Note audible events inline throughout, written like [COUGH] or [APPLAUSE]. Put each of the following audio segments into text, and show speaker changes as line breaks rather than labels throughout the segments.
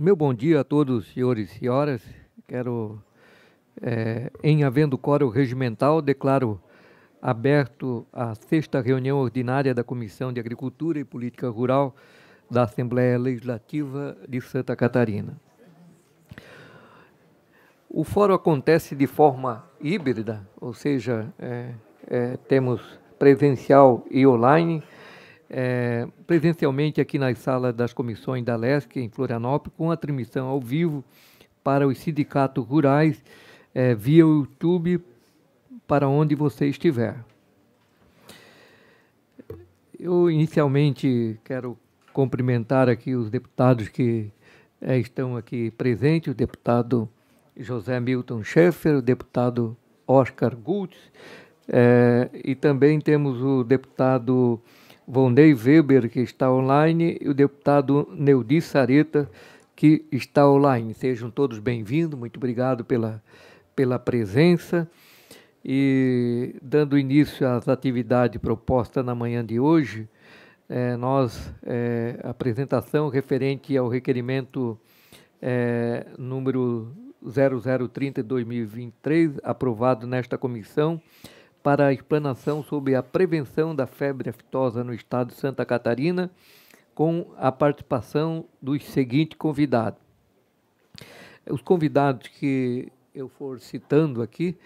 meu bom dia a todos, senhores e senhoras. Quero, é, em havendo quórum regimental, declaro aberto a sexta reunião ordinária da Comissão de Agricultura e Política Rural da Assembleia Legislativa de Santa Catarina. O fórum acontece de forma híbrida, ou seja, é, é, temos presencial e online é, presencialmente aqui nas salas das comissões da LESC, em Florianópolis, com a transmissão ao vivo para os sindicatos rurais é, via YouTube, para onde você estiver. Eu inicialmente quero cumprimentar aqui os deputados que é, estão aqui presentes, o deputado José Milton Schaeffer, o deputado Oscar Gutz, é, e também temos o deputado Vonei Weber, que está online, e o deputado Neudi Sareta, que está online. Sejam todos bem-vindos, muito obrigado pela, pela presença. E dando início às atividades propostas na manhã de hoje, é, nós, é, apresentação referente ao requerimento é, número 0030-2023, aprovado nesta comissão, para a explanação sobre a prevenção da febre aftosa no estado de Santa Catarina, com a participação dos seguintes convidados. Os convidados que eu for citando aqui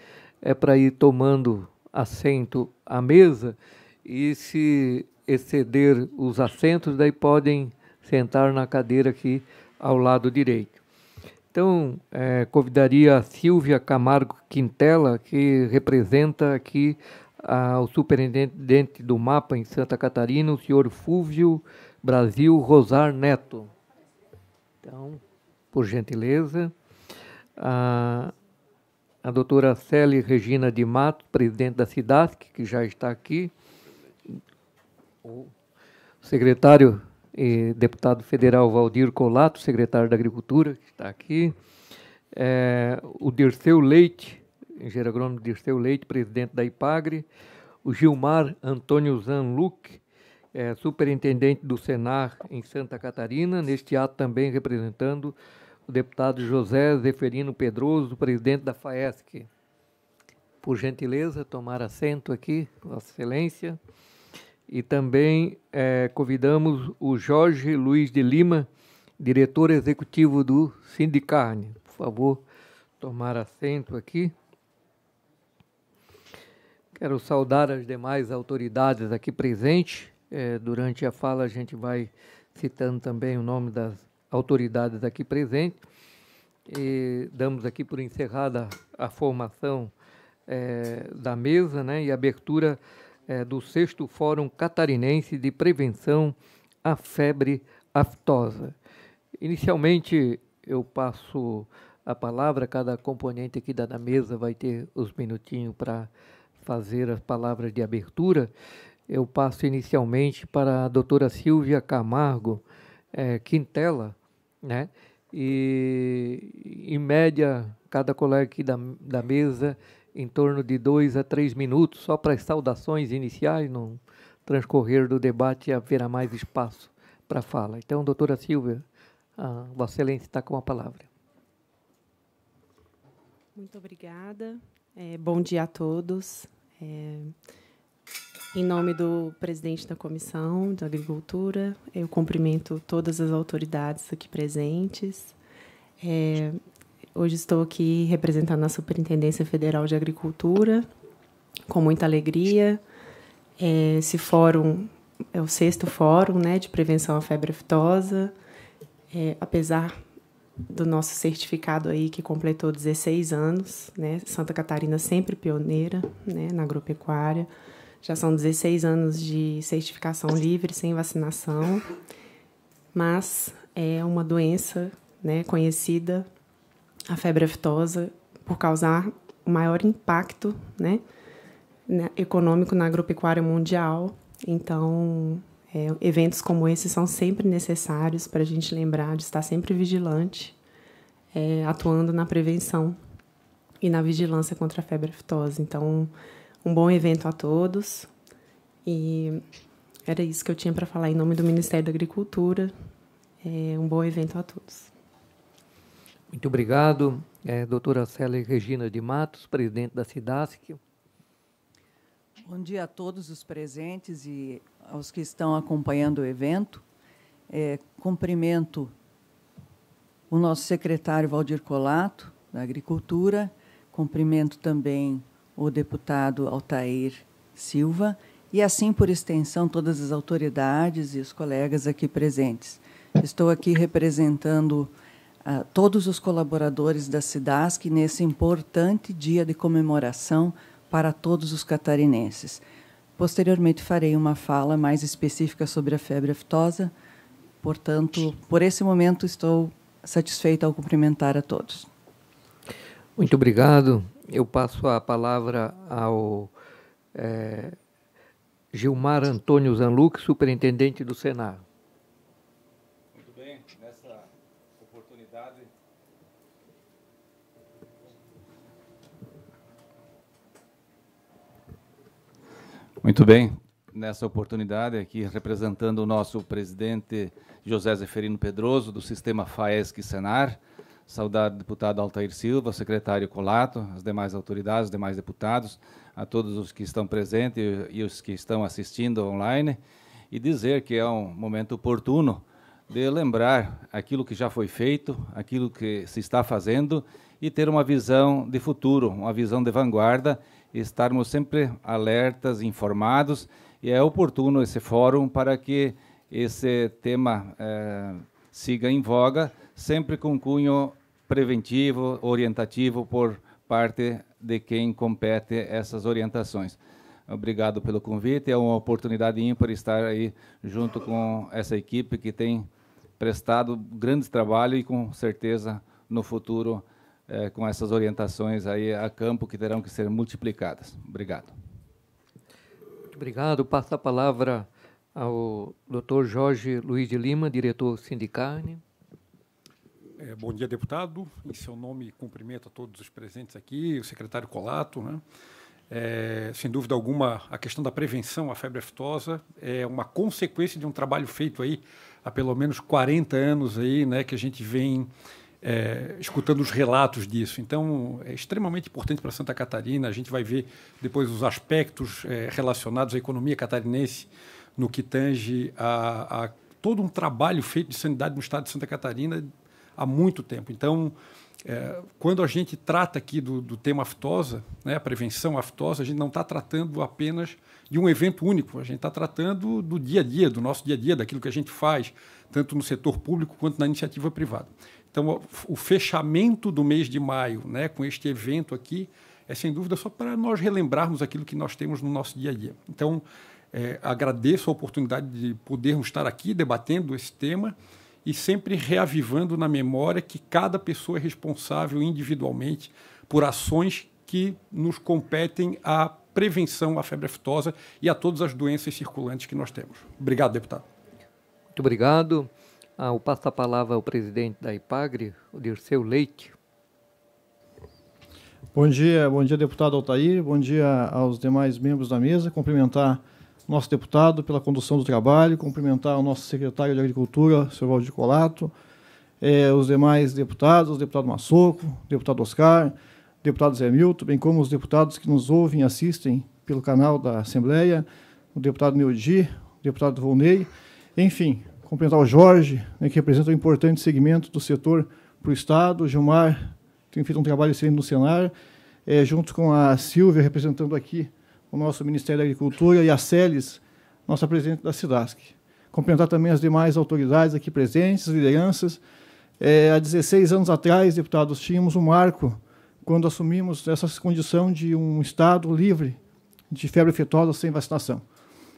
é para ir tomando assento à mesa e se exceder os assentos, daí podem sentar na cadeira aqui ao lado direito. Então, é, convidaria a Silvia Camargo Quintela, que representa aqui a, o superintendente do MAPA em Santa Catarina, o senhor Fúvio Brasil Rosar Neto. Então, por gentileza. A, a doutora Célia Regina de Mato, presidente da SIDASC, que já está aqui. O secretário e deputado federal Valdir Colato, secretário da Agricultura, que está aqui, é, o Dirceu Leite, engenheiro agrônomo Dirceu Leite, presidente da IPAGRE, o Gilmar Antônio Zanluc, é, superintendente do Senar em Santa Catarina, neste ato também representando o deputado José Zeferino Pedroso, presidente da FAESC. Por gentileza, tomar assento aqui, Vossa Excelência. E também é, convidamos o Jorge Luiz de Lima, diretor executivo do Sindicarne. Por favor, tomar assento aqui. Quero saudar as demais autoridades aqui presentes. É, durante a fala, a gente vai citando também o nome das autoridades aqui presentes. E damos aqui por encerrada a formação é, da mesa né, e abertura é, do sexto Fórum Catarinense de Prevenção à Febre Aftosa. Inicialmente, eu passo a palavra, cada componente aqui da mesa vai ter os minutinhos para fazer as palavras de abertura. Eu passo inicialmente para a doutora Silvia Camargo é, Quintela, né? E, em média, cada colega aqui da, da mesa em torno de dois a três minutos, só para as saudações iniciais, no transcorrer do debate haverá mais espaço para fala. Então, doutora Silvia, a Vossa Excelência está com a palavra.
Muito obrigada. É,
bom dia a todos. É,
em nome do presidente da Comissão de Agricultura, eu cumprimento todas as autoridades aqui presentes. É, Hoje estou aqui representando a Superintendência Federal de Agricultura, com muita alegria. É, esse fórum é o sexto fórum né, de prevenção à febre aftosa. É, apesar do nosso certificado aí que completou 16 anos, né, Santa Catarina sempre pioneira né, na agropecuária. Já são 16 anos de certificação livre, sem vacinação, mas é uma doença né, conhecida a febre aftosa por causar o maior impacto né, né, econômico na agropecuária mundial. Então, é, eventos como esse são sempre necessários para a gente lembrar de estar sempre vigilante, é, atuando na prevenção e na vigilância contra a febre aftosa. Então, um bom evento a todos. E era isso que eu tinha para falar em nome do Ministério da Agricultura. É, um bom evento a todos.
Muito obrigado, é, doutora Célia Regina de Matos, presidente da SIDASC.
Bom
dia a todos os presentes e aos que estão acompanhando o evento. É, cumprimento o nosso secretário Valdir Colato, da Agricultura, cumprimento também o deputado Altair Silva e, assim por extensão, todas as autoridades e os colegas aqui presentes. Estou aqui representando a todos os colaboradores da SIDASC nesse importante dia de comemoração para todos os catarinenses. Posteriormente, farei uma fala mais específica sobre a febre aftosa. Portanto, por esse momento, estou satisfeita ao cumprimentar a todos.
Muito obrigado. Eu passo a palavra ao é, Gilmar Antônio Zanluc, superintendente do Senado.
Muito bem. Nessa oportunidade, aqui representando o nosso presidente José Zeferino Pedroso, do Sistema FAESC-SENAR, saudar o deputado Altair Silva, secretário Colato, as demais autoridades, os demais deputados, a todos os que estão presentes e os que estão assistindo online, e dizer que é um momento oportuno de lembrar aquilo que já foi feito, aquilo que se está fazendo e ter uma visão de futuro, uma visão de vanguarda estarmos sempre alertas, informados, e é oportuno esse fórum para que esse tema eh, siga em voga, sempre com cunho preventivo, orientativo por parte de quem compete essas orientações. Obrigado pelo convite, é uma oportunidade ímpar estar aí junto com essa equipe que tem prestado grandes trabalho e com certeza no futuro é, com essas orientações aí a campo que terão que ser multiplicadas. Obrigado.
Muito obrigado. Passo a palavra ao Dr. Jorge Luiz de Lima, diretor
Sindicarne. É, bom dia, deputado. Em seu nome, cumprimento a todos os presentes aqui, o secretário Colato, né? É, sem dúvida alguma, a questão da prevenção à febre aftosa é uma consequência de um trabalho feito aí há pelo menos 40 anos aí, né, que a gente vem é, escutando os relatos disso. Então, é extremamente importante para Santa Catarina. A gente vai ver depois os aspectos é, relacionados à economia catarinense no que tange a, a, todo um trabalho feito de sanidade no estado de Santa Catarina há muito tempo. Então, é, quando a gente trata aqui do, do tema aftosa, né, a prevenção aftosa, a gente não está tratando apenas de um evento único, a gente está tratando do dia a dia, do nosso dia a dia, daquilo que a gente faz, tanto no setor público quanto na iniciativa privada. Então, o fechamento do mês de maio, né, com este evento aqui, é sem dúvida só para nós relembrarmos aquilo que nós temos no nosso dia a dia. Então, é, agradeço a oportunidade de podermos estar aqui debatendo esse tema e sempre reavivando na memória que cada pessoa é responsável individualmente por ações que nos competem à prevenção à febre aftosa e a todas as doenças circulantes que nós temos. Obrigado, deputado. Muito obrigado
ao ah, passa-palavra ao é presidente da IPAGRE, o Dirceu Leite.
Bom dia, bom dia, deputado Altair, bom dia aos demais membros da mesa. Cumprimentar nosso deputado pela condução do trabalho, cumprimentar o nosso secretário de Agricultura, senhor Valdir Colato, eh, os demais deputados, o deputado Massoco, o deputado Oscar, o deputado Zé Milton, bem como os deputados que nos ouvem e assistem pelo canal da Assembleia, o deputado Neudi, o deputado Volney, enfim, cumprimentar o Jorge, né, que representa um importante segmento do setor para o Estado. O Gilmar tem feito um trabalho excelente no Senar, é, junto com a Silvia, representando aqui o nosso Ministério da Agricultura, e a Celes, nossa presidente da SIDASC. Cumprimentar também as demais autoridades aqui presentes, lideranças. É, há 16 anos atrás, deputados, tínhamos um marco quando assumimos essa condição de um Estado livre de febre afetosa sem vacinação.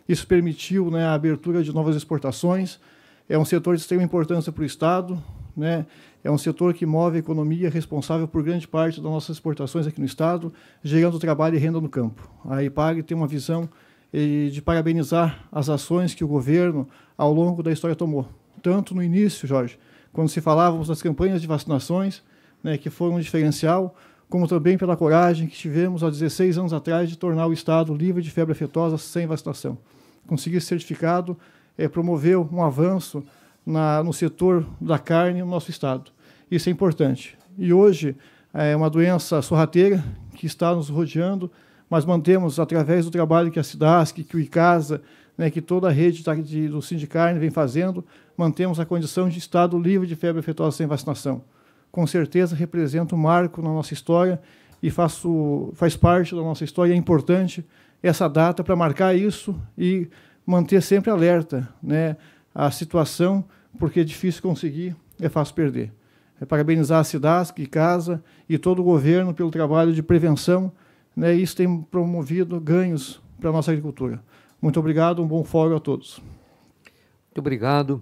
Isso permitiu né, a abertura de novas exportações, é um setor de extrema importância para o Estado, né? é um setor que move a economia, responsável por grande parte das nossas exportações aqui no Estado, gerando trabalho e renda no campo. A IPAG tem uma visão eh, de parabenizar as ações que o governo, ao longo da história, tomou. Tanto no início, Jorge, quando se falávamos das campanhas de vacinações, né, que foram um diferencial, como também pela coragem que tivemos há 16 anos atrás de tornar o Estado livre de febre afetosa sem vacinação. Conseguir certificado é, promoveu um avanço na, no setor da carne no nosso estado. Isso é importante. E hoje eh, é uma doença sorrateira que está nos rodeando, mas mantemos, através do trabalho que a SIDASC, que o ICASA, né, que toda a rede de, do Sindicarne vem fazendo, mantemos a condição de estado livre de febre afetosa sem vacinação. Com certeza representa um marco na nossa história e faço, faz parte da nossa história, é importante essa data para marcar isso e manter sempre alerta né, a situação, porque é difícil conseguir, é fácil perder. É parabenizar a SIDASC, Casa e todo o governo pelo trabalho de prevenção. Né, isso tem promovido ganhos para a nossa agricultura.
Muito obrigado, um bom fórum a todos. Muito obrigado.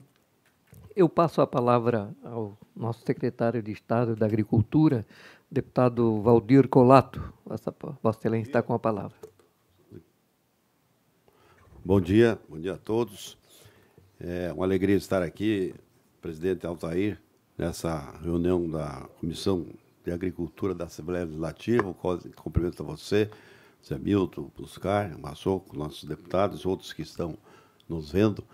Eu passo a palavra ao nosso secretário de Estado da Agricultura, deputado Valdir Colato. Vossa Excelência está com a palavra.
Bom dia, bom dia a todos. É uma alegria estar aqui, presidente Altair, nessa reunião da Comissão de Agricultura da Assembleia Legislativa. Cumprimento a você, Zé Milton, Buscar, Massoco, nossos deputados, outros que estão nos vendo.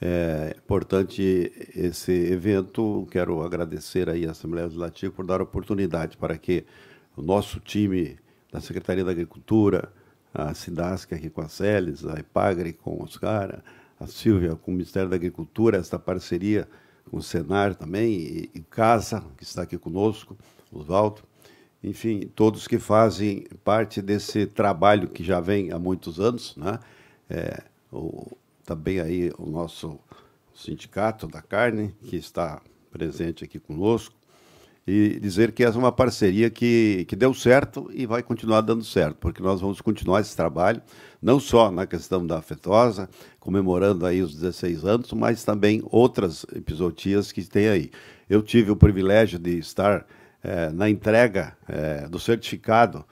É importante esse evento. Quero agradecer aí à Assembleia Legislativa por dar oportunidade para que o nosso time da Secretaria da Agricultura, a Sidasca aqui com a Celes, a Ipagre com os caras, a Silvia com o Ministério da Agricultura, esta parceria com o Senar também, e, e Casa, que está aqui conosco, Oswaldo. Enfim, todos que fazem parte desse trabalho que já vem há muitos anos. Né? É, o, também aí o nosso sindicato da carne, que está presente aqui conosco, e dizer que essa é uma parceria que, que deu certo e vai continuar dando certo, porque nós vamos continuar esse trabalho, não só na questão da afetosa, comemorando aí os 16 anos, mas também outras episodias que tem aí. Eu tive o privilégio de estar é, na entrega é, do certificado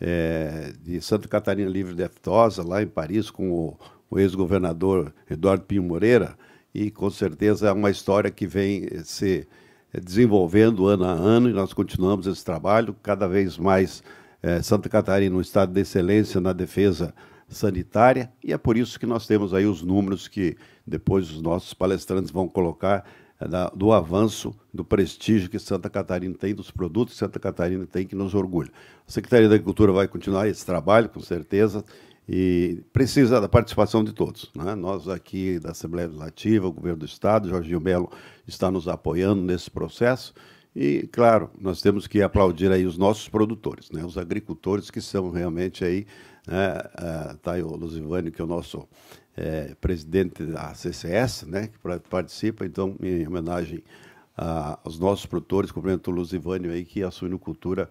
é, de Santa Catarina Livre de Aftosa, lá em Paris, com o, o ex-governador Eduardo Pinho Moreira, e com certeza é uma história que vem se é, desenvolvendo ano a ano e nós continuamos esse trabalho. Cada vez mais é, Santa Catarina, um estado de excelência na defesa sanitária, e é por isso que nós temos aí os números que depois os nossos palestrantes vão colocar é, da, do avanço, do prestígio que Santa Catarina tem, dos produtos que Santa Catarina tem, que nos orgulha. A Secretaria da Agricultura vai continuar esse trabalho, com certeza, e precisa da participação de todos. Né? Nós aqui da Assembleia Legislativa, o Governo do Estado, Jorginho Melo está nos apoiando nesse processo e, claro, nós temos que aplaudir aí os nossos produtores, né? os agricultores que são realmente aí, né? Ah, tá aí o Lusivânio, que é o nosso é, presidente da CCS, né? que participa, então, em homenagem aos nossos produtores, cumprimento o Lusivânio aí, que a suinocultura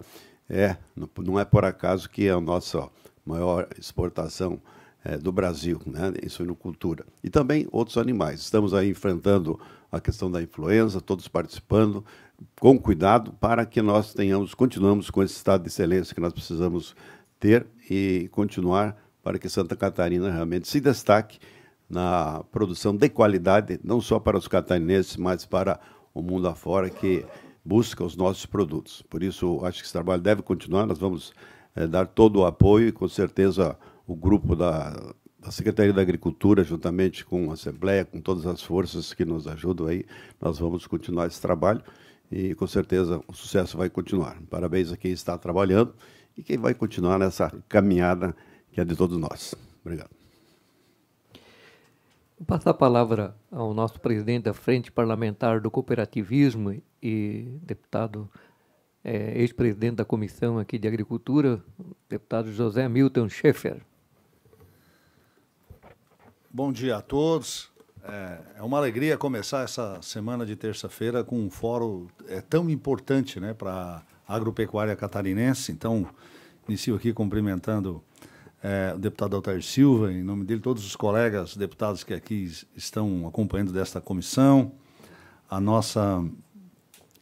é, não é por acaso que é a nossa maior exportação é, do Brasil né, em suinocultura. E também outros animais. Estamos aí enfrentando a questão da influenza, todos participando com cuidado para que nós tenhamos, continuamos com esse estado de excelência que nós precisamos ter e continuar para que Santa Catarina realmente se destaque na produção de qualidade, não só para os catarinenses, mas para o mundo afora que busca os nossos produtos. Por isso, acho que esse trabalho deve continuar. Nós vamos é, dar todo o apoio e, com certeza, o grupo da, da Secretaria da Agricultura, juntamente com a Assembleia, com todas as forças que nos ajudam aí, nós vamos continuar esse trabalho e, com certeza, o sucesso vai continuar. Parabéns a quem está trabalhando e quem vai continuar nessa caminhada que é de todos nós.
Obrigado. Vou passar a palavra ao nosso presidente da Frente Parlamentar do Cooperativismo e deputado é, ex-presidente da Comissão aqui de Agricultura, deputado José Milton Schaefer.
Bom dia a todos. É, é uma alegria começar essa semana de terça-feira com um fórum é, tão importante né, para a agropecuária catarinense. Então, inicio aqui cumprimentando é, o deputado Altair Silva, em nome dele, todos os colegas deputados que aqui estão acompanhando desta comissão, a nossa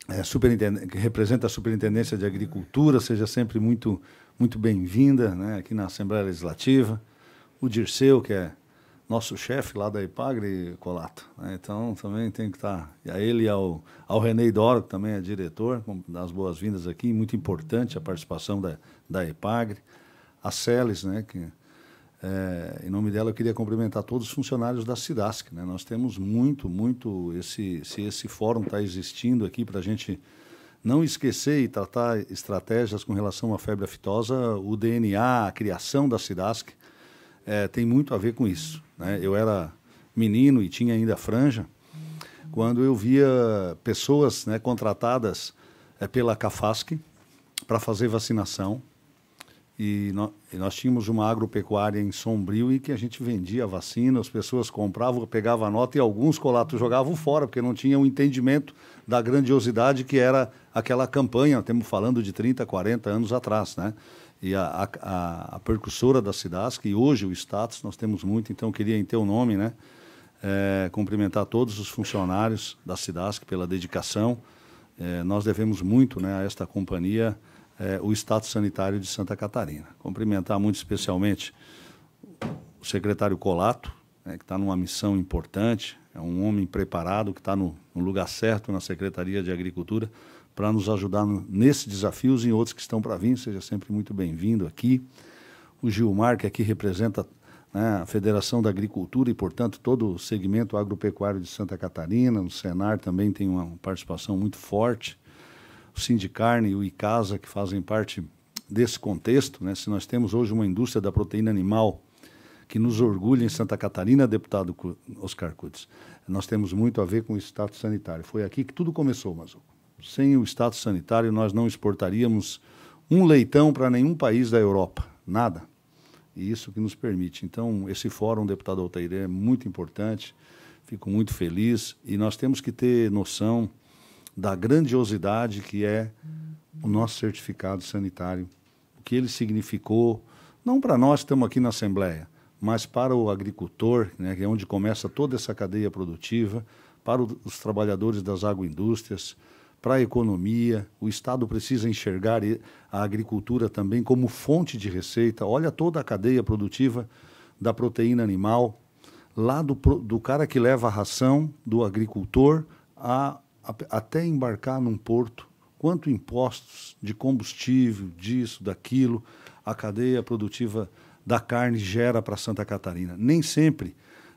é, que representa a Superintendência de Agricultura, seja sempre muito, muito bem-vinda né, aqui na Assembleia Legislativa. O Dirceu, que é nosso chefe lá da Ipagre, Colato. Né, então, também tem que estar... Tá, e a ele e ao, ao René Doro, que também é diretor, das boas-vindas aqui. Muito importante a participação da, da Ipagre. A Celes, né, que é, em nome dela, eu queria cumprimentar todos os funcionários da SIDASC. Né? Nós temos muito, muito esse, se esse fórum está existindo aqui para a gente não esquecer e tratar estratégias com relação à febre aftosa, o DNA, a criação da SIDASC, é, tem muito a ver com isso. Né? Eu era menino e tinha ainda franja, quando eu via pessoas né, contratadas é, pela CAFASC para fazer vacinação, e, no, e nós tínhamos uma agropecuária em Sombrio em que a gente vendia vacina, as pessoas compravam, pegavam a nota e alguns colatos jogavam fora, porque não tinham um entendimento da grandiosidade que era aquela campanha, estamos falando de 30, 40 anos atrás, né? e a, a, a percursora da CIDASC, e hoje o status nós temos muito, então queria em teu nome né, é, cumprimentar todos os funcionários da CIDASC pela dedicação. É, nós devemos muito né, a esta companhia é, o status sanitário de Santa Catarina. Cumprimentar muito especialmente o secretário Colato, né, que está numa missão importante, é um homem preparado que está no, no, lugar certo na Secretaria de Agricultura para nos ajudar no, nesses desafios e em outros que estão para vir. Seja sempre muito bem-vindo aqui. O Gilmar, que aqui representa né, a Federação da Agricultura e, portanto, todo o segmento agropecuário de Santa Catarina, no Senar também tem uma participação muito forte o Sindicarne e o ICASA, que fazem parte desse contexto, né? se nós temos hoje uma indústria da proteína animal que nos orgulha em Santa Catarina, deputado Oscar Cudes, nós temos muito a ver com o status sanitário. Foi aqui que tudo começou, Mazuco. Sem o status sanitário, nós não exportaríamos um leitão para nenhum país da Europa, nada. E isso que nos permite. Então, esse fórum, deputado Altair, é muito importante, fico muito feliz e nós temos que ter noção da grandiosidade que é o nosso certificado sanitário, o que ele significou, não para nós que estamos aqui na Assembleia, mas para o agricultor, né, que é onde começa toda essa cadeia produtiva, para os trabalhadores das agroindústrias, para a economia. O Estado precisa enxergar a agricultura também como fonte de receita. Olha toda a cadeia produtiva da proteína animal, lá do, do cara que leva a ração, do agricultor, a até embarcar num porto, quanto impostos de combustível, disso, daquilo, a cadeia produtiva da carne gera para Santa Catarina. Nem sempre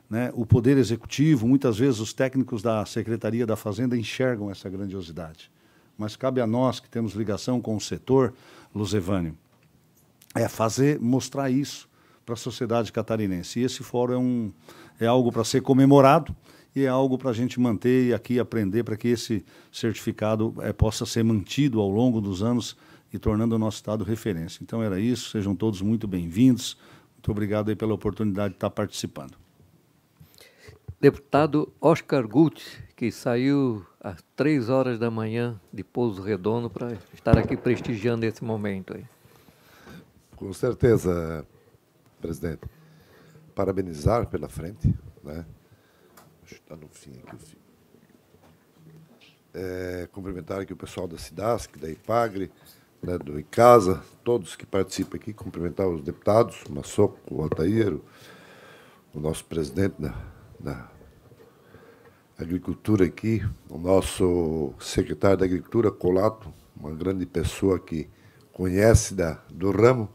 né, o Poder Executivo, muitas vezes os técnicos da Secretaria da Fazenda enxergam essa grandiosidade. Mas cabe a nós, que temos ligação com o setor, Lusevânio, é fazer, mostrar isso para a sociedade catarinense. E esse fórum é, um, é algo para ser comemorado e é algo para a gente manter e aqui aprender para que esse certificado é, possa ser mantido ao longo dos anos e tornando o nosso estado referência. Então era isso, sejam todos muito bem-vindos. Muito obrigado aí pela oportunidade de estar participando.
Deputado Oscar Gutt, que saiu às três horas da manhã de Pouso Redondo para estar aqui prestigiando esse momento aí.
Com certeza, presidente. Parabenizar pela frente, né? está no fim aqui o fim. É, cumprimentar aqui o pessoal da SIDASC, da IPAGRE, né, do ICASA, todos que participam aqui, cumprimentar os deputados, o Massoco, o Altair, o nosso presidente da, da Agricultura aqui, o nosso secretário da Agricultura, Colato, uma grande pessoa que conhece da, do ramo,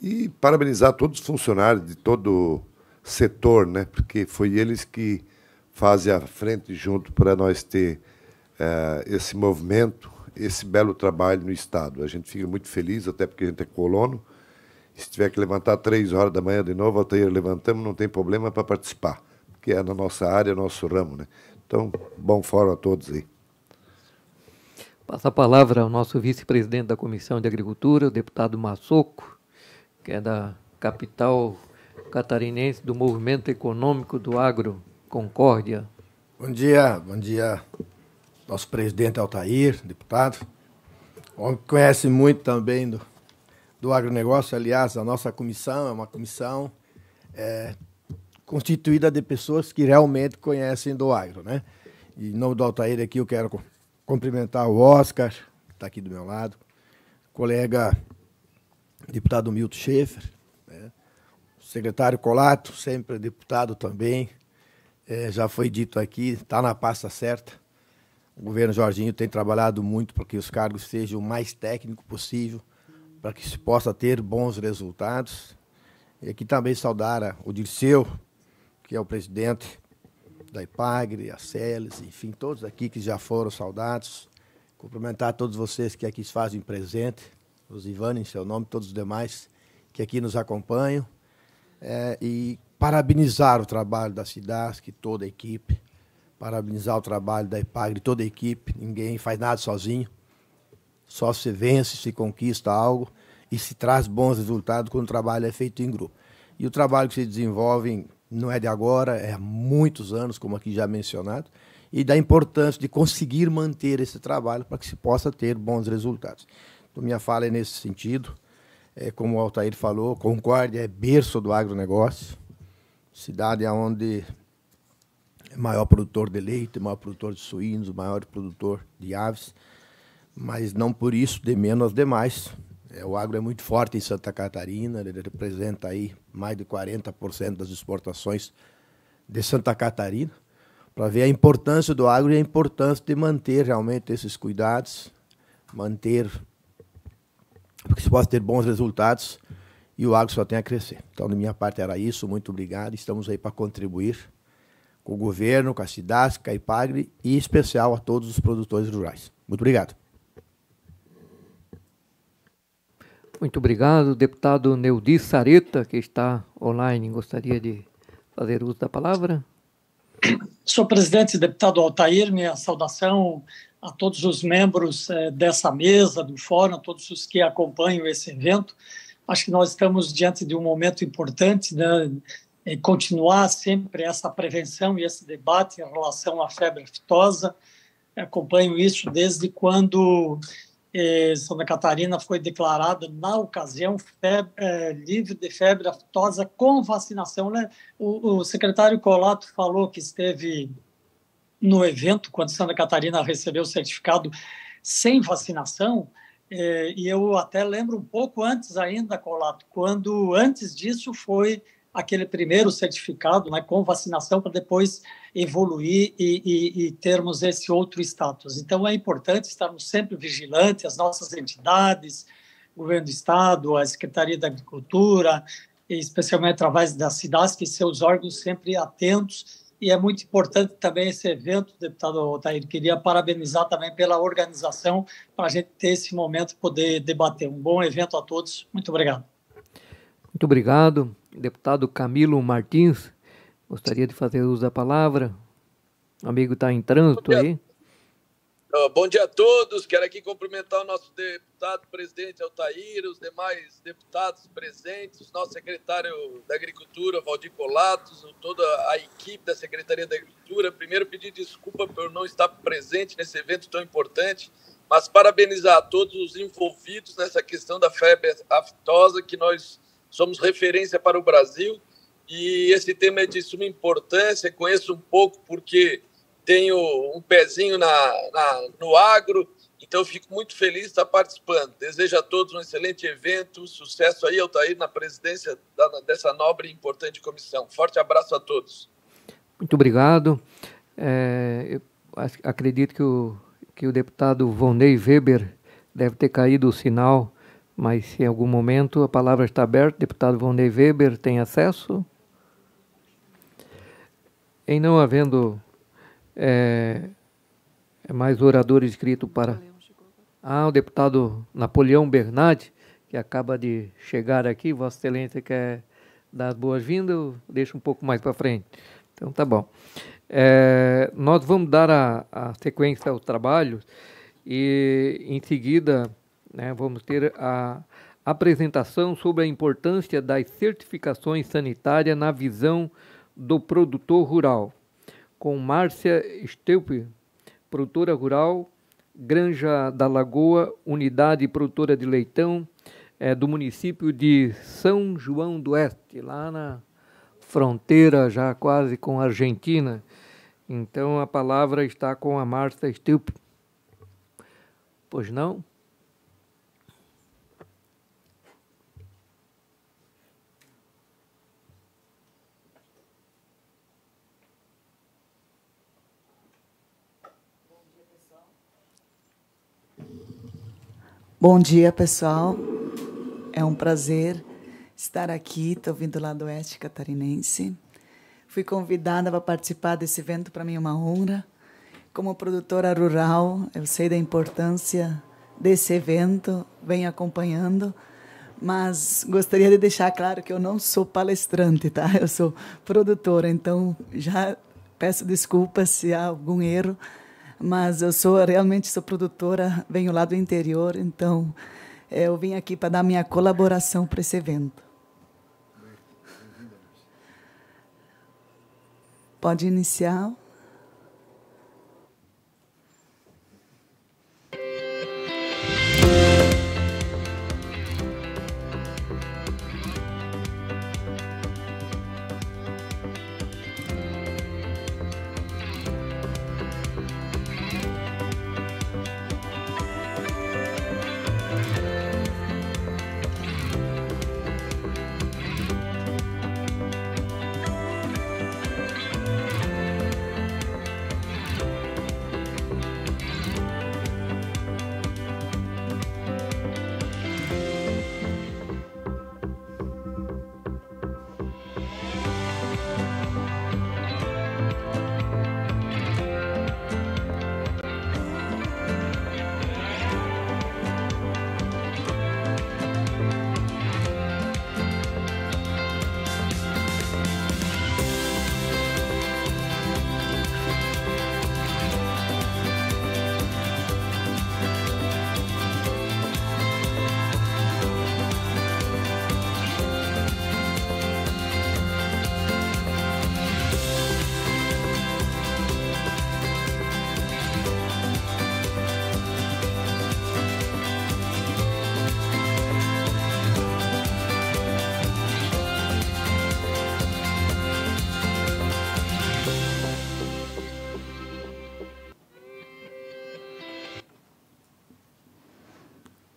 e parabenizar todos os funcionários de todo o setor, né? porque foi eles que fazem a frente junto para nós ter eh, esse movimento, esse belo trabalho no Estado. A gente fica muito feliz, até porque a gente é colono. Se tiver que levantar três horas da manhã de novo, Altair, levantamos, não tem problema para participar, porque é na nossa área, é nosso ramo. Né? Então, bom fórum a todos aí.
Passa a palavra ao nosso vice-presidente da Comissão de Agricultura, o deputado Massoco, que é da capital catarinense do Movimento Econômico do Agro, Concórdia. Bom
dia, bom dia, nosso presidente Altair, deputado. Homem que conhece muito também do, do agronegócio. Aliás, a nossa comissão é uma comissão é, constituída de pessoas que realmente conhecem do agro. Né? E, em nome do Altair aqui, eu quero cumprimentar o Oscar, que está aqui do meu lado, colega deputado Milton Schaefer, secretário Colato, sempre deputado também, é, já foi dito aqui, está na pasta certa. O governo Jorginho tem trabalhado muito para que os cargos sejam o mais técnico possível, para que se possa ter bons resultados. E aqui também saudar o Dirceu, que é o presidente da IPAGRE, a CELES, enfim, todos aqui que já foram saudados. Cumprimentar todos vocês que aqui se fazem presente, os Ivani em seu nome, todos os demais que aqui nos acompanham é, e parabenizar o trabalho da SIDASC, toda a equipe, parabenizar o trabalho da IPAGRE, toda a equipe. Ninguém faz nada sozinho. Só se vence, se conquista algo e se traz bons resultados quando o trabalho é feito em grupo. E o trabalho que se desenvolve não é de agora, é há muitos anos, como aqui já mencionado, e da importância de conseguir manter esse trabalho para que se possa ter bons resultados. Então, minha fala é nesse sentido é, como o Altair falou, Concórdia é berço do agronegócio, cidade onde é maior produtor de leite, maior produtor de suínos, maior produtor de aves, mas não por isso de menos as demais. É, o agro é muito forte em Santa Catarina, ele representa aí mais de 40% das exportações de Santa Catarina, para ver a importância do agro e a importância de manter realmente esses cuidados, manter porque se possa ter bons resultados e o agro só tem a crescer. Então, da minha parte, era isso. Muito obrigado. Estamos aí para contribuir com o governo, com a cidade, com a IPAGRE e, em especial, a todos os produtores rurais. Muito obrigado.
Muito obrigado, deputado Neudi Sareta, que está online. Gostaria de fazer uso da palavra.
Senhor presidente, deputado Altair, minha saudação a todos os membros eh, dessa mesa, do fórum, a todos os que acompanham esse evento. Acho que nós estamos diante de um momento importante, né? E continuar sempre essa prevenção e esse debate em relação à febre aftosa. Acompanho isso desde quando eh, Santa Catarina foi declarada, na ocasião, febre, eh, livre de febre aftosa com vacinação. Né? O, o secretário Colato falou que esteve no evento, quando Santa Catarina recebeu o certificado sem vacinação, eh, e eu até lembro um pouco antes ainda, Colato, quando antes disso foi aquele primeiro certificado né, com vacinação para depois evoluir e, e, e, termos esse outro status. Então, é importante estarmos sempre vigilantes, as nossas entidades, governo do Estado, a Secretaria da Agricultura, especialmente através das cidades, que seus órgãos sempre atentos e é muito importante também esse evento, deputado Otair. Queria parabenizar também pela organização, para a gente ter esse momento, poder debater. Um bom evento a todos. Muito obrigado.
Muito obrigado, deputado Camilo Martins. Gostaria de fazer uso da palavra. O amigo está em trânsito aí.
Bom dia a todos. Quero aqui cumprimentar o nosso deputado presidente Altair, os demais deputados presentes, o nosso secretário da Agricultura, Valdir Colatos, toda a equipe da Secretaria da Agricultura. Primeiro, pedir desculpa por não estar presente nesse evento tão importante, mas parabenizar a todos os envolvidos nessa questão da febre aftosa, que nós somos referência para o Brasil. E esse tema é de suma importância. Conheço um pouco porque tenho um pezinho na, na no agro, então fico muito feliz de estar participando. Desejo a todos um excelente evento, sucesso aí, Altair, na presidência da, dessa nobre e importante comissão. Forte abraço a todos.
Muito obrigado. É, eu acredito que o, que o deputado Vonei Weber deve ter caído o sinal, mas se em algum momento a palavra está aberta, deputado Vonei Weber tem acesso? Em não havendo é, é mais orador inscrito para. Ah, o deputado Napoleão Bernardi, que acaba de chegar aqui. Vossa Excelência quer dar as boas-vindas, deixa um pouco mais para frente. Então tá bom. É, nós vamos dar a, a sequência ao trabalho e em seguida né, vamos ter a apresentação sobre a importância das certificações sanitárias na visão do produtor rural com Márcia Steupe, produtora rural, Granja da Lagoa, unidade produtora de leitão é, do município de São João do Oeste, lá na fronteira já quase com a Argentina. Então a palavra está com a Márcia Steupe. Pois não?
Bom dia, pessoal. É um prazer estar aqui. Estou vindo lá do Oeste Catarinense. Fui convidada para participar desse evento, para mim é uma honra. Como produtora rural, eu sei da importância desse evento, venho acompanhando mas gostaria de deixar claro que eu não sou palestrante, tá? Eu sou produtora, então já peço desculpas se há algum erro, mas eu sou realmente sou produtora, venho lá do interior, então eh, eu vim aqui para dar minha colaboração para esse evento. Pode iniciar.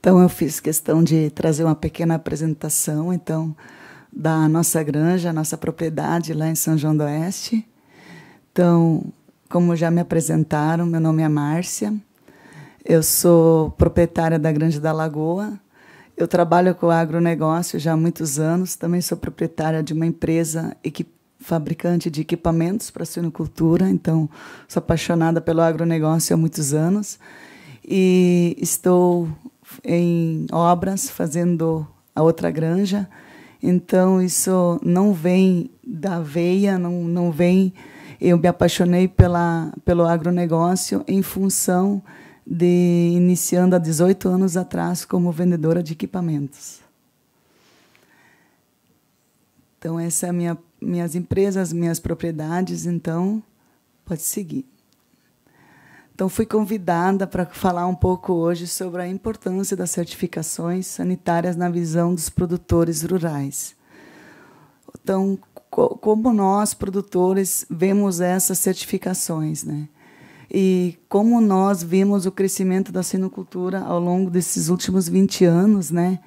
Então, eu fiz questão de trazer uma pequena apresentação então da nossa granja, nossa propriedade lá em São João do Oeste. Então, como já me apresentaram, meu nome é Márcia, eu sou proprietária da Granja da Lagoa. Eu trabalho com agronegócio já há muitos anos, também sou proprietária de uma empresa equip fabricante de equipamentos para suinocultura, então sou apaixonada pelo agronegócio há muitos anos e estou em obras, fazendo a outra granja. Então, isso não vem da veia, não, não vem. Eu me apaixonei pela, pelo agronegócio em função de iniciando há 18 anos atrás como vendedora de equipamentos. Então, essas é minha, minhas empresas, minhas propriedades, então, pode seguir. Então, fui convidada para falar um pouco hoje sobre a importância das certificações sanitárias na visão dos produtores rurais. Então, co como nós, produtores, vemos essas certificações, né? E como nós vimos o crescimento da sinocultura ao longo desses últimos 20 anos, né?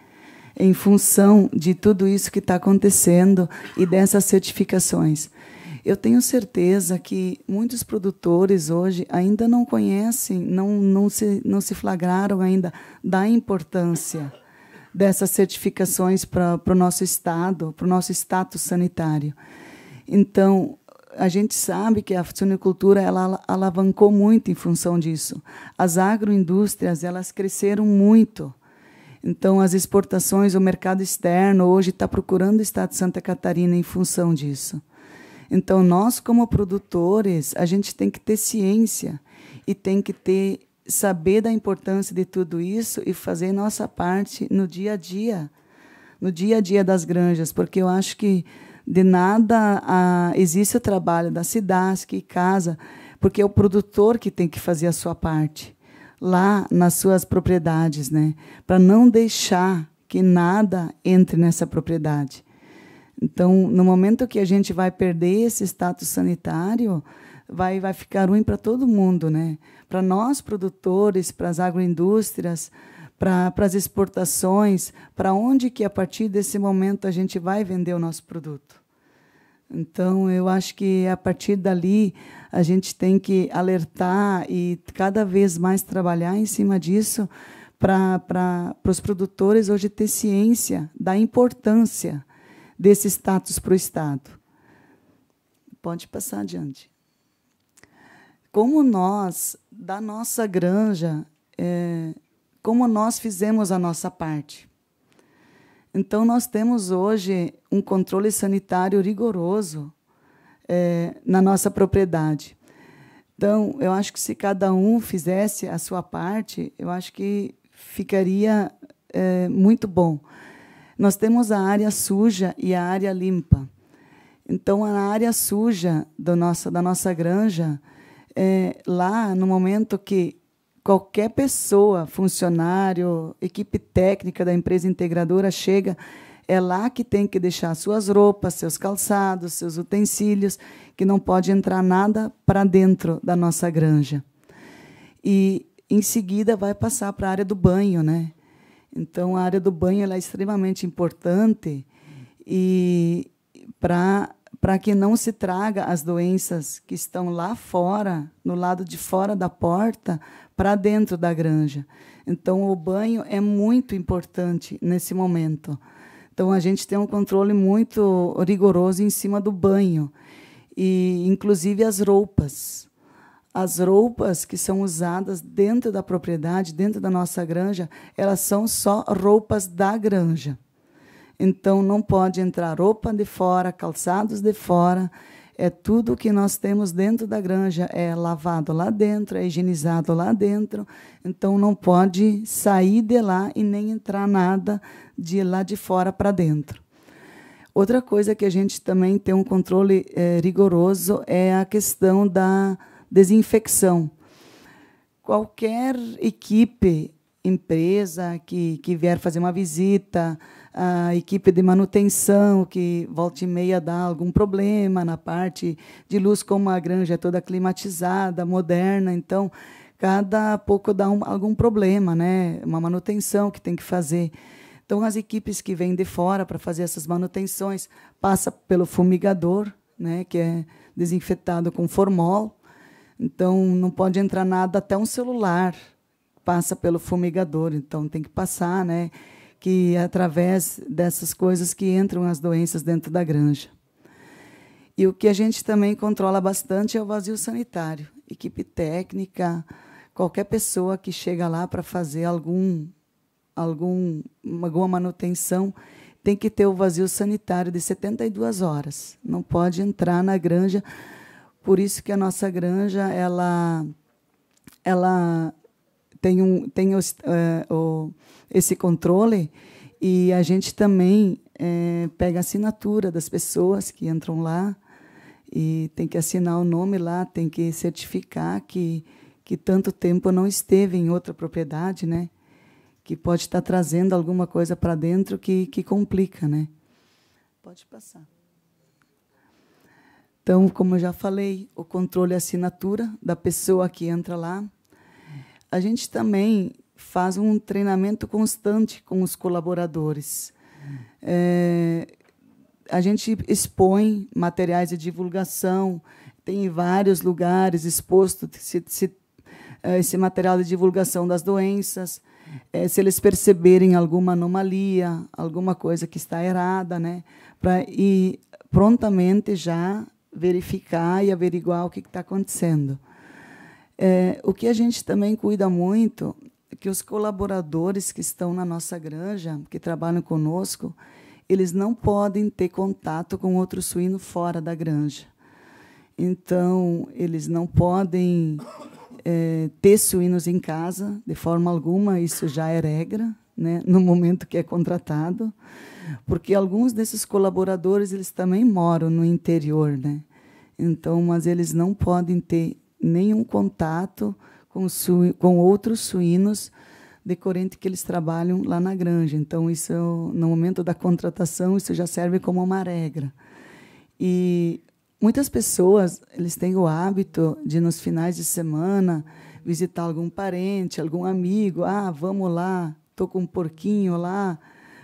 Em função de tudo isso que está acontecendo e dessas certificações. Eu tenho certeza que muitos produtores hoje ainda não conhecem, não, não, se, não se flagraram ainda da importância dessas certificações para o nosso estado, para o nosso status sanitário. Então, a gente sabe que a suinocultura ela alavancou muito em função disso. As agroindústrias elas cresceram muito. Então, as exportações, o mercado externo hoje está procurando o estado de Santa Catarina em função disso. Então, nós, como produtores, a gente tem que ter ciência e tem que ter saber da importância de tudo isso e fazer nossa parte no dia a dia, no dia a dia das granjas, porque eu acho que de nada a, ah, existe o trabalho da cidade que casa, porque é o produtor que tem que fazer a sua parte lá nas suas propriedades, né? Para não deixar que nada entre nessa propriedade. Então, no momento que a gente vai perder esse status sanitário, vai, vai ficar ruim para todo mundo, né? Para nós produtores, para as agroindústrias, para as exportações, para onde que a partir desse momento a gente vai vender o nosso produto. Então, eu acho que a partir dali a gente tem que alertar e cada vez mais trabalhar em cima disso para os produtores hoje ter ciência da importância desse status para o Estado. Pode passar adiante. Como nós, da nossa granja, é, como nós fizemos a nossa parte. Então, nós temos hoje um controle sanitário rigoroso é, na nossa propriedade. Então, eu acho que se cada um fizesse a sua parte, eu acho que ficaria é, muito bom. Nós temos a área suja e a área limpa. Então, a área suja do nosso, da nossa granja, é, lá no momento que qualquer pessoa, funcionário, equipe técnica da empresa integradora chega, é lá que tem que deixar suas roupas, seus calçados, seus utensílios, que não pode entrar nada para dentro da nossa granja. E em seguida vai passar para a área do banho, né? Então, a área do banho é extremamente importante e para que não se traga as doenças que estão lá fora, no lado de fora da porta, para dentro da granja. Então, o banho é muito importante nesse momento. Então, a gente tem um controle muito rigoroso em cima do banho, e inclusive as roupas as roupas que são usadas dentro da propriedade, dentro da nossa granja, elas são só roupas da granja. Então não pode entrar roupa de fora, calçados de fora. É tudo que nós temos dentro da granja é lavado lá dentro, é higienizado lá dentro. Então não pode sair de lá e nem entrar nada de lá de fora para dentro. Outra coisa que a gente também tem um controle é, rigoroso é a questão da desinfecção. Qualquer equipe, empresa que, que vier fazer uma visita, a equipe de manutenção, que volta e meia dá algum problema na parte de luz, como a granja é toda climatizada, moderna, então cada pouco dá um, algum problema, né? uma manutenção que tem que fazer. Então, as equipes que vêm de fora para fazer essas manutenções passa pelo fumigador, né, que é desinfetado com formol, então, não pode entrar nada, até um celular passa pelo fumigador. Então, tem que passar, né? Que é através dessas coisas que entram as doenças dentro da granja. E o que a gente também controla bastante é o vazio sanitário. Equipe técnica, qualquer pessoa que chega lá para fazer algum, algum, alguma manutenção tem que ter o vazio sanitário de 72 horas. Não pode entrar na granja por isso que a nossa granja ela ela tem um tem os, é, o, esse controle e a gente também é, pega a assinatura das pessoas que entram lá e tem que assinar o nome lá, tem que certificar que que tanto tempo não esteve em outra propriedade, né? Que pode estar trazendo alguma coisa para dentro que, que complica, né? Pode passar. Então, como eu já falei, o controle é assinatura da pessoa que entra lá. A gente também faz um treinamento constante com os colaboradores. É, a gente expõe materiais de divulgação, tem em vários lugares exposto é, esse material de divulgação das doenças. É, se eles perceberem alguma anomalia, alguma coisa que está errada, né? para e prontamente já verificar e averiguar o que está acontecendo. É, o que a gente também cuida muito é que os colaboradores que estão na nossa granja, que trabalham conosco, eles não podem ter contato com outro suíno fora da granja. Então, eles não podem é, ter suínos em casa, de forma alguma, isso já é regra, né, no momento que é contratado, porque alguns desses colaboradores eles também moram no interior, né? Então, mas eles não podem ter nenhum contato com, com outros suínos decorrente que eles trabalham lá na granja. Então, isso no momento da contratação, isso já serve como uma regra. E muitas pessoas, eles têm o hábito de nos finais de semana visitar algum parente, algum amigo, ah, vamos lá, tô com um porquinho lá,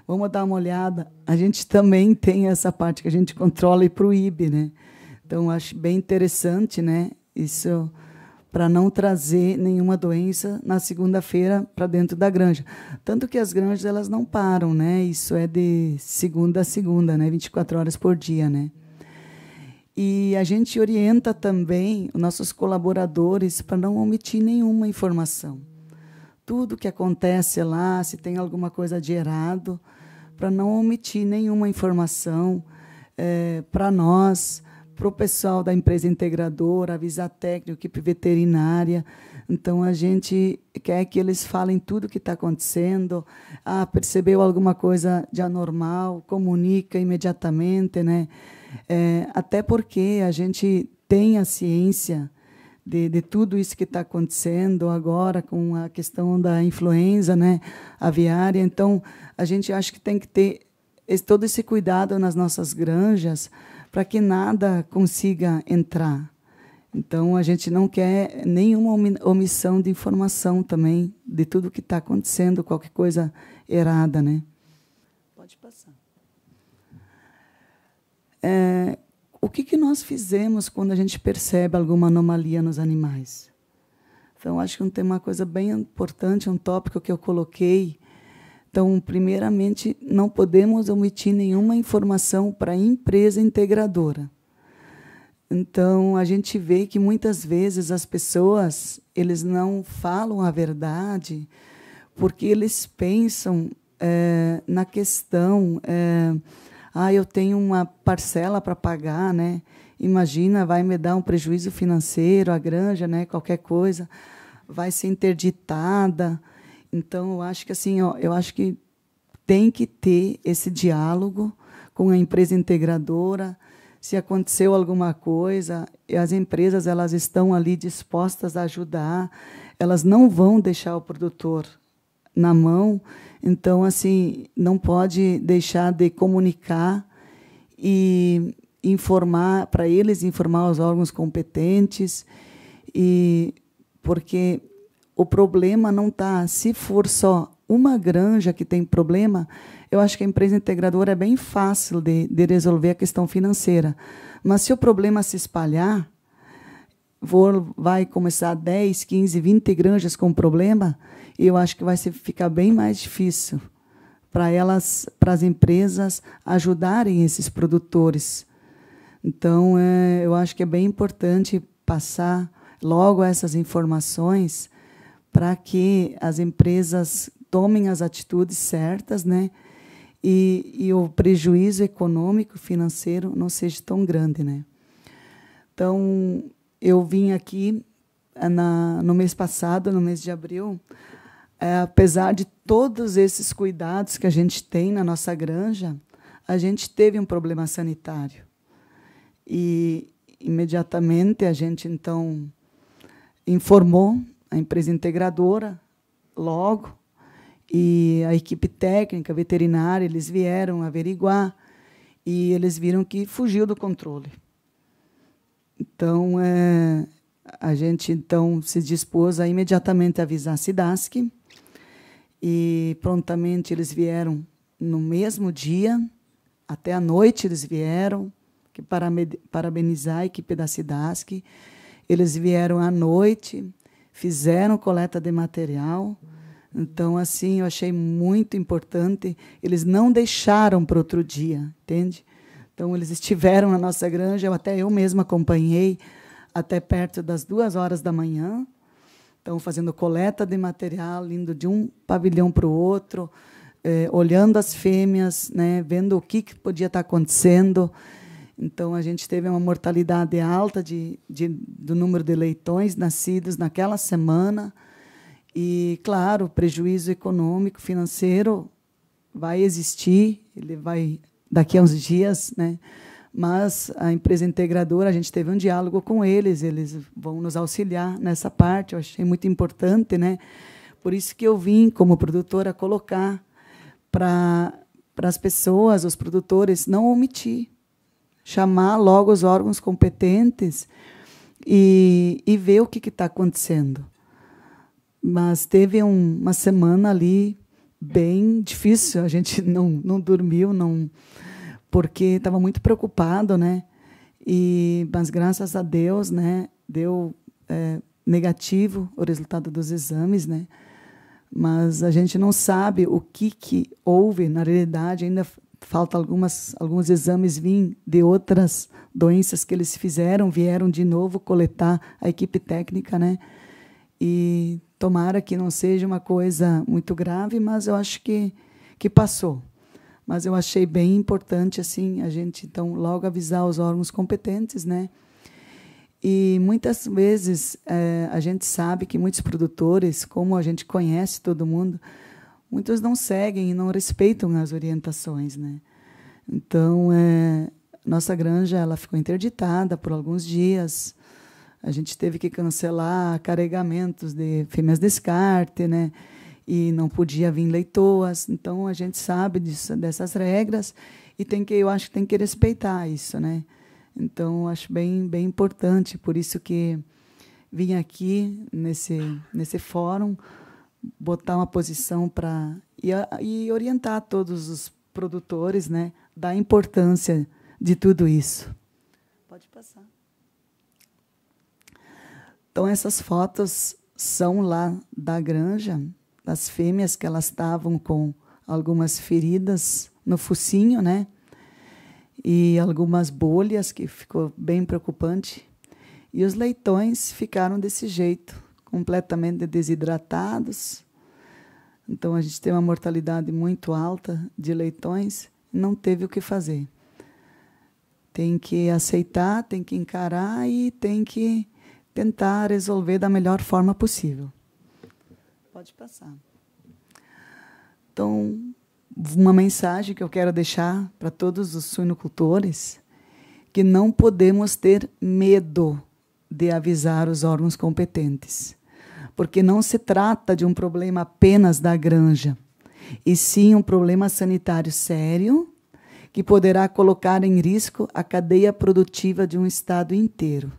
vamos dar uma olhada. A gente também tem essa parte que a gente controla e proíbe, né? Então, acho bem interessante, né? Isso para não trazer nenhuma doença na segunda-feira para dentro da granja. Tanto que as granjas elas não param, né? Isso é de segunda a segunda, né? 24 horas por dia, né? E a gente orienta também os nossos colaboradores para não omitir nenhuma informação. Tudo que acontece lá, se tem alguma coisa de errado, para não omitir nenhuma informação é, eh, para nós, para o pessoal da empresa integradora, avisar técnico, equipe veterinária. Então, a gente quer que eles falem tudo o que está acontecendo. Ah, percebeu alguma coisa de anormal, comunica imediatamente. Né? É, até porque a gente tem a ciência de, de tudo isso que está acontecendo agora com a questão da influenza né, aviária. Então, a gente acha que tem que ter esse, todo esse cuidado nas nossas granjas para que nada consiga entrar. Então, a gente não quer nenhuma omissão de informação também, de tudo que está acontecendo, qualquer coisa errada. Né? Pode passar. É, o que, que nós fizemos quando a gente percebe alguma anomalia nos animais? Então, acho que tem uma coisa bem importante, um tópico que eu coloquei então, primeiramente, não podemos omitir nenhuma informação para a empresa integradora. Então, a gente vê que muitas vezes as pessoas, eles não falam a verdade porque eles pensam é, na questão, é, ah, eu tenho uma parcela para pagar, né? Imagina, vai me dar um prejuízo financeiro, a granja, né? Qualquer coisa, vai ser interditada. Então, eu acho que assim, ó, eu acho que tem que ter esse diálogo com a empresa integradora. Se aconteceu alguma coisa, as empresas elas estão ali dispostas a ajudar. Elas não vão deixar o produtor na mão. Então, assim, não pode deixar de comunicar e informar para eles, informar os órgãos competentes e porque o problema não está, se for só uma granja que tem problema, eu acho que a empresa integradora é bem fácil de, de resolver a questão financeira. Mas se o problema se espalhar, vou, vai começar 10, 15, 20 granjas com problema, eu acho que vai ser, ficar bem mais difícil para elas, para as empresas ajudarem esses produtores. Então, é, eu acho que é bem importante passar logo essas informações para que as empresas tomem as atitudes certas, né? E, e, o prejuízo econômico, financeiro, não seja tão grande, né? Então, eu vim aqui eh, na, no mês passado, no mês de abril, é, apesar de todos esses cuidados que a gente tem na nossa granja, a gente teve um problema sanitário. E imediatamente a gente, então, informou a empresa integradora logo e a equipe técnica, veterinária, eles vieram averiguar e eles viram que fugiu do controle. Então, é, a gente então se dispôs a imediatamente avisar a Sidask e prontamente eles vieram no mesmo dia, até a noite eles vieram para parabenizar a equipe da Sidask. Eles vieram à noite, fizeram coleta de material. Então, assim, eu achei muito importante. Eles não deixaram para outro dia, entende? Então, eles estiveram na nossa granja, eu até eu mesma acompanhei até perto das duas horas da manhã. Então, fazendo coleta de material, indo de um pavilhão para o outro, eh, olhando as fêmeas, né, vendo o que, que podia estar acontecendo. Então, a gente teve uma mortalidade alta de, de, do número de leitões nascidos naquela semana. E, claro, o prejuízo econômico, financeiro vai existir, ele vai daqui a uns dias, né? Mas a empresa integradora, a gente teve um diálogo com eles, eles vão nos auxiliar nessa parte, eu achei muito importante, né? Por isso que eu vim, como produtora, colocar para as pessoas, os produtores, não omitir chamar logo os órgãos competentes e, e ver o que está acontecendo. Mas teve um, uma semana ali bem difícil, a gente [LAUGHS] não, não dormiu, não porque estava muito preocupado, né? E, mas graças a Deus, né, deu é, negativo o resultado dos exames, né? Mas a gente não sabe o que, que houve, na realidade, ainda falta algumas, alguns exames vim de outras doenças que eles fizeram, vieram de novo coletar a equipe técnica, né? E tomara que não seja uma coisa muito grave, mas eu acho que, que passou. Mas eu achei bem importante, assim, a gente, então, logo avisar os órgãos competentes, né? E muitas vezes é, a gente sabe que muitos produtores, como a gente conhece todo mundo, muitas não seguem e não respeitam as orientações, né? Então, é, nossa granja ela ficou interditada por alguns dias. A gente teve que cancelar carregamentos de fêmeas descarte, né? E não podia vir leitoas. Então, a gente sabe disso, dessas regras e tem que, eu acho que tem que respeitar isso, né? Então, acho bem, bem importante. Por isso que vim aqui nesse, nesse fórum botar uma posição para e, e, orientar todos os produtores, né, da importância de tudo isso. Pode passar. Então essas fotos são lá da granja, das fêmeas que elas estavam com algumas feridas no focinho, né? E algumas bolhas que ficou bem preocupante. E os leitões ficaram desse jeito completamente desidratados. Então a gente tem uma mortalidade muito alta de leitões, não teve o que fazer. Tem que aceitar, tem que encarar e tem que tentar resolver da melhor forma possível. Pode passar. Então, uma mensagem que eu quero deixar para todos os suinocultores, que não podemos ter medo de avisar os órgãos competentes porque não se trata de um problema apenas da granja, e sim um problema sanitário sério que poderá colocar em risco a cadeia produtiva de um estado inteiro.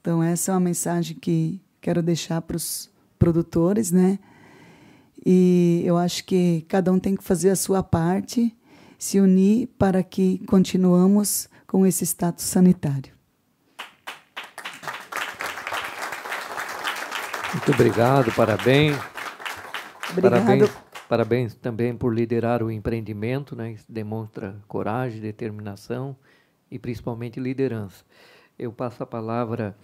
Então essa é uma mensagem que quero deixar para os produtores, né? E eu acho que cada um tem que fazer a sua parte, se unir para que continuamos com esse status sanitário.
Muito obrigado, parabéns. Obrigado. Parabéns, parabéns também por liderar o empreendimento, né? Isso demonstra coragem, determinação e principalmente liderança. Eu passo a palavra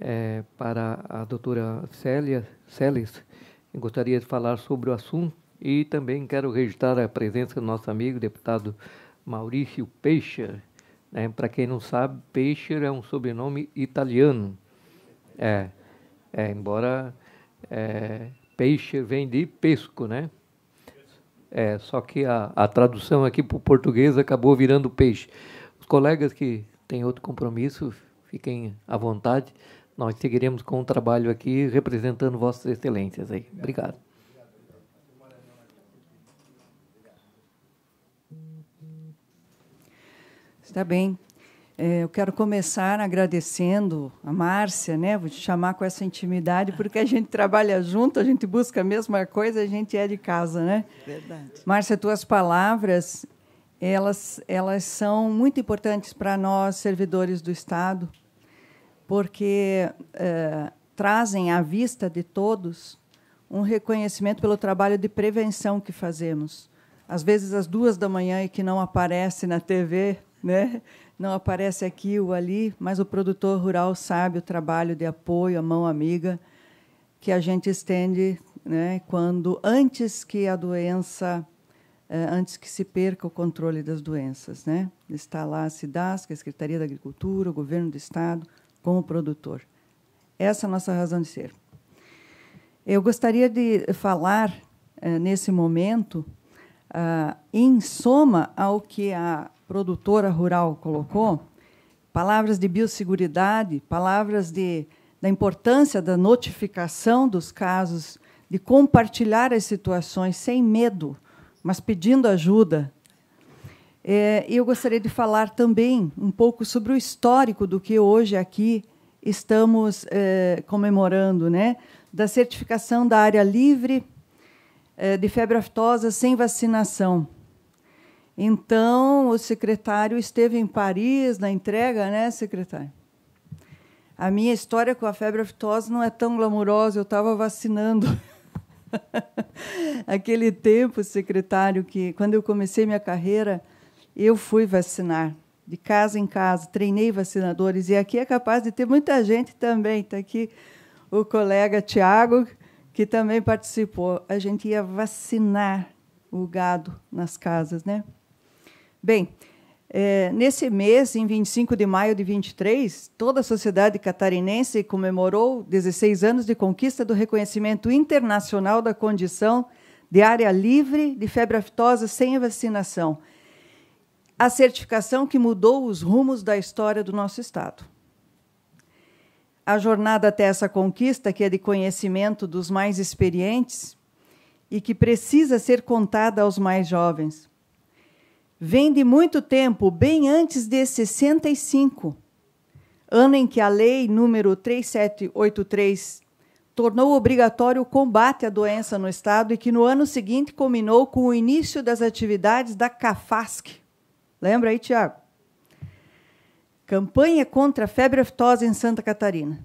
é, para a doutora Célia Celis. gostaria de falar sobre o assunto e também quero registrar a presença do nosso amigo deputado Maurício Peixer. Né? Para quem não sabe, Peixer é um sobrenome italiano. É, é, embora é, peixe vem de pesco, né? É, só que a, a tradução aqui para o português acabou virando peixe. Os colegas que têm outro compromisso, fiquem à vontade. Nós seguiremos com o trabalho aqui representando Vossas Excelências aí. Obrigado.
Está bem. É, eu quero começar agradecendo a Márcia, né? Vou te chamar com essa intimidade, porque a gente trabalha junto, a gente busca a mesma coisa, a gente é de casa, né? Verdade. Márcia, tuas palavras, elas, elas são muito importantes para nós, servidores do Estado, porque é, trazem à vista de todos um reconhecimento pelo trabalho de prevenção que fazemos. Às vezes, às duas da manhã, e que não aparece na TV, né? não aparece aqui ou ali, mas o produtor rural sabe o trabalho de apoio, a mão amiga que a gente estende, né, quando antes que a doença, eh, antes que se perca o controle das doenças, né, está lá a SIDAS, a Secretaria da Agricultura, o Governo do Estado, com o produtor. Essa é a nossa razão de ser. Eu gostaria de falar eh, nesse momento, ah, em soma ao que a produtora rural colocou, palavras de biosseguridade, palavras de, da importância da notificação dos casos, de compartilhar as situações sem medo, mas pedindo ajuda. É, eu gostaria de falar também um pouco sobre o histórico do que hoje aqui estamos é, comemorando, né? da certificação da área livre é, de febre aftosa sem vacinação. Então, o secretário esteve em Paris na entrega, né, secretário? A minha história com a febre aftosa não é tão glamurosa, eu estava vacinando. [LAUGHS] Aquele tempo, secretário, que quando eu comecei minha carreira, eu fui vacinar de casa em casa, treinei vacinadores e aqui é capaz de ter muita gente também. Está aqui o colega Tiago, que também participou. A gente ia vacinar o gado nas casas, né? Bem, é, nesse mês, em 25 de maio de 23, toda a sociedade catarinense comemorou 16 anos de conquista do reconhecimento internacional da condição de área livre de febre aftosa sem vacinação. A certificação que mudou os rumos da história do nosso Estado. A jornada até essa conquista, que é de conhecimento dos mais experientes e que precisa ser contada aos mais jovens, vem de muito tempo, bem antes de 65, ano em que a lei número 3783 tornou obrigatório o combate à doença no estado e que no ano seguinte culminou com o início das atividades da Cafasc. Lembra aí, Tiago? Campanha contra a febre aftosa em Santa Catarina.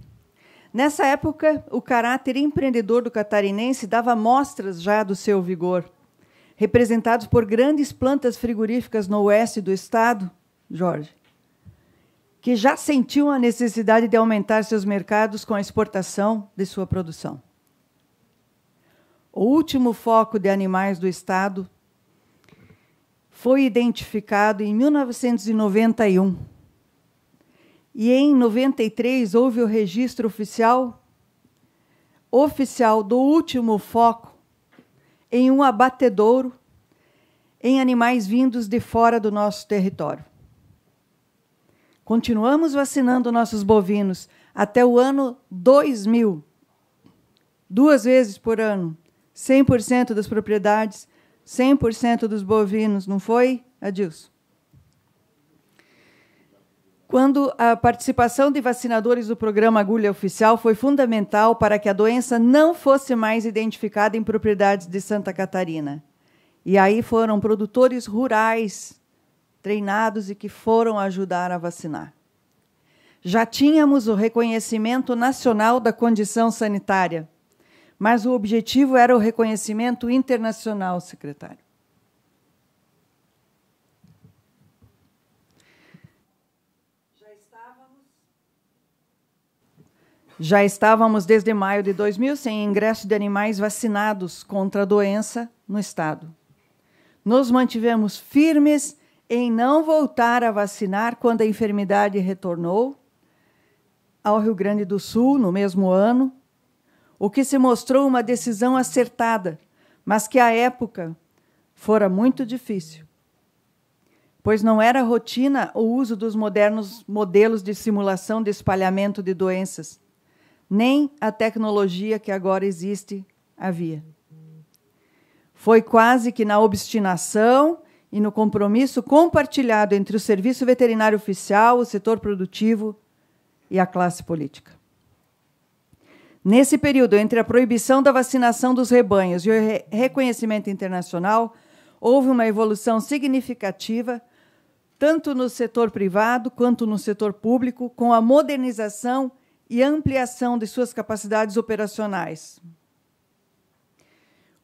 Nessa época, o caráter empreendedor do catarinense dava mostras já do seu vigor representados por grandes plantas frigoríficas no oeste do estado, Jorge, que já sentiam a necessidade de aumentar seus mercados com a exportação de sua produção. O último foco de animais do estado foi identificado em 1991. E em 93 houve o registro oficial oficial do último foco em um abatedouro, em animais vindos de fora do nosso território. Continuamos vacinando nossos bovinos até o ano 2000, duas vezes por ano, 100% das propriedades, 100% dos bovinos, não foi, Adilson? quando a participação de vacinadores do programa Agulha Oficial foi fundamental para que a doença não fosse mais identificada em propriedades de Santa Catarina. E aí foram produtores rurais treinados e que foram ajudar a vacinar. Já tínhamos o reconhecimento nacional da condição sanitária, mas o objetivo era o reconhecimento internacional, secretário. Já estávamos desde maio de 2000 sem ingresso de animais vacinados contra a doença no estado. Nos mantivemos firmes em não voltar a vacinar quando a enfermidade retornou ao Rio Grande do Sul no mesmo ano, o que se mostrou uma decisão acertada, mas que à época fora muito difícil, pois não era rotina o uso dos modernos modelos de simulação de espalhamento de doenças nem a tecnologia que agora existe havia. Foi quase que na obstinação e no compromisso compartilhado entre o Serviço Veterinário Oficial, o setor produtivo e a classe política. Nesse período entre a proibição da vacinação dos rebanhos e o re reconhecimento internacional, houve uma evolução significativa, tanto no setor privado quanto no setor público, com a modernização e e ampliação de suas capacidades operacionais.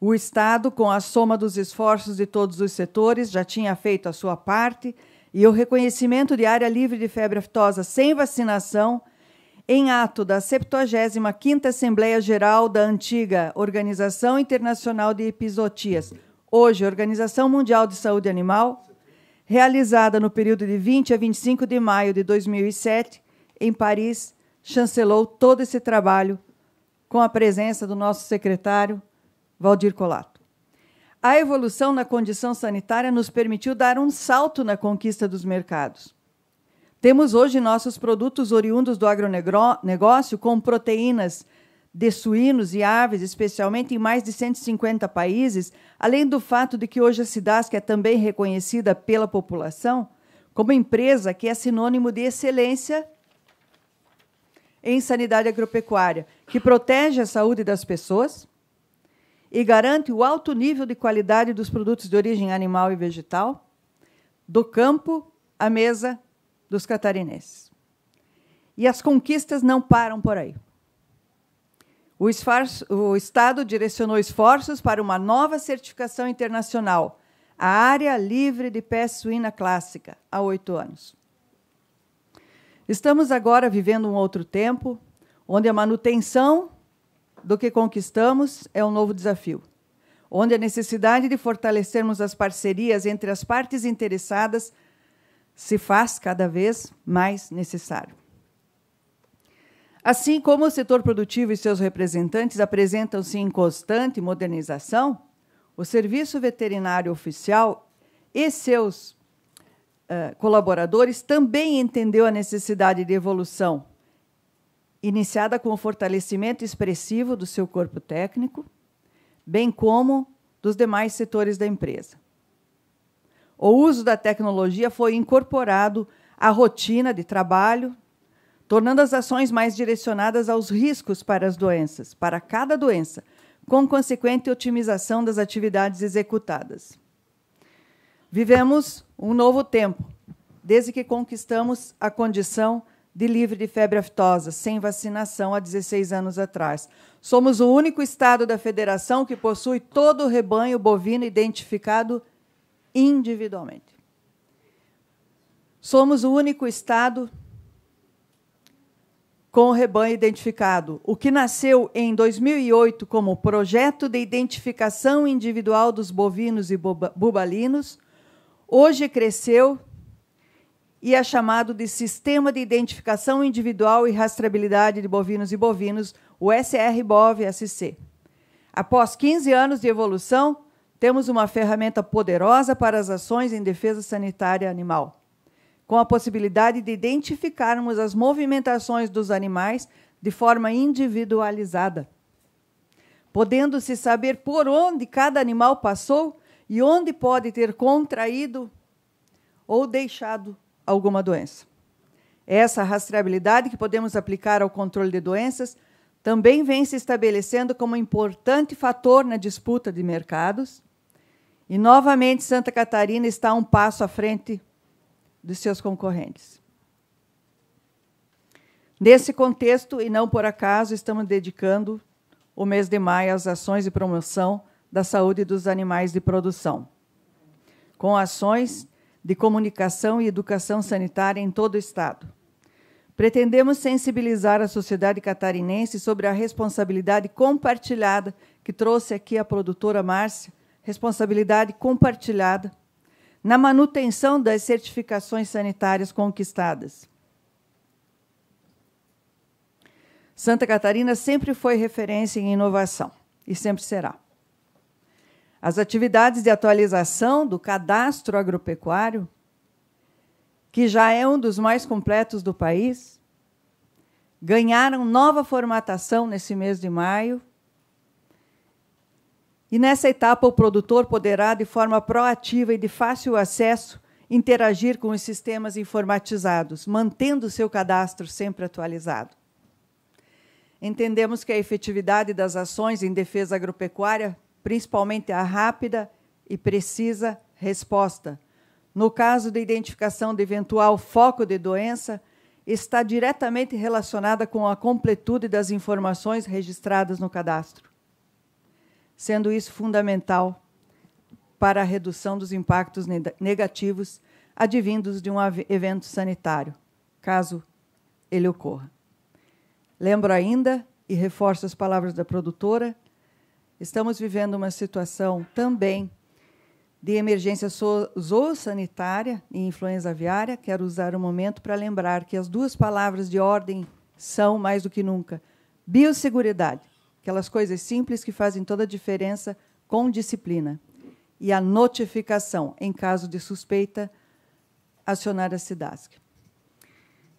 O Estado, com a soma dos esforços de todos os setores, já tinha feito a sua parte e o reconhecimento de área livre de febre aftosa sem vacinação, em ato da 75ª Assembleia Geral da antiga Organização Internacional de Episotias, hoje Organização Mundial de Saúde Animal, realizada no período de 20 a 25 de maio de 2007 em Paris, chancelou todo esse trabalho com a presença do nosso secretário Valdir Colato. A evolução na condição sanitária nos permitiu dar um salto na conquista dos mercados. Temos hoje nossos produtos oriundos do agronegócio com proteínas de suínos e aves, especialmente em mais de 150 países, além do fato de que hoje a Cidasc é também reconhecida pela população como empresa que é sinônimo de excelência em sanidade agropecuária, que protege a saúde das pessoas e garante o alto nível de qualidade dos produtos de origem animal e vegetal, do campo à mesa dos catarinenses. E as conquistas não param por aí. O, o, Estado direcionou esforços para uma nova certificação internacional, a Área Livre de Pé Suína Clássica, há oito anos. Estamos agora vivendo um outro tempo, onde a manutenção do que conquistamos é um novo desafio, onde a necessidade de fortalecermos as parcerias entre as partes interessadas se faz cada vez mais necessário. Assim como o setor produtivo e seus representantes apresentam-se em constante modernização, o Serviço Veterinário Oficial e seus colaboradores, também entendeu a necessidade de evolução, iniciada com o fortalecimento expressivo do seu corpo técnico, bem como dos demais setores da empresa. O uso da tecnologia foi incorporado à rotina de trabalho, tornando as ações mais direcionadas aos riscos para as doenças, para cada doença, com consequente otimização das atividades executadas. Vivemos um novo tempo, desde que conquistamos a condição de livre de febre aftosa, sem vacinação há 16 anos atrás. Somos o único estado da federação que possui todo o rebanho bovino identificado individualmente. Somos o único estado com o rebanho identificado, o que nasceu em 2008 como Projeto de Identificação Individual dos Bovinos e Bubalinos, Hoje cresceu e é chamado de Sistema de Identificação Individual e Rastreabilidade de Bovinos e Bovinos, o SRBOV-SC. Após 15 anos de evolução, temos uma ferramenta poderosa para as ações em defesa sanitária animal, com a possibilidade de identificarmos as movimentações dos animais de forma individualizada, podendo-se saber por onde cada animal passou e onde pode ter contraído ou deixado alguma doença. Essa rastreabilidade que podemos aplicar ao controle de doenças também vem se estabelecendo como importante fator na disputa de mercados. E novamente Santa Catarina está um passo à frente dos seus concorrentes. Nesse contexto, e não por acaso, estamos dedicando o mês de maio às ações de promoção da saúde dos animais de produção, com ações de comunicação e educação sanitária em todo o Estado. Pretendemos sensibilizar a sociedade catarinense sobre a responsabilidade compartilhada que trouxe aqui a produtora Márcia, responsabilidade compartilhada na manutenção das certificações sanitárias conquistadas. Santa Catarina sempre foi referência em inovação e sempre será. As atividades de atualização do cadastro agropecuário, que já é um dos mais completos do país, ganharam nova formatação nesse mês de maio. E nessa etapa, o produtor poderá, de forma proativa e de fácil acesso, interagir com os sistemas informatizados, mantendo seu cadastro sempre atualizado. Entendemos que a efetividade das ações em defesa agropecuária principalmente a rápida e precisa resposta. No caso da identificação de eventual foco de doença, está diretamente relacionada com a completude das informações registradas no cadastro, sendo isso fundamental para a redução dos impactos negativos advindos de um evento sanitário, caso ele ocorra. Lembro ainda e reforço as palavras da produtora Estamos vivendo uma situação também de emergência zoossanitária e influenza aviária. Quero usar o momento para lembrar que as duas palavras de ordem são, mais do que nunca, biosseguridade, aquelas coisas simples que fazem toda a diferença com disciplina, e a notificação, em caso de suspeita, acionar a SIDASC.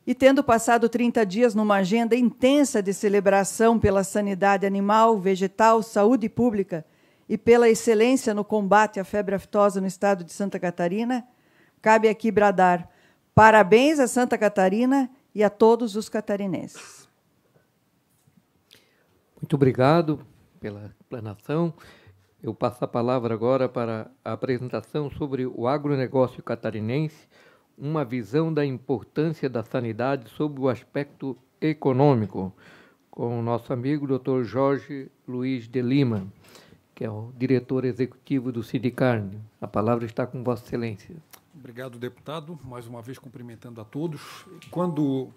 E tendo passado 30 dias numa agenda intensa de celebração pela sanidade animal, vegetal, saúde pública e pela excelência no combate à febre aftosa no estado de Santa Catarina, cabe aqui bradar parabéns a Santa Catarina e a todos os catarinenses.
Muito obrigado pela explanação. Eu passo a palavra agora para a apresentação sobre o agronegócio catarinense uma visão da importância da sanidade sob o aspecto econômico, com o nosso amigo Dr. Jorge Luiz de Lima, que é o diretor executivo do Sindicarne. A palavra está com Vossa Excelência.
Obrigado, deputado. Mais uma vez cumprimentando a todos. Quando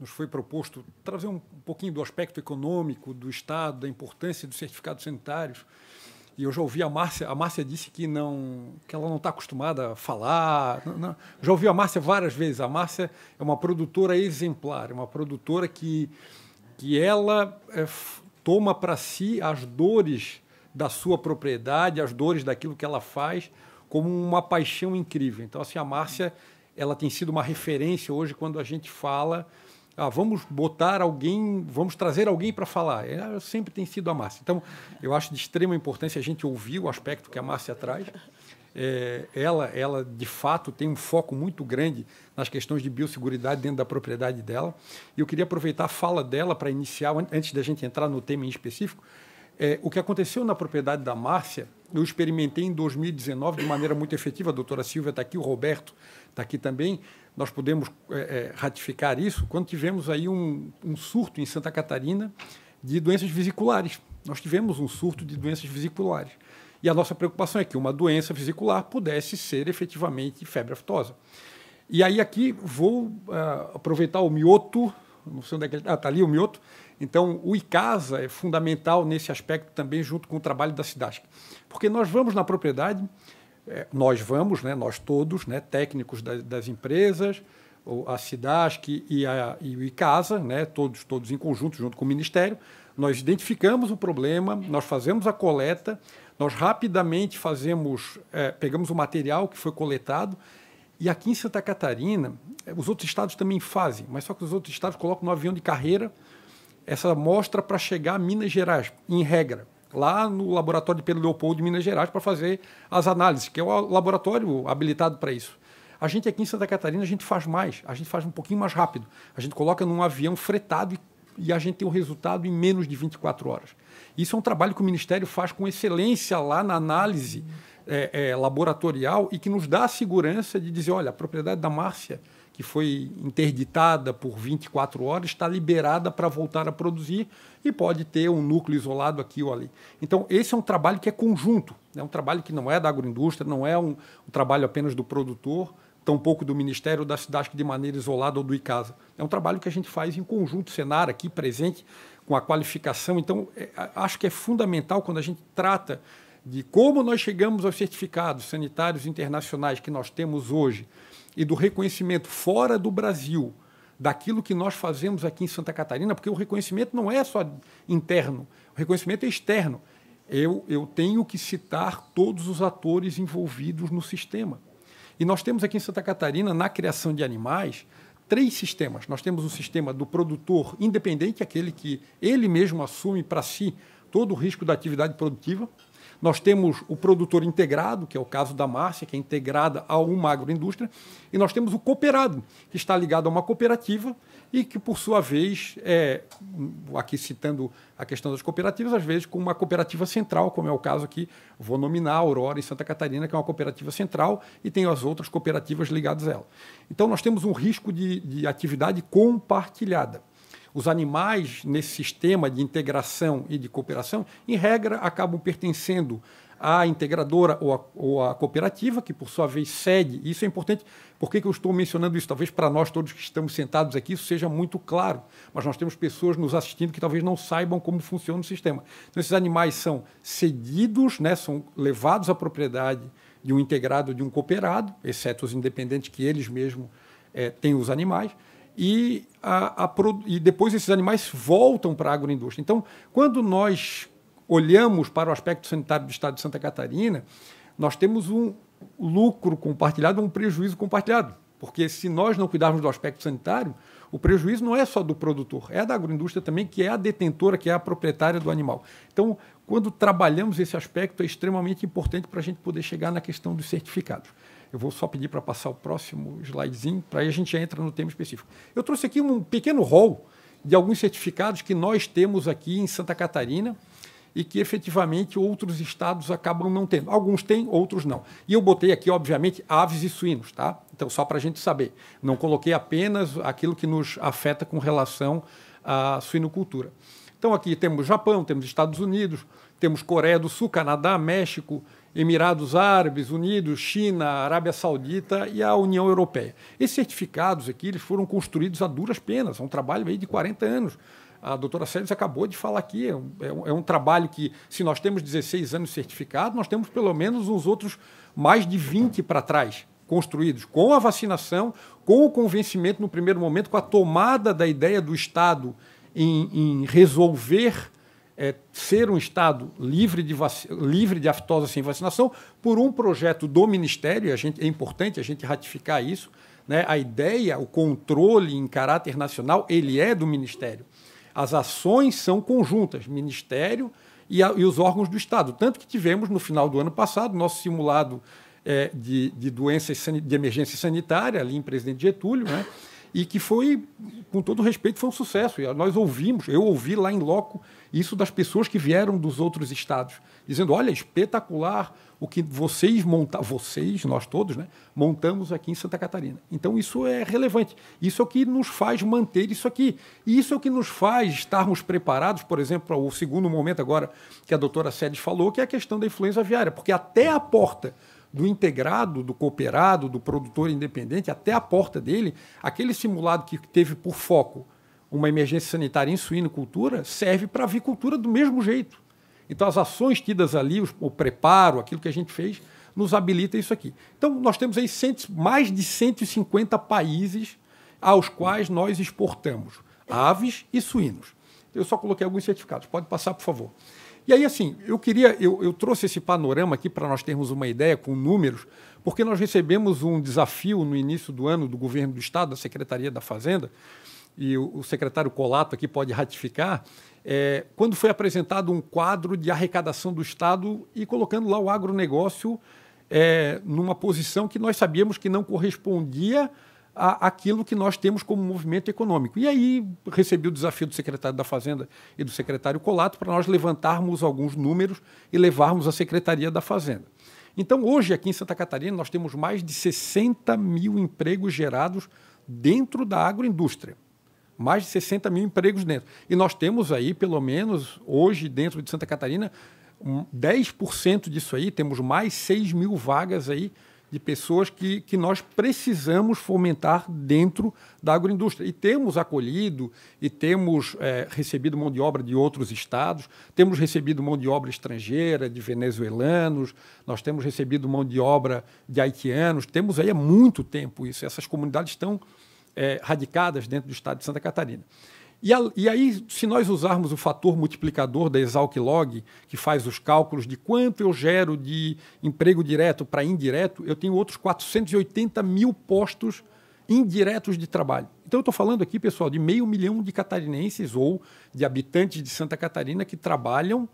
nos foi proposto trazer um pouquinho do aspecto econômico do Estado, da importância dos certificados sanitários, e eu já ouvi a Márcia, a Márcia disse que não, que ela não está acostumada a falar. Não, não. Já ouvi a Márcia várias vezes. A Márcia é uma produtora exemplar, é uma produtora que que ela é, toma para si as dores da sua propriedade, as dores daquilo que ela faz, como uma paixão incrível. Então, assim, a Márcia, ela tem sido uma referência hoje quando a gente fala ah, vamos botar alguém, vamos trazer alguém para falar. Ela é, sempre tem sido a Márcia. Então, eu acho de extrema importância a gente ouvir o aspecto que a Márcia traz. É, ela, ela, de fato, tem um foco muito grande nas questões de biosseguridade dentro da propriedade dela. E eu queria aproveitar a fala dela para iniciar, antes da gente entrar no tema em específico, é, o que aconteceu na propriedade da Márcia, eu experimentei em 2019 de maneira muito efetiva. A doutora Silvia está aqui, o Roberto está aqui também nós podemos é, é, ratificar isso quando tivemos aí um, um surto em Santa Catarina de doenças vesiculares. Nós tivemos um surto de doenças vesiculares. E a nossa preocupação é que uma doença vesicular pudesse ser efetivamente febre aftosa. E aí aqui vou uh, aproveitar o mioto, não sei onde é que ele ah, tá ali o mioto. Então o ICASA é fundamental nesse aspecto também junto com o trabalho da CIDASC. Porque nós vamos na propriedade é, nós vamos, né, nós todos, né, técnicos da, das empresas, a CIDASC e, a, e o ICASA, né, todos, todos em conjunto, junto com o Ministério, nós identificamos o problema, nós fazemos a coleta, nós rapidamente fazemos, é, pegamos o material que foi coletado, e aqui em Santa Catarina, é, os outros estados também fazem, mas só que os outros estados colocam no avião de carreira essa amostra para chegar a Minas Gerais, em regra lá no laboratório de Pedro Leopoldo, de Minas Gerais, para fazer as análises, que é o laboratório habilitado para isso. A gente aqui em Santa Catarina, a gente faz mais, a gente faz um pouquinho mais rápido. A gente coloca num avião fretado e, e a gente tem o resultado em menos de 24 horas. Isso é um trabalho que o Ministério faz com excelência lá na análise é, é, laboratorial e que nos dá a segurança de dizer, olha, a propriedade da Márcia que foi interditada por 24 horas, está liberada para voltar a produzir e pode ter um núcleo isolado aqui ou ali. Então, esse é um trabalho que é conjunto, é né? um trabalho que não é da agroindústria, não é um, um trabalho apenas do produtor, tampouco do Ministério da Cidade de maneira isolada ou do ICASA. É um trabalho que a gente faz em conjunto, cenário aqui presente, com a qualificação. Então, é, acho que é fundamental quando a gente trata de como nós chegamos aos certificados sanitários internacionais que nós temos hoje, e do reconhecimento fora do Brasil daquilo que nós fazemos aqui em Santa Catarina, porque o reconhecimento não é só interno, o reconhecimento é externo. Eu, eu tenho que citar todos os atores envolvidos no sistema. E nós temos aqui em Santa Catarina, na criação de animais, três sistemas. Nós temos o sistema do produtor independente, aquele que ele mesmo assume para si todo o risco da atividade produtiva. Nós temos o produtor integrado, que é o caso da Márcia, que é integrada a uma agroindústria, e nós temos o cooperado, que está ligado a uma cooperativa e que, por sua vez, é, aqui citando a questão das cooperativas, às vezes com uma cooperativa central, como é o caso aqui, vou nominar a Aurora em Santa Catarina, que é uma cooperativa central, e tem as outras cooperativas ligadas a ela. Então, nós temos um risco de, de atividade compartilhada. Os animais, nesse sistema de integração e de cooperação, em regra, acabam pertencendo à integradora ou à, ou à cooperativa, que por sua vez cede. Isso é importante. Por que, que eu estou mencionando isso? Talvez para nós todos que estamos sentados aqui isso seja muito claro, mas nós temos pessoas nos assistindo que talvez não saibam como funciona o sistema. Então, esses animais são cedidos, né, são levados à propriedade de um integrado, de um cooperado, exceto os independentes que eles mesmos é, têm os animais e, a, a, e depois esses animais voltam para a agroindústria. Então, quando nós olhamos para o aspecto sanitário do estado de Santa Catarina, nós temos um lucro compartilhado, um prejuízo compartilhado. Porque se nós não cuidarmos do aspecto sanitário, o prejuízo não é só do produtor, é da agroindústria também, que é a detentora, que é a proprietária do animal. Então, quando trabalhamos esse aspecto, é extremamente importante para a gente poder chegar na questão dos certificados. Eu vou só pedir para passar o próximo slidezinho, para aí a gente entra no tema específico. Eu trouxe aqui um pequeno rol de alguns certificados que nós temos aqui em Santa Catarina e que efetivamente outros estados acabam não tendo. Alguns têm, outros não. E eu botei aqui, obviamente, aves e suínos, tá? Então, só para a gente saber. Não coloquei apenas aquilo que nos afeta com relação à suinocultura. Então, aqui temos Japão, temos Estados Unidos, temos Coreia do Sul, Canadá, México, Emirados Árabes Unidos, China, Arábia Saudita e a União Europeia. Esses certificados aqui eles foram construídos a duras penas, é um trabalho aí de 40 anos. A doutora Célis acabou de falar aqui, é, é um, é um, trabalho que, se nós temos 16 anos certificado, nós temos pelo menos uns outros mais de 20 para trás construídos, com a vacinação, com o convencimento no primeiro momento, com a tomada da ideia do Estado em, em resolver é, ser um Estado livre de, livre de aftosa sem vacinação por um projeto do Ministério, a gente, é importante a gente ratificar isso. Né? A ideia, o controle em caráter nacional, ele é do Ministério. As ações são conjuntas, Ministério e, a, e os órgãos do Estado. Tanto que tivemos, no final do ano passado, nosso simulado é, de, de doenças de emergência sanitária, ali em Presidente Getúlio, né? e que foi, com todo respeito, foi um sucesso. Nós ouvimos, eu ouvi lá em loco isso das pessoas que vieram dos outros estados, dizendo: olha, espetacular o que vocês montaram, vocês, nós todos, né, montamos aqui em Santa Catarina. Então isso é relevante. Isso é o que nos faz manter isso aqui. E isso é o que nos faz estarmos preparados, por exemplo, para o segundo momento agora que a doutora Sedes falou, que é a questão da influenza aviária. Porque até a porta do integrado, do cooperado, do produtor independente, até a porta dele, aquele simulado que teve por foco uma emergência sanitária em suinocultura serve para a avicultura do mesmo jeito. Então, as ações tidas ali, o preparo, aquilo que a gente fez, nos habilita isso aqui. Então, nós temos aí cento, mais de 150 países aos quais nós exportamos aves e suínos. Eu só coloquei alguns certificados. Pode passar, por favor. E aí, assim, eu queria, eu, eu trouxe esse panorama aqui para nós termos uma ideia com números, porque nós recebemos um desafio no início do ano do governo do Estado, da Secretaria da Fazenda, e o, o secretário Colato aqui pode ratificar, é, quando foi apresentado um quadro de arrecadação do Estado e colocando lá o agronegócio é, numa posição que nós sabíamos que não correspondia aquilo que nós temos como movimento econômico. E aí recebi o desafio do secretário da Fazenda e do secretário Colato para nós levantarmos alguns números e levarmos à Secretaria da Fazenda. Então, hoje, aqui em Santa Catarina, nós temos mais de 60 mil empregos gerados dentro da agroindústria mais de 60 mil empregos dentro. E nós temos aí, pelo menos hoje, dentro de Santa Catarina, 10% disso aí, temos mais 6 mil vagas aí de pessoas que, que nós precisamos fomentar dentro da agroindústria. E temos acolhido, e temos é, recebido mão de obra de outros estados, temos recebido mão de obra estrangeira, de venezuelanos, nós temos recebido mão de obra de haitianos, temos aí há muito tempo isso. Essas comunidades estão é, radicadas dentro do estado de Santa Catarina. E, a, e, aí, se nós usarmos o fator multiplicador da Exalc Log, que faz os cálculos de quanto eu gero de emprego direto para indireto, eu tenho outros 480 mil postos indiretos de trabalho. Então, eu estou falando aqui, pessoal, de meio milhão de catarinenses ou de habitantes de Santa Catarina que trabalham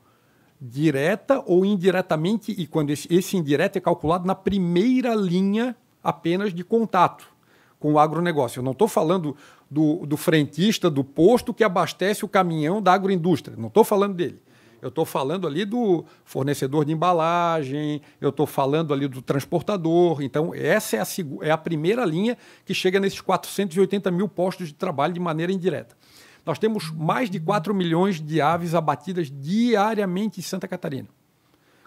direta ou indiretamente, e quando esse, esse indireto é calculado na primeira linha apenas de contato com o agronegócio. Eu não estou falando do, do frentista do posto que abastece o caminhão da agroindústria, não estou falando dele. Eu estou falando ali do fornecedor de embalagem, eu estou falando ali do transportador. Então, essa é a, é a primeira linha que chega nesses 480 mil postos de trabalho de maneira indireta. Nós temos mais de 4 milhões de aves abatidas diariamente em Santa Catarina.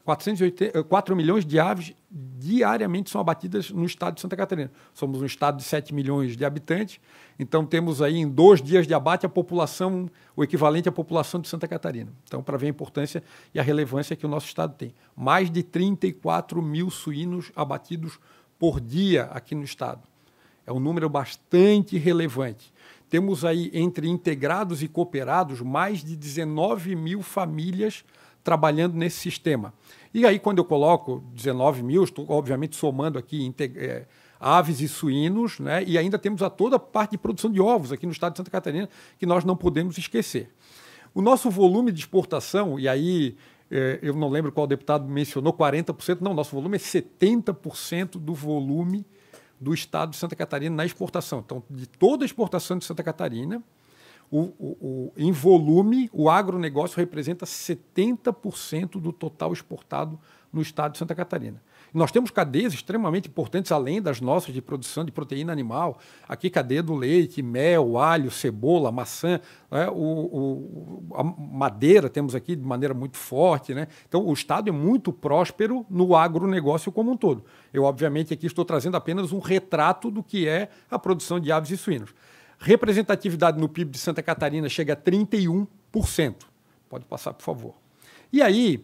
480, 4 eh, milhões de aves diariamente são abatidas no estado de Santa Catarina. Somos um estado de 7 milhões de habitantes, então temos aí em dois dias de abate a população, o equivalente à população de Santa Catarina. Então, para ver a importância e a relevância que o nosso estado tem. Mais de 34 mil suínos abatidos por dia aqui no estado. É um número bastante relevante. Temos aí, entre integrados e cooperados, mais de 19 mil famílias trabalhando nesse sistema. E aí, quando eu coloco 19 mil, estou obviamente somando aqui é, aves e suínos, né? e ainda temos a toda a parte de produção de ovos aqui no estado de Santa Catarina, que nós não podemos esquecer. O nosso volume de exportação, e aí é, eu não lembro qual deputado mencionou, 40%, não, nosso volume é 70% do volume do estado de Santa Catarina na exportação. Então, de toda a exportação de Santa Catarina, o, o, o, em volume, o agronegócio representa 70% do total exportado no estado de Santa Catarina. nós temos cadeias extremamente importantes, além das nossas de produção de proteína animal, aqui cadeia do leite, mel, alho, cebola, maçã, né? o, a madeira temos aqui de maneira muito forte. Né? Então, o Estado é muito próspero no agronegócio como um todo. Eu, obviamente, aqui estou trazendo apenas um retrato do que é a produção de aves e suínos. Representatividade no PIB de Santa Catarina chega a 31%. Pode passar, por favor. E aí,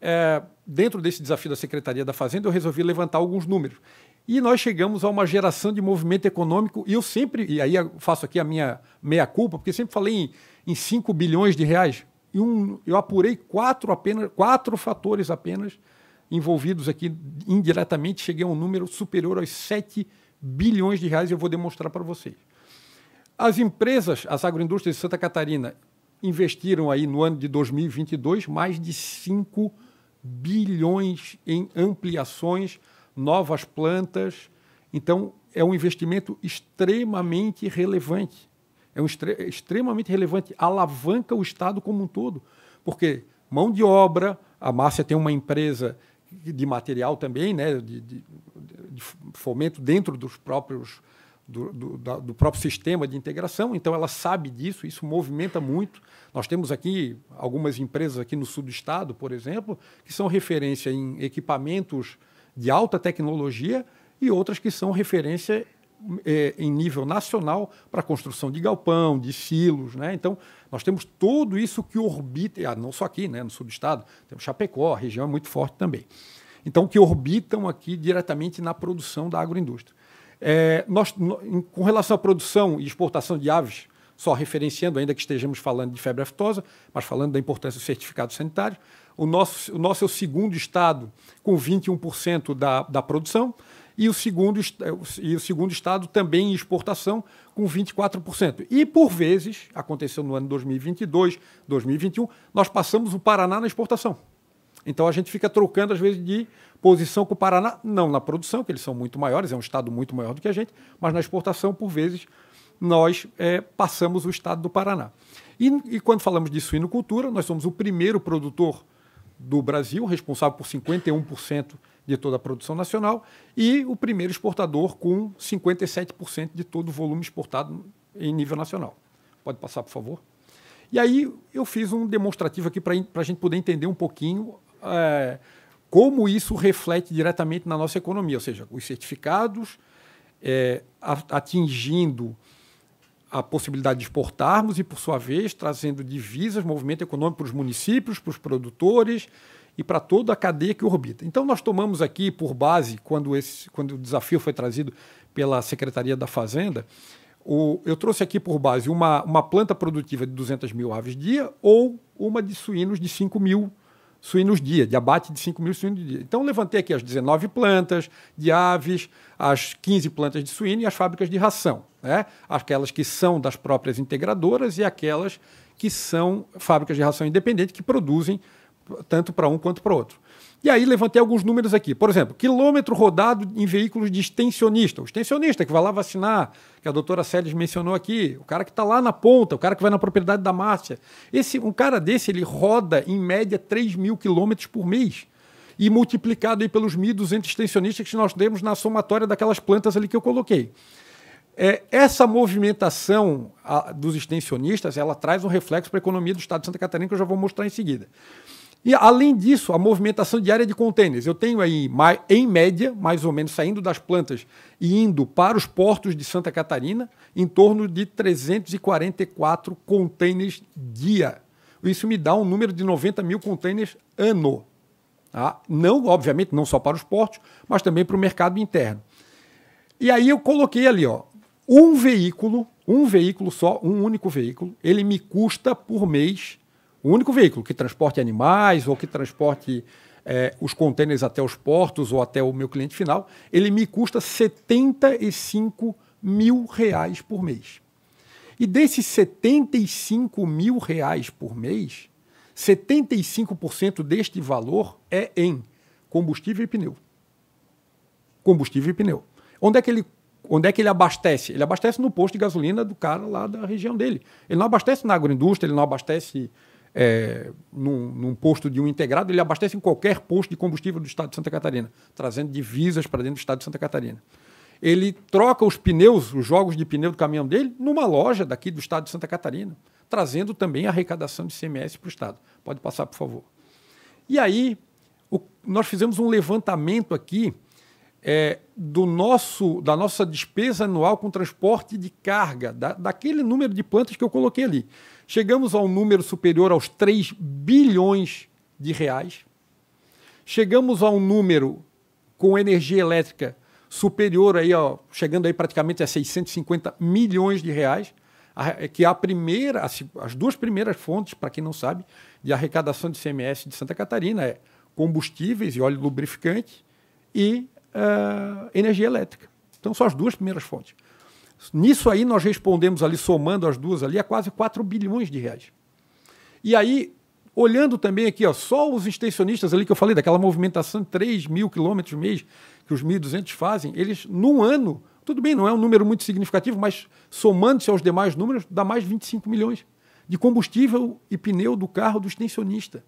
é, dentro desse desafio da Secretaria da Fazenda, eu resolvi levantar alguns números. E nós chegamos a uma geração de movimento econômico, e eu sempre, e aí faço aqui a minha meia-culpa, porque sempre falei em, em 5 bilhões de reais, e um, eu apurei quatro, apenas, quatro fatores apenas envolvidos aqui indiretamente, cheguei a um número superior aos 7 bilhões de reais, e eu vou demonstrar para vocês. As empresas, as agroindústrias de Santa Catarina, investiram aí no ano de 2022 mais de 5 bilhões em ampliações, novas plantas. Então, é um investimento extremamente relevante. É um extremamente relevante, alavanca o Estado como um todo, porque mão de obra, a Márcia tem uma empresa de material também, né, de, de, de fomento dentro dos próprios do, do, da, do, próprio sistema de integração, então ela sabe disso, isso movimenta muito. Nós temos aqui algumas empresas aqui no sul do estado, por exemplo, que são referência em equipamentos de alta tecnologia e outras que são referência é, em nível nacional para construção de galpão, de silos. Né? Então, nós temos tudo isso que orbita, ah, não só aqui, né, no sul do estado, temos Chapecó, a região é muito forte também. Então, que orbitam aqui diretamente na produção da agroindústria. É, nós, com relação à produção e exportação de aves, só referenciando, ainda que estejamos falando de febre aftosa, mas falando da importância do certificado sanitário, o nosso, o nosso é o segundo estado com 21% da, da produção e o, segundo, é, e o segundo estado também em exportação com 24%. E, por vezes, aconteceu no ano 2022, 2021, nós passamos o Paraná na exportação. Então, a gente fica trocando, às vezes, de Posição com o Paraná, não na produção, que eles são muito maiores, é um estado muito maior do que a gente, mas na exportação, por vezes, nós é, passamos o estado do Paraná. E, e quando falamos de suinocultura, nós somos o primeiro produtor do Brasil, responsável por 51% de toda a produção nacional, e o primeiro exportador com 57% de todo o volume exportado em nível nacional. Pode passar, por favor? E aí eu fiz um demonstrativo aqui para a gente poder entender um pouquinho é, como isso reflete diretamente na nossa economia, ou seja, os certificados é, atingindo a possibilidade de exportarmos e, por sua vez, trazendo divisas, movimento econômico para os municípios, para os produtores e para toda a cadeia que orbita. Então, nós tomamos aqui por base, quando, esse, quando o desafio foi trazido pela Secretaria da Fazenda, o, eu trouxe aqui por base uma, uma planta produtiva de 200 mil aves dia ou uma de suínos de 5 mil suínos dia, de abate de 5 mil suínos dia. Então, levantei aqui as 19 plantas de aves, as 15 plantas de suíno e as fábricas de ração. Né? Aquelas que são das próprias integradoras e aquelas que são fábricas de ração independente que produzem tanto para um quanto para outro. E aí levantei alguns números aqui. Por exemplo, quilômetro rodado em veículos de extensionista. O extensionista que vai lá vacinar, que a doutora Celes mencionou aqui, o cara que está lá na ponta, o cara que vai na propriedade da Márcia. Esse, um cara desse, ele roda em média 3 mil quilômetros por mês. E multiplicado aí pelos 1.200 extensionistas que nós temos na somatória daquelas plantas ali que eu coloquei. É, essa movimentação a, dos extensionistas, ela traz um reflexo para a economia do Estado de Santa Catarina, que eu já vou mostrar em seguida. E além disso, a movimentação diária de contêineres. Eu tenho aí, em média, mais ou menos, saindo das plantas e indo para os portos de Santa Catarina, em torno de 344 contêineres dia. Isso me dá um número de 90 mil contêineres ano. Ah, Não, obviamente, não só para os portos, mas também para o mercado interno. E aí eu coloquei ali, ó, um veículo, um veículo só, um único veículo, ele me custa por mês o único veículo que transporte animais ou que transporte é, os contêineres até os portos ou até o meu cliente final, ele me custa 75 mil reais por mês. E desses 75 mil reais por mês, 75% deste valor é em combustível e pneu. Combustível e pneu. Onde é que ele Onde é que ele abastece? Ele abastece no posto de gasolina do cara lá da região dele. Ele não abastece na agroindústria, ele não abastece é, num, num, posto de um integrado, ele abastece em qualquer posto de combustível do estado de Santa Catarina, trazendo divisas para dentro do estado de Santa Catarina. Ele troca os pneus, os jogos de pneu do caminhão dele, numa loja daqui do estado de Santa Catarina, trazendo também a arrecadação de CMS para o estado. Pode passar, por favor. E aí, o, nós fizemos um levantamento aqui é, do nosso, da nossa despesa anual com transporte de carga, da, daquele número de plantas que eu coloquei ali. Chegamos a um número superior aos 3 bilhões de reais. Chegamos a um número com energia elétrica superior aí, ó, chegando aí praticamente a 650 milhões de reais, é que é a primeira, as duas primeiras fontes, para quem não sabe, de arrecadação de CMS de Santa Catarina é combustíveis e óleo lubrificante e uh, energia elétrica. Então são as duas primeiras fontes. Nisso aí nós respondemos ali, somando as duas ali, a é quase 4 bilhões de reais. E aí, olhando também aqui, ó, só os extensionistas ali que eu falei, daquela movimentação de 3 mil quilômetros mês que os 1.200 fazem, eles num ano, tudo bem, não é um número muito significativo, mas somando-se aos demais números, dá mais 25 milhões de combustível e pneu do carro do extensionista,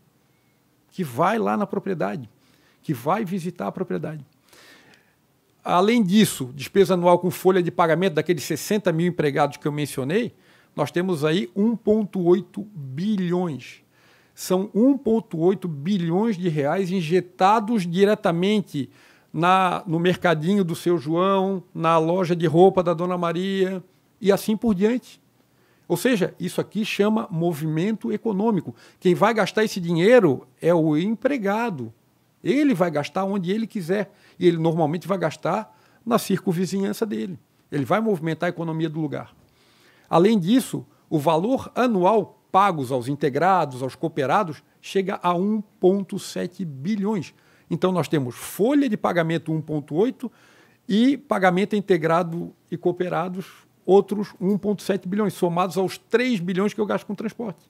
que vai lá na propriedade, que vai visitar a propriedade. Além disso, despesa anual com folha de pagamento daqueles 60 mil empregados que eu mencionei, nós temos aí 1,8 bilhões. São 1,8 bilhões de reais injetados diretamente na, no mercadinho do seu João, na loja de roupa da Dona Maria e assim por diante. Ou seja, isso aqui chama movimento econômico. Quem vai gastar esse dinheiro é o empregado. Ele vai gastar onde ele quiser e ele normalmente vai gastar na circunvizinhança dele. Ele vai movimentar a economia do lugar. Além disso, o valor anual pagos aos integrados, aos cooperados, chega a 1,7 bilhões. Então nós temos folha de pagamento 1,8 e pagamento integrado e cooperados outros 1,7 bilhões, somados aos 3 bilhões que eu gasto com transporte.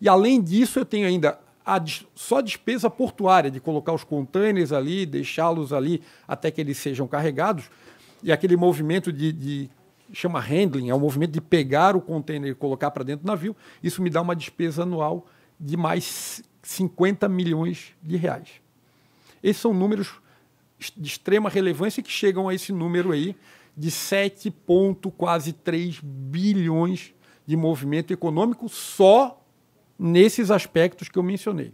E além disso, eu tenho ainda a, só a despesa portuária de colocar os contêineres ali, deixá-los ali até que eles sejam carregados, e aquele movimento de, de chama handling, é o um movimento de pegar o contêiner e colocar para dentro do navio, isso me dá uma despesa anual de mais 50 milhões de reais. Esses são números de extrema relevância que chegam a esse número aí de 7 ponto quase 3 bilhões de movimento econômico só nesses aspectos que eu mencionei.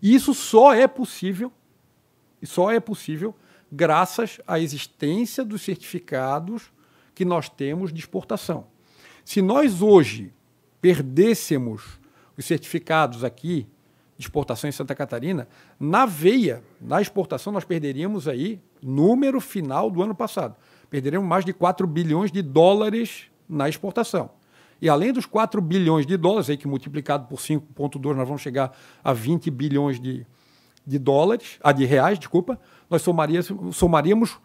E isso só é possível, só é possível graças à existência dos certificados que nós temos de exportação. Se nós hoje perdêssemos os certificados aqui de exportação em Santa Catarina, na veia, na exportação, nós perderíamos aí, número final do ano passado, perderíamos mais de 4 bilhões de dólares na exportação. E além dos 4 bilhões de dólares, aí que multiplicado por 5,2 nós vamos chegar a 20 bilhões de, de dólares, a ah, de reais, desculpa, nós somaríamos, somaríamos,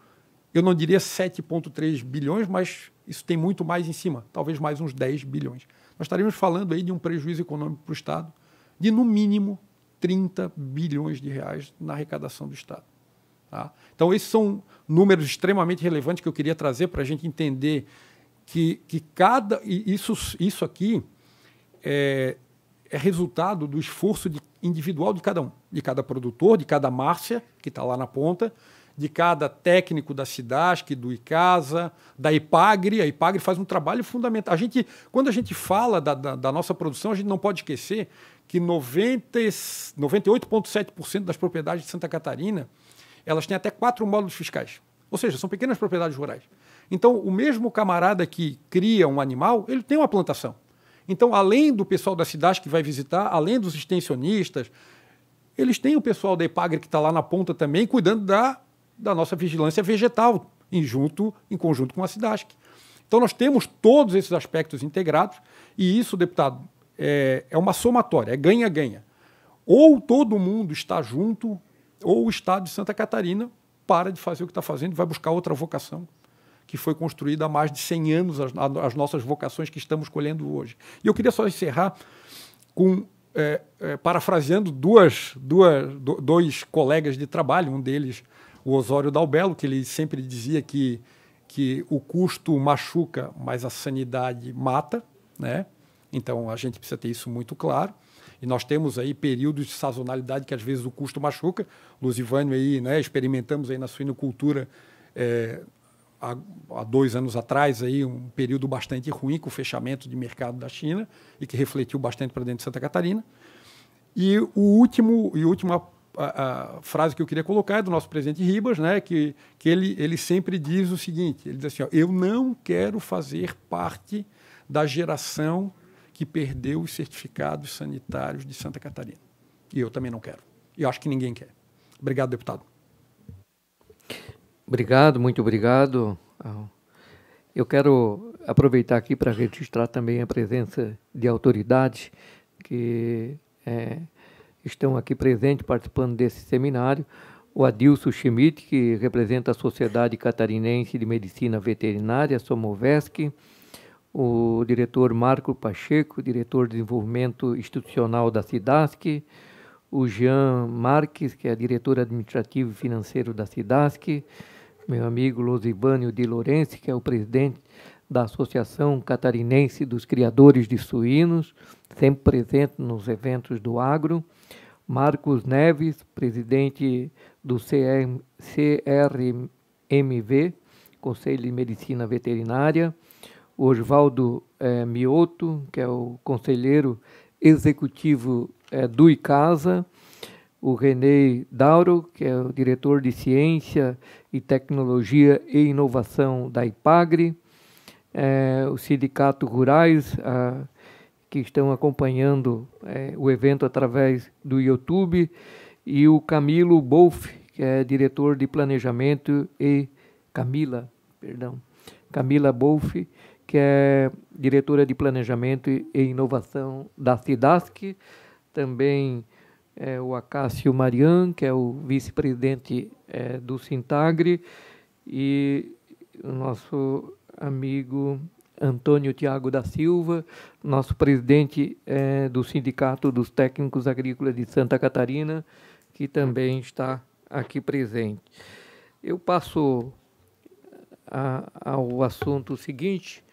eu não diria 7,3 bilhões, mas isso tem muito mais em cima, talvez mais uns 10 bilhões. Nós estaríamos falando aí de um prejuízo econômico para o Estado de, no mínimo, 30 bilhões de reais na arrecadação do Estado. Tá? Então, esses são números extremamente relevantes que eu queria trazer para a gente entender que, que cada. isso, isso aqui é, é resultado do esforço de, individual de cada um, de cada produtor, de cada Márcia, que está lá na ponta, de cada técnico da Cidasc, do ICASA, da IPAGRE. A IPAGRE faz um trabalho fundamental. A gente, quando a gente fala da, da, da nossa produção, a gente não pode esquecer que 98,7% das propriedades de Santa Catarina elas têm até quatro módulos fiscais. Ou seja, são pequenas propriedades rurais. Então, o mesmo camarada que cria um animal, ele tem uma plantação. Então, além do pessoal da cidade que vai visitar, além dos extensionistas, eles têm o pessoal da Epagre que está lá na ponta também, cuidando da, da nossa vigilância vegetal, em, junto, em conjunto com a SIDASC. Então, nós temos todos esses aspectos integrados, e isso, deputado, é, é uma somatória, é ganha-ganha. Ou todo mundo está junto, ou o Estado de Santa Catarina para de fazer o que está fazendo e vai buscar outra vocação que foi construída há mais de 100 anos, as, as nossas vocações que estamos colhendo hoje. E eu queria só encerrar com é, é, parafraseando duas, duas, do, dois colegas de trabalho, um deles, o Osório Dalbelo, que ele sempre dizia que, que o custo machuca, mas a sanidade mata, né? Então a gente precisa ter isso muito claro. E nós temos aí períodos de sazonalidade que às vezes o custo machuca. Lusivânio aí, né, experimentamos aí na suinocultura é, há, há, dois anos atrás aí um período bastante ruim com o fechamento de mercado da China e que refletiu bastante para dentro de Santa Catarina. E o último e última a, a frase que eu queria colocar é do nosso presidente Ribas, né, que, que ele, ele sempre diz o seguinte, ele diz assim, ó, eu não quero fazer parte da geração que perdeu os certificados sanitários de Santa Catarina. E eu também não quero. E acho que ninguém quer. Obrigado, deputado.
Obrigado, muito obrigado. Ah, eu quero aproveitar aqui para registrar também a presença de autoridades que é, estão aqui presentes participando desse seminário. O Adilson Schmidt, que representa a Sociedade Catarinense de Medicina Veterinária, Somovesc, o diretor Marco Pacheco, diretor de desenvolvimento institucional da SIDASC, o Jean Marques, que é diretor administrativo e financeiro da SIDASC, meu amigo Losibânio de Lourenço, que é o presidente da Associação Catarinense dos Criadores de Suínos, sempre presente nos eventos do agro. Marcos Neves, presidente do CRMV, Conselho de Medicina Veterinária. Osvaldo é, eh, Mioto, que é o conselheiro executivo é, do ICASA o René Dauro, que é o diretor de Ciência e Tecnologia e Inovação da IPAGRE, é, o Sindicato Rurais, a, que estão acompanhando é, o evento através do YouTube, e o Camilo Bolf, que é diretor de Planejamento e Camila, perdão, Camila Bolf, que é diretora de Planejamento e Inovação da CIDASC, também é, o Acácio Marian, que é o vice-presidente é, do Sintagre, e o nosso amigo Antônio Tiago da Silva, nosso presidente é, do Sindicato dos Técnicos Agrícolas de Santa Catarina, que também está aqui presente. Eu passo a, ao assunto seguinte,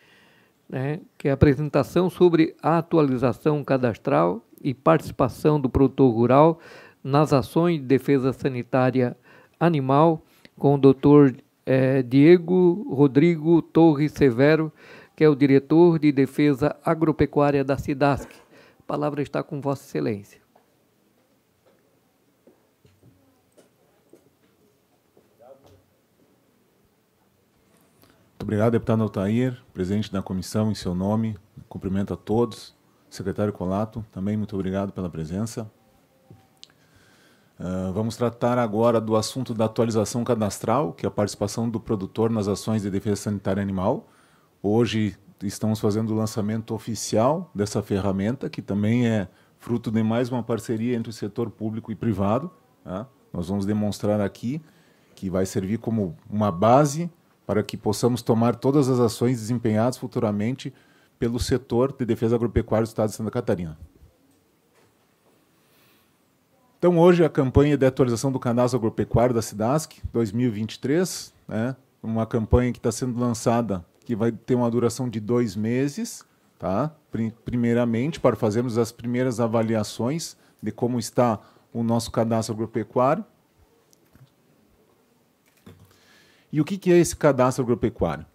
né, que é a apresentação sobre a atualização cadastral e participação do produtor rural nas ações de defesa sanitária animal com o doutor eh, Diego Rodrigo Torres Severo, que é o diretor de defesa agropecuária da SIDASC. A palavra está com Vossa Excelência.
Muito obrigado, deputado Altair, presidente da comissão, em seu nome. Cumprimento a todos Secretário Colato, também muito obrigado pela presença. Uh, vamos tratar agora do assunto da atualização cadastral, que é a participação do produtor nas ações de defesa sanitária animal. Hoje estamos fazendo o lançamento oficial dessa ferramenta, que também é fruto de mais uma parceria entre o setor público e privado. Tá? Nós vamos demonstrar aqui que vai servir como uma base para que possamos tomar todas as ações desempenhadas futuramente pelo setor de defesa agropecuária do Estado de Santa Catarina. Então, hoje, a campanha de atualização do cadastro agropecuário da SIDASC 2023, né, uma campanha que está sendo lançada, que vai ter uma duração de dois meses, tá? primeiramente, para fazermos as primeiras avaliações de como está o nosso cadastro agropecuário. E o que é esse cadastro agropecuário?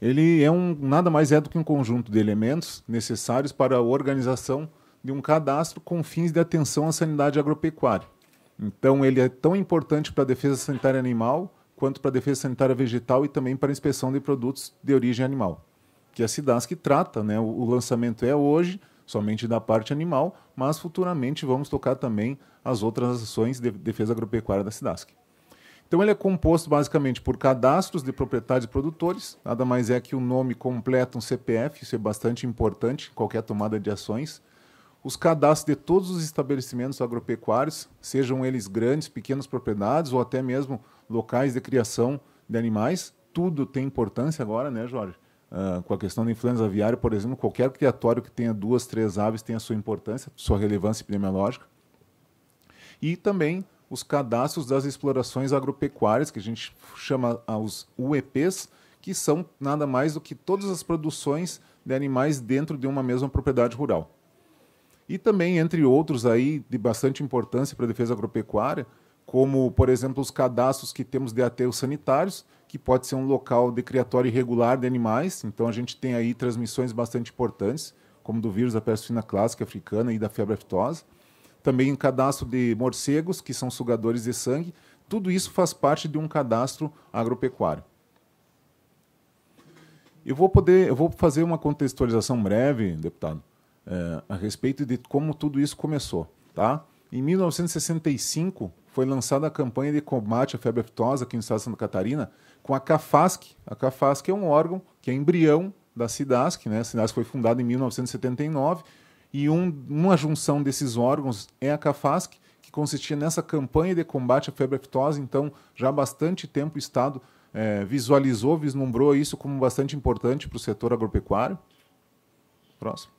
ele é um nada mais é do que um conjunto de elementos necessários para a organização de um cadastro com fins de atenção à sanidade agropecuária. Então, ele é tão importante para a defesa sanitária animal quanto para a defesa sanitária vegetal e também para a inspeção de produtos de origem animal, que a SIDASC trata. Né? O lançamento é hoje, somente da parte animal, mas futuramente vamos tocar também as outras ações de defesa agropecuária da SIDASC. Então ele é composto basicamente por cadastros de proprietários e produtores, nada mais é que o nome completo, um CPF, isso é bastante importante em qualquer tomada de ações. Os cadastros de todos os estabelecimentos agropecuários, sejam eles grandes, pequenas propriedades ou até mesmo locais de criação de animais, tudo tem importância agora, né, Jorge? Uh, com a questão da influenza aviária, por exemplo, qualquer criatório que tenha duas, três aves tem a sua importância, sua relevância epidemiológica. E também os cadastros das explorações agropecuárias, que a gente chama ah, os UEPs, que são nada mais do que todas as produções de animais dentro de uma mesma propriedade rural. E também, entre outros aí de bastante importância para a defesa agropecuária, como, por exemplo, os cadastros que temos de aterros sanitários, que pode ser um local de criatório irregular de animais. Então, a gente tem aí transmissões bastante importantes, como do vírus da peste suína clássica africana e da febre aftosa também um cadastro de morcegos, que são sugadores de sangue. Tudo isso faz parte de um cadastro agropecuário. Eu vou poder, eu vou fazer uma contextualização breve, deputado, é, a respeito de como tudo isso começou, tá? Em 1965 foi lançada a campanha de combate à febre aftosa aqui no estado de Santa Catarina com a Cafasc. A Cafasc é um órgão que é embrião da Cidasc, né? A Cidasc foi fundada em 1979 e um, uma junção desses órgãos é a Cafasc, que consistia nessa campanha de combate à febre aftosa. Então, já há bastante tempo o Estado é, visualizou, vislumbrou isso como bastante importante para o setor agropecuário. Próximo.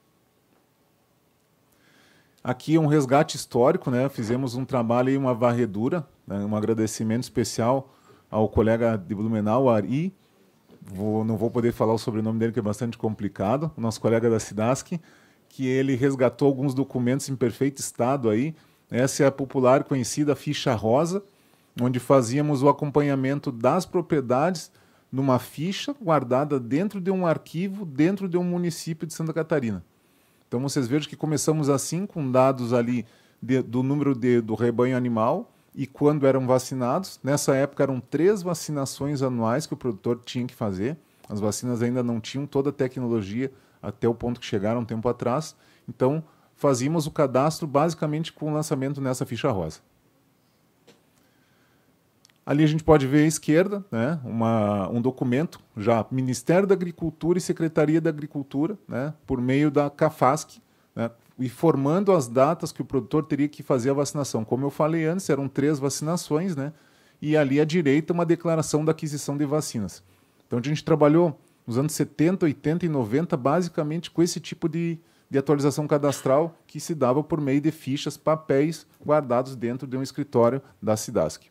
Aqui é um resgate histórico, né? Fizemos um trabalho e uma varredura, né? um agradecimento especial ao colega de Blumenau, Ari. Vou, não vou poder falar o sobrenome dele, que é bastante complicado. nosso colega da Sidask, que ele resgatou alguns documentos em perfeito estado aí. Essa é a popular conhecida ficha rosa, onde fazíamos o acompanhamento das propriedades numa ficha guardada dentro de um arquivo, dentro de um município de Santa Catarina. Então vocês vejam que começamos assim com dados ali de, do número de, do rebanho animal e quando eram vacinados. Nessa época eram três vacinações anuais que o produtor tinha que fazer. As vacinas ainda não tinham toda a tecnologia até o ponto que chegaram um tempo atrás. Então, fazíamos o cadastro basicamente com o lançamento nessa ficha rosa. Ali a gente pode ver à esquerda né, uma, um documento já Ministério da Agricultura e Secretaria da Agricultura, né, por meio da CAFASC, né, informando as datas que o produtor teria que fazer a vacinação. Como eu falei antes, eram três vacinações, né, e ali à direita uma declaração da aquisição de vacinas. Então a gente trabalhou nos anos 70, 80 e 90, basicamente com esse tipo de, de atualização cadastral que se dava por meio de fichas, papéis guardados dentro de um escritório da SIDASC.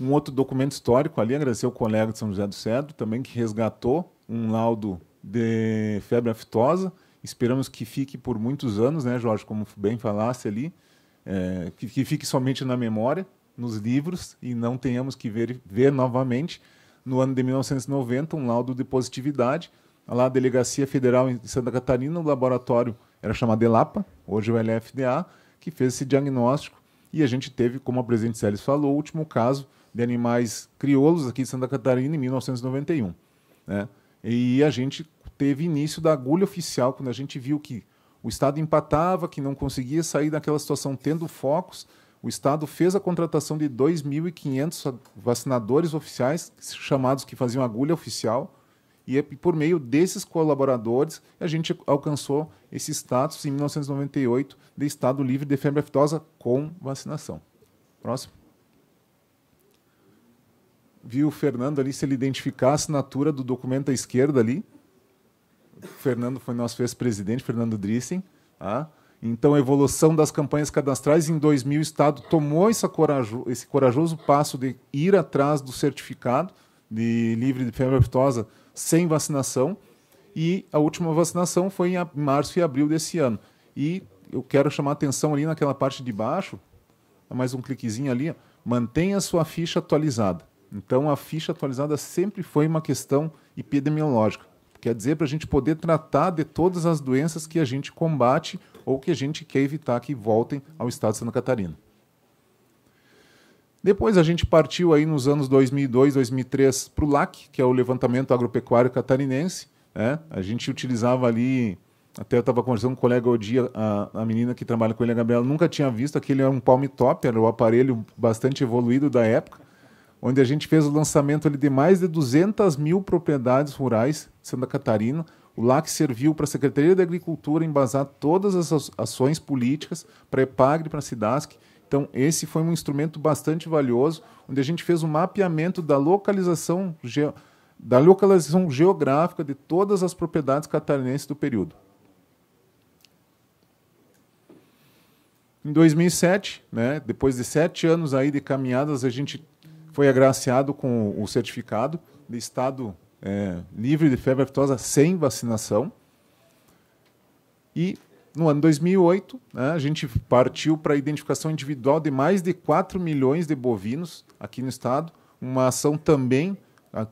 Um outro documento histórico ali, agradecer ao colega de São José do Cedro, também que resgatou um laudo de febre aftosa. Esperamos que fique por muitos anos, né, Jorge, como bem falasse ali, é, que, que fique somente na memória, nos livros, e não tenhamos que ver, ver novamente, no ano de 1990, um laudo de positividade lá a Delegacia Federal em Santa Catarina, o laboratório era chamado ELAPA, hoje é o LFDA, que fez esse diagnóstico e a gente teve, como a presidente Celis falou, o último caso de animais crioulos aqui em Santa Catarina em 1991. Né? E a gente teve início da agulha oficial quando a gente viu que o Estado empatava, que não conseguia sair daquela situação tendo focos, o Estado fez a contratação de 2.500 vacinadores oficiais, chamados que faziam agulha oficial, e é por meio desses colaboradores a gente alcançou esse status em 1998 de Estado livre de febre aftosa com vacinação. Próximo. Viu o Fernando ali se ele identificar a assinatura do documento à esquerda ali. O Fernando foi nosso ex-presidente, Fernando Drissen. Ah. Tá? Então, a evolução das campanhas cadastrais em 2000, o Estado tomou corajo esse corajoso passo de ir atrás do certificado de livre de febre aftosa sem vacinação. E a última vacinação foi em março e abril desse ano. E eu quero chamar atenção ali naquela parte de baixo, mais um cliquezinho ali, mantenha sua ficha atualizada. Então, a ficha atualizada sempre foi uma questão epidemiológica. Quer dizer, para a gente poder tratar de todas as doenças que a gente combate ou que a gente quer evitar que voltem ao estado de Santa Catarina. Depois a gente partiu aí nos anos 2002, 2003 para o LAC, que é o Levantamento Agropecuário Catarinense. Né? A gente utilizava ali, até eu estava conversando com um colega o dia, a, a, menina que trabalha com ele, a Gabriela, nunca tinha visto, aquele era um palm top, era o um aparelho bastante evoluído da época, onde a gente fez o lançamento ali de mais de 200 mil propriedades rurais de Santa Catarina, o LAC serviu para a Secretaria da Agricultura embasar todas as ações políticas para a EPAGRE, para a SIDASC. Então, esse foi um instrumento bastante valioso, onde a gente fez um mapeamento da localização, ge da localização geográfica de todas as propriedades catarinenses do período. Em 2007, né, depois de sete anos aí de caminhadas, a gente foi agraciado com o certificado de Estado é, livre de febre aftosa sem vacinação. E no ano 2008, né, a gente partiu para a identificação individual de mais de 4 milhões de bovinos aqui no estado, uma ação também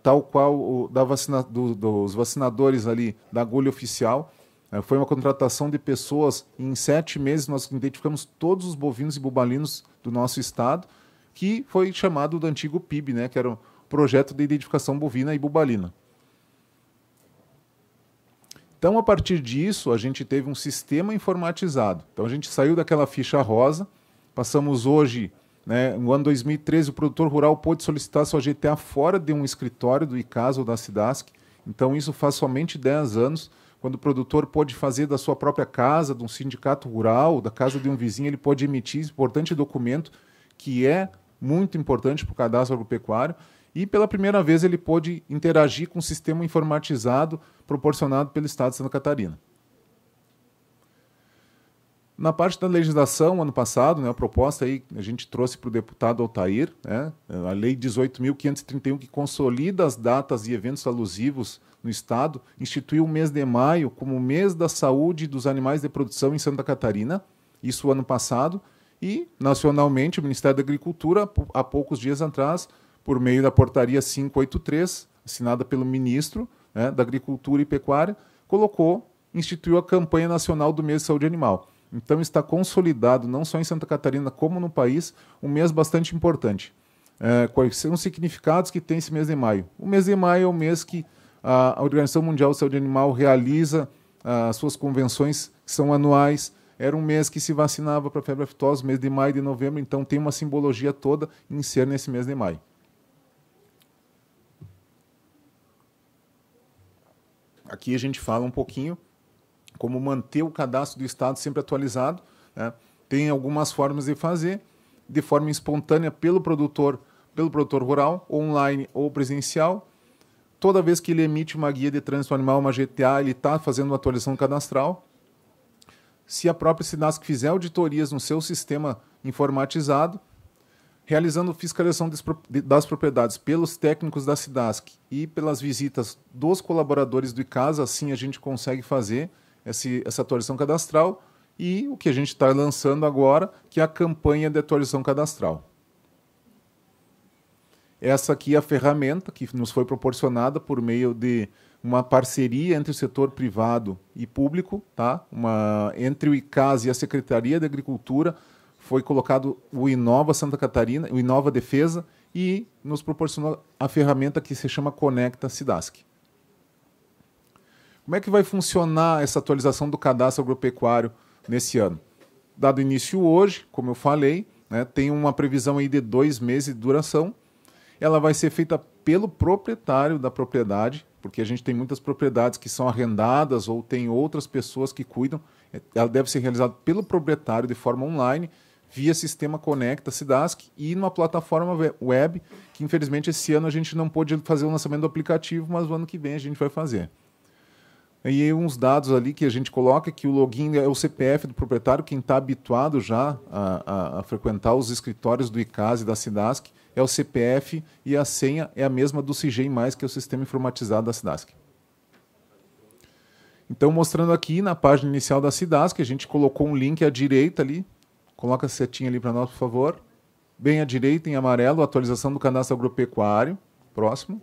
tal qual o, da vacina, do, dos vacinadores ali da agulha oficial. É, foi uma contratação de pessoas em sete meses nós identificamos todos os bovinos e bubalinos do nosso estado, que foi chamado do antigo PIB, né, que era o Projeto de Identificação Bovina e Bubalina. Então, a partir disso, a gente teve um sistema informatizado. Então, a gente saiu daquela ficha rosa, passamos hoje, né, no ano 2013, o produtor rural pôde solicitar sua GTA fora de um escritório do ICAS ou da SIDASC. Então, isso faz somente 10 anos, quando o produtor pôde fazer da sua própria casa, de um sindicato rural, da casa de um vizinho, ele pode emitir esse importante documento que é muito importante para o cadastro agropecuário e pela primeira vez ele pôde interagir com o um sistema informatizado proporcionado pelo Estado de Santa Catarina. Na parte da legislação, ano passado, né, a proposta aí a gente trouxe para o deputado Altair, né, a Lei 18.531, que consolida as datas e eventos alusivos no Estado, instituiu o mês de maio como o mês da saúde dos animais de produção em Santa Catarina, isso ano passado, e nacionalmente o Ministério da Agricultura, há poucos dias atrás, por meio da portaria 583, assinada pelo ministro né, da Agricultura e Pecuária, colocou, instituiu a campanha nacional do mês de saúde animal. Então está consolidado, não só em Santa Catarina, como no país, um mês bastante importante. É, quais são os significados que tem esse mês de maio? O mês de maio é o mês que a Organização Mundial de Saúde Animal realiza ah, as suas convenções, que são anuais. Era um mês que se vacinava para febre aftosa, mês de maio e de novembro, então tem uma simbologia toda em ser nesse mês de maio. Aqui a gente fala um pouquinho como manter o cadastro do Estado sempre atualizado. Né? Tem algumas formas de fazer, de forma espontânea pelo produtor, pelo produtor rural, online ou presencial. Toda vez que ele emite uma guia de trânsito animal, uma GTA, ele está fazendo uma atualização cadastral. Se a própria SINASC fizer auditorias no seu sistema informatizado, realizando fiscalização das propriedades pelos técnicos da SIDASC e pelas visitas dos colaboradores do ICASA, assim a gente consegue fazer esse, essa atualização cadastral e o que a gente está lançando agora, que é a campanha de atualização cadastral. Essa aqui é a ferramenta que nos foi proporcionada por meio de uma parceria entre o setor privado e público, tá? uma, entre o ICAS e a Secretaria de Agricultura, foi colocado o Inova Santa Catarina, o Inova Defesa, e nos proporcionou a ferramenta que se chama Conecta Sidask. Como é que vai funcionar essa atualização do cadastro agropecuário nesse ano? Dado início hoje, como eu falei, né, tem uma previsão aí de dois meses de duração. Ela vai ser feita pelo proprietário da propriedade, porque a gente tem muitas propriedades que são arrendadas ou tem outras pessoas que cuidam. Ela deve ser realizada pelo proprietário de forma online via Sistema Conecta, Sidask, e numa plataforma web, que infelizmente esse ano a gente não pôde fazer o lançamento do aplicativo, mas o ano que vem a gente vai fazer. E uns dados ali que a gente coloca, que o login é o CPF do proprietário, quem está habituado já a, a, a, frequentar os escritórios do ICAS e da Sidask, é o CPF e a senha é a mesma do CIGEM+, que é o sistema informatizado da Sidask. Então, mostrando aqui na página inicial da Sidask, a gente colocou um link à direita ali, Coloca a setinha ali para nós, por favor. Bem à direita, em amarelo, atualização do cadastro agropecuário. Próximo.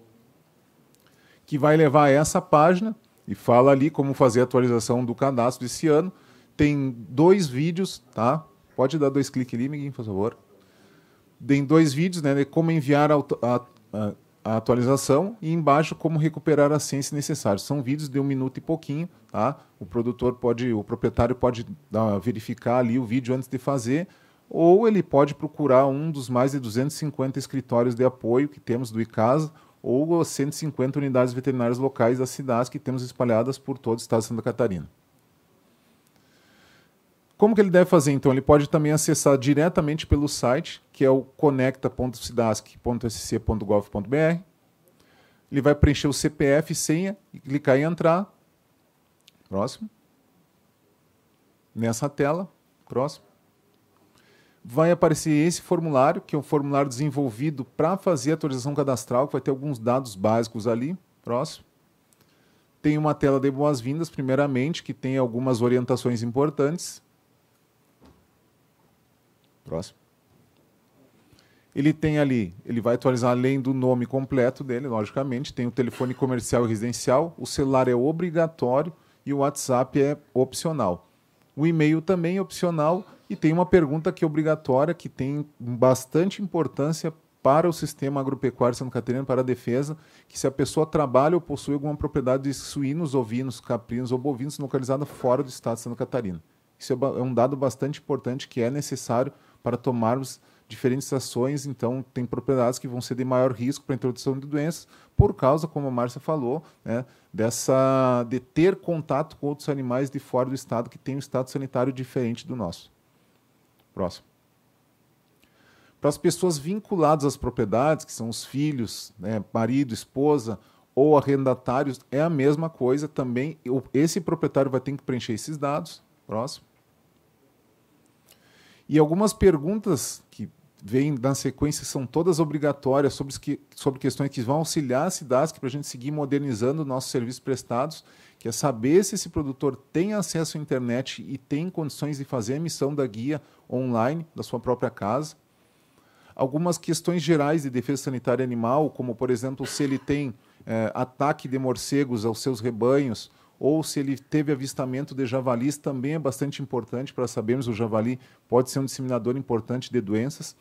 Que vai levar a essa página e fala ali como fazer a atualização do cadastro desse ano. Tem dois vídeos, tá? Pode dar dois cliques ali, Miguel, por favor. Tem dois vídeos, né? De como enviar a, a, a a atualização e embaixo como recuperar a ciência necessária. São vídeos de um minuto e pouquinho, tá? o produtor pode, o proprietário pode verificar ali o vídeo antes de fazer, ou ele pode procurar um dos mais de 250 escritórios de apoio que temos do ICAS ou 150 unidades veterinárias locais das cidades que temos espalhadas por todo o estado de Santa Catarina. Como que ele deve fazer então? Ele pode também acessar diretamente pelo site, que é o conecta.cidasc.sc.gov.br. Ele vai preencher o CPF, senha e clicar em entrar Próximo. Nessa tela, próximo. Vai aparecer esse formulário, que é um formulário desenvolvido para fazer a atualização cadastral, que vai ter alguns dados básicos ali. Próximo. Tem uma tela de boas-vindas, primeiramente, que tem algumas orientações importantes. Próximo. Ele tem ali, ele vai atualizar além do nome completo dele, logicamente, tem o telefone comercial e residencial, o celular é obrigatório, e o WhatsApp é opcional. O e-mail também é opcional e tem uma pergunta que é obrigatória, que tem bastante importância para o sistema agropecuário Santa Catarina, para a defesa, que se a pessoa trabalha ou possui alguma propriedade de suínos, ovinos, caprinos ou bovinos localizada fora do estado de Santa Catarina. Isso é, é um dado bastante importante que é necessário para tomarmos diferentes ações, então, tem propriedades que vão ser de maior risco para introdução de doenças, por causa, como a Márcia falou, né, dessa, de ter contato com outros animais de fora do estado que tem um estado sanitário diferente do nosso. Próximo. Para as pessoas vinculadas às propriedades, que são os filhos, né, marido, esposa ou arrendatários, é a mesma coisa também. Esse proprietário vai ter que preencher esses dados. Próximo. E algumas perguntas que vêm na sequência são todas obrigatórias sobre, que, sobre questões que vão auxiliar as cidades para a gente seguir modernizando nossos serviços prestados, que é saber se esse produtor tem acesso à internet e tem condições de fazer a emissão da guia online da sua própria casa. Algumas questões gerais de defesa sanitária animal, como, por exemplo, se ele tem é, ataque de morcegos aos seus rebanhos ou se ele teve avistamento de javalis, também é bastante importante para sabermos. O javali pode ser um disseminador importante de doenças.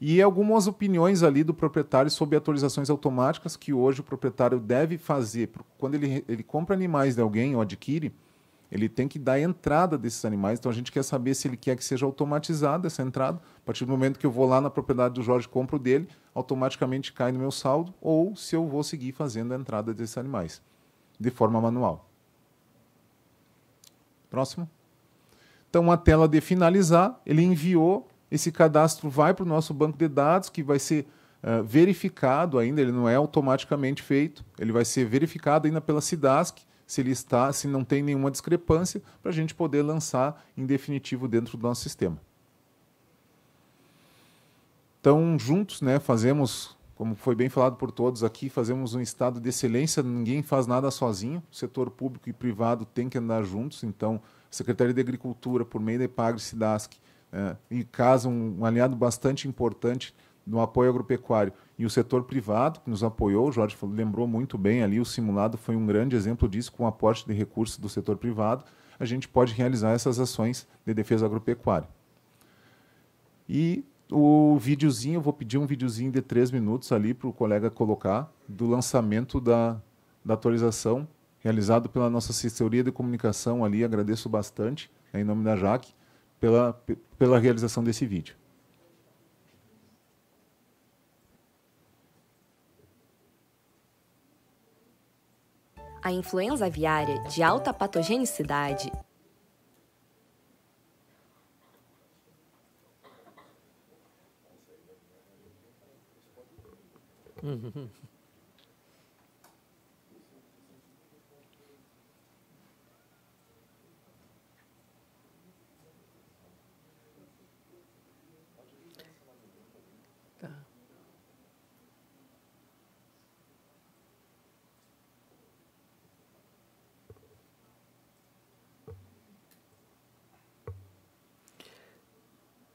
E algumas opiniões ali do proprietário sobre atualizações automáticas que hoje o proprietário deve fazer. Quando ele, ele compra animais de alguém ou adquire, ele tem que dar entrada desses animais. Então a gente quer saber se ele quer que seja automatizada essa entrada. A partir do momento que eu vou lá na propriedade do Jorge compro dele, automaticamente cai no meu saldo, ou se eu vou seguir fazendo a entrada desses animais de forma manual. Próximo. Então, a tela de finalizar, ele enviou, esse cadastro vai para o nosso banco de dados, que vai ser uh, verificado ainda, ele não é automaticamente feito, ele vai ser verificado ainda pela SIDASC, se ele está, se não tem nenhuma discrepância, para a gente poder lançar em definitivo dentro do nosso sistema. Então, juntos, né, fazemos como foi bem falado por todos aqui, fazemos um estado de excelência, ninguém faz nada sozinho, o setor público e privado tem que andar juntos, então a Secretaria de Agricultura, por meio da EPAGRE e SIDASC, é, e casa um, um, aliado bastante importante no apoio agropecuário, e o setor privado que nos apoiou, o Jorge falou, lembrou muito bem ali, o simulado foi um grande exemplo disso, com o aporte de recursos do setor privado, a gente pode realizar essas ações de defesa agropecuária. E o videozinho, eu vou pedir um videozinho de três minutos ali para o colega colocar, do lançamento da, da atualização, realizado pela nossa assessoria de comunicação ali. Agradeço bastante, em nome da Jaque, pela, pela realização desse vídeo.
A influenza aviária de alta patogenicidade [LAUGHS]
Tá.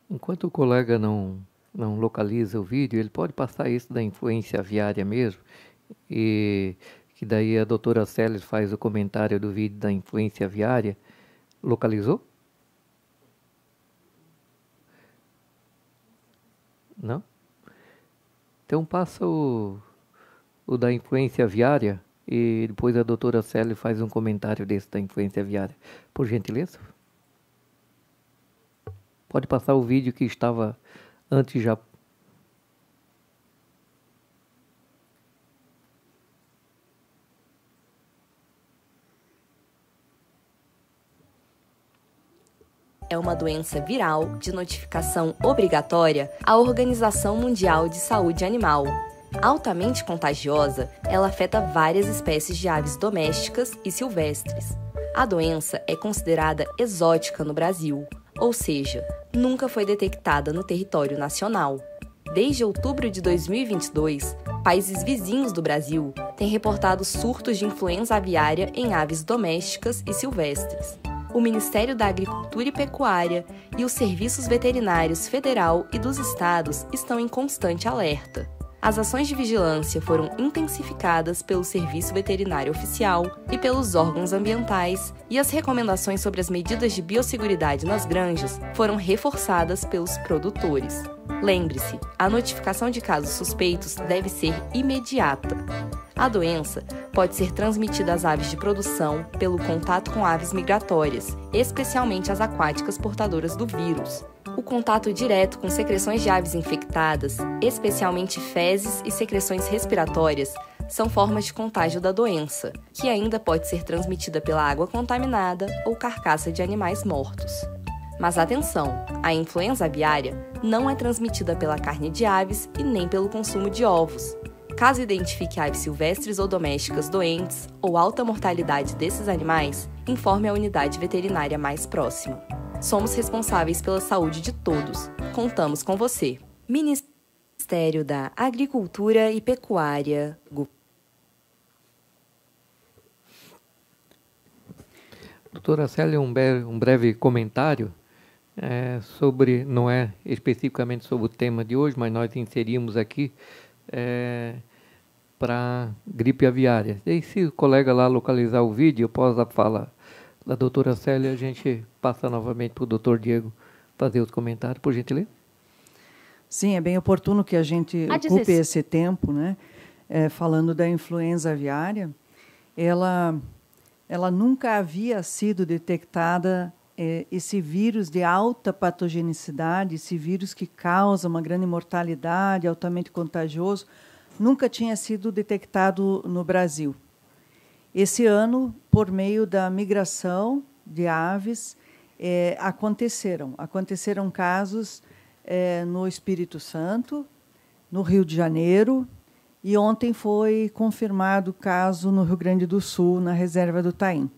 Enquanto o colega não não localiza o vídeo, ele pode passar isso da influência aviária mesmo, e que daí a doutora Celes faz o comentário do vídeo da influência aviária. Localizou? Não? Então passa o, o da influência aviária e depois a doutora Célia faz um comentário desse da influência aviária. Por gentileza? Pode passar o vídeo que estava anti
é uma doença viral de notificação obrigatória à Organização Mundial de Saúde Animal. Altamente contagiosa, ela afeta várias espécies de aves domésticas e silvestres. A doença é considerada exótica no Brasil ou seja, nunca foi detectada no território nacional. Desde outubro de 2022, países vizinhos do Brasil têm reportado surtos de influenza aviária em aves domésticas e silvestres. O Ministério da Agricultura e Pecuária e os serviços veterinários federal e dos estados estão em constante alerta. As ações de vigilância foram intensificadas pelo Serviço Veterinário Oficial e pelos órgãos ambientais, e as recomendações sobre as medidas de biosseguridade nas granjas foram reforçadas pelos produtores. Lembre-se, a notificação de casos suspeitos deve ser imediata. A doença pode ser transmitida às aves de produção pelo contato com aves migratórias, especialmente as aquáticas portadoras do vírus. O contato direto com secreções de aves infectadas, especialmente fezes e secreções respiratórias, são formas de contágio da doença, que ainda pode ser transmitida pela água contaminada ou carcaça de animais mortos. Mas atenção, a influenza aviária não é transmitida pela carne de aves e nem pelo consumo de ovos, Caso identifique aves silvestres ou domésticas doentes ou alta mortalidade desses animais, informe a unidade veterinária mais próxima. Somos responsáveis pela saúde de todos. Contamos com você. Ministério da Agricultura e Pecuária,
Doutora Célia, um breve, um breve comentário é, sobre, não é especificamente sobre o tema de hoje, mas nós inserimos aqui é, para gripe aviária. E aí, se o colega lá localizar o vídeo, após a fala da doutora Célia, a gente passa novamente para o doutor Diego fazer os comentários, por gentileza.
Sim, é bem oportuno que a gente ah, ocupe esse tempo, né? É, falando da influenza aviária, ela, ela nunca havia sido detectada é, esse vírus de alta patogenicidade, esse vírus que causa uma grande mortalidade, altamente contagioso nunca tinha sido detectado no Brasil. Esse ano, por meio da migração de aves, é, aconteceram. Aconteceram casos é, no Espírito Santo, no Rio de Janeiro, e ontem foi confirmado o caso no Rio Grande do Sul, na reserva do Taim.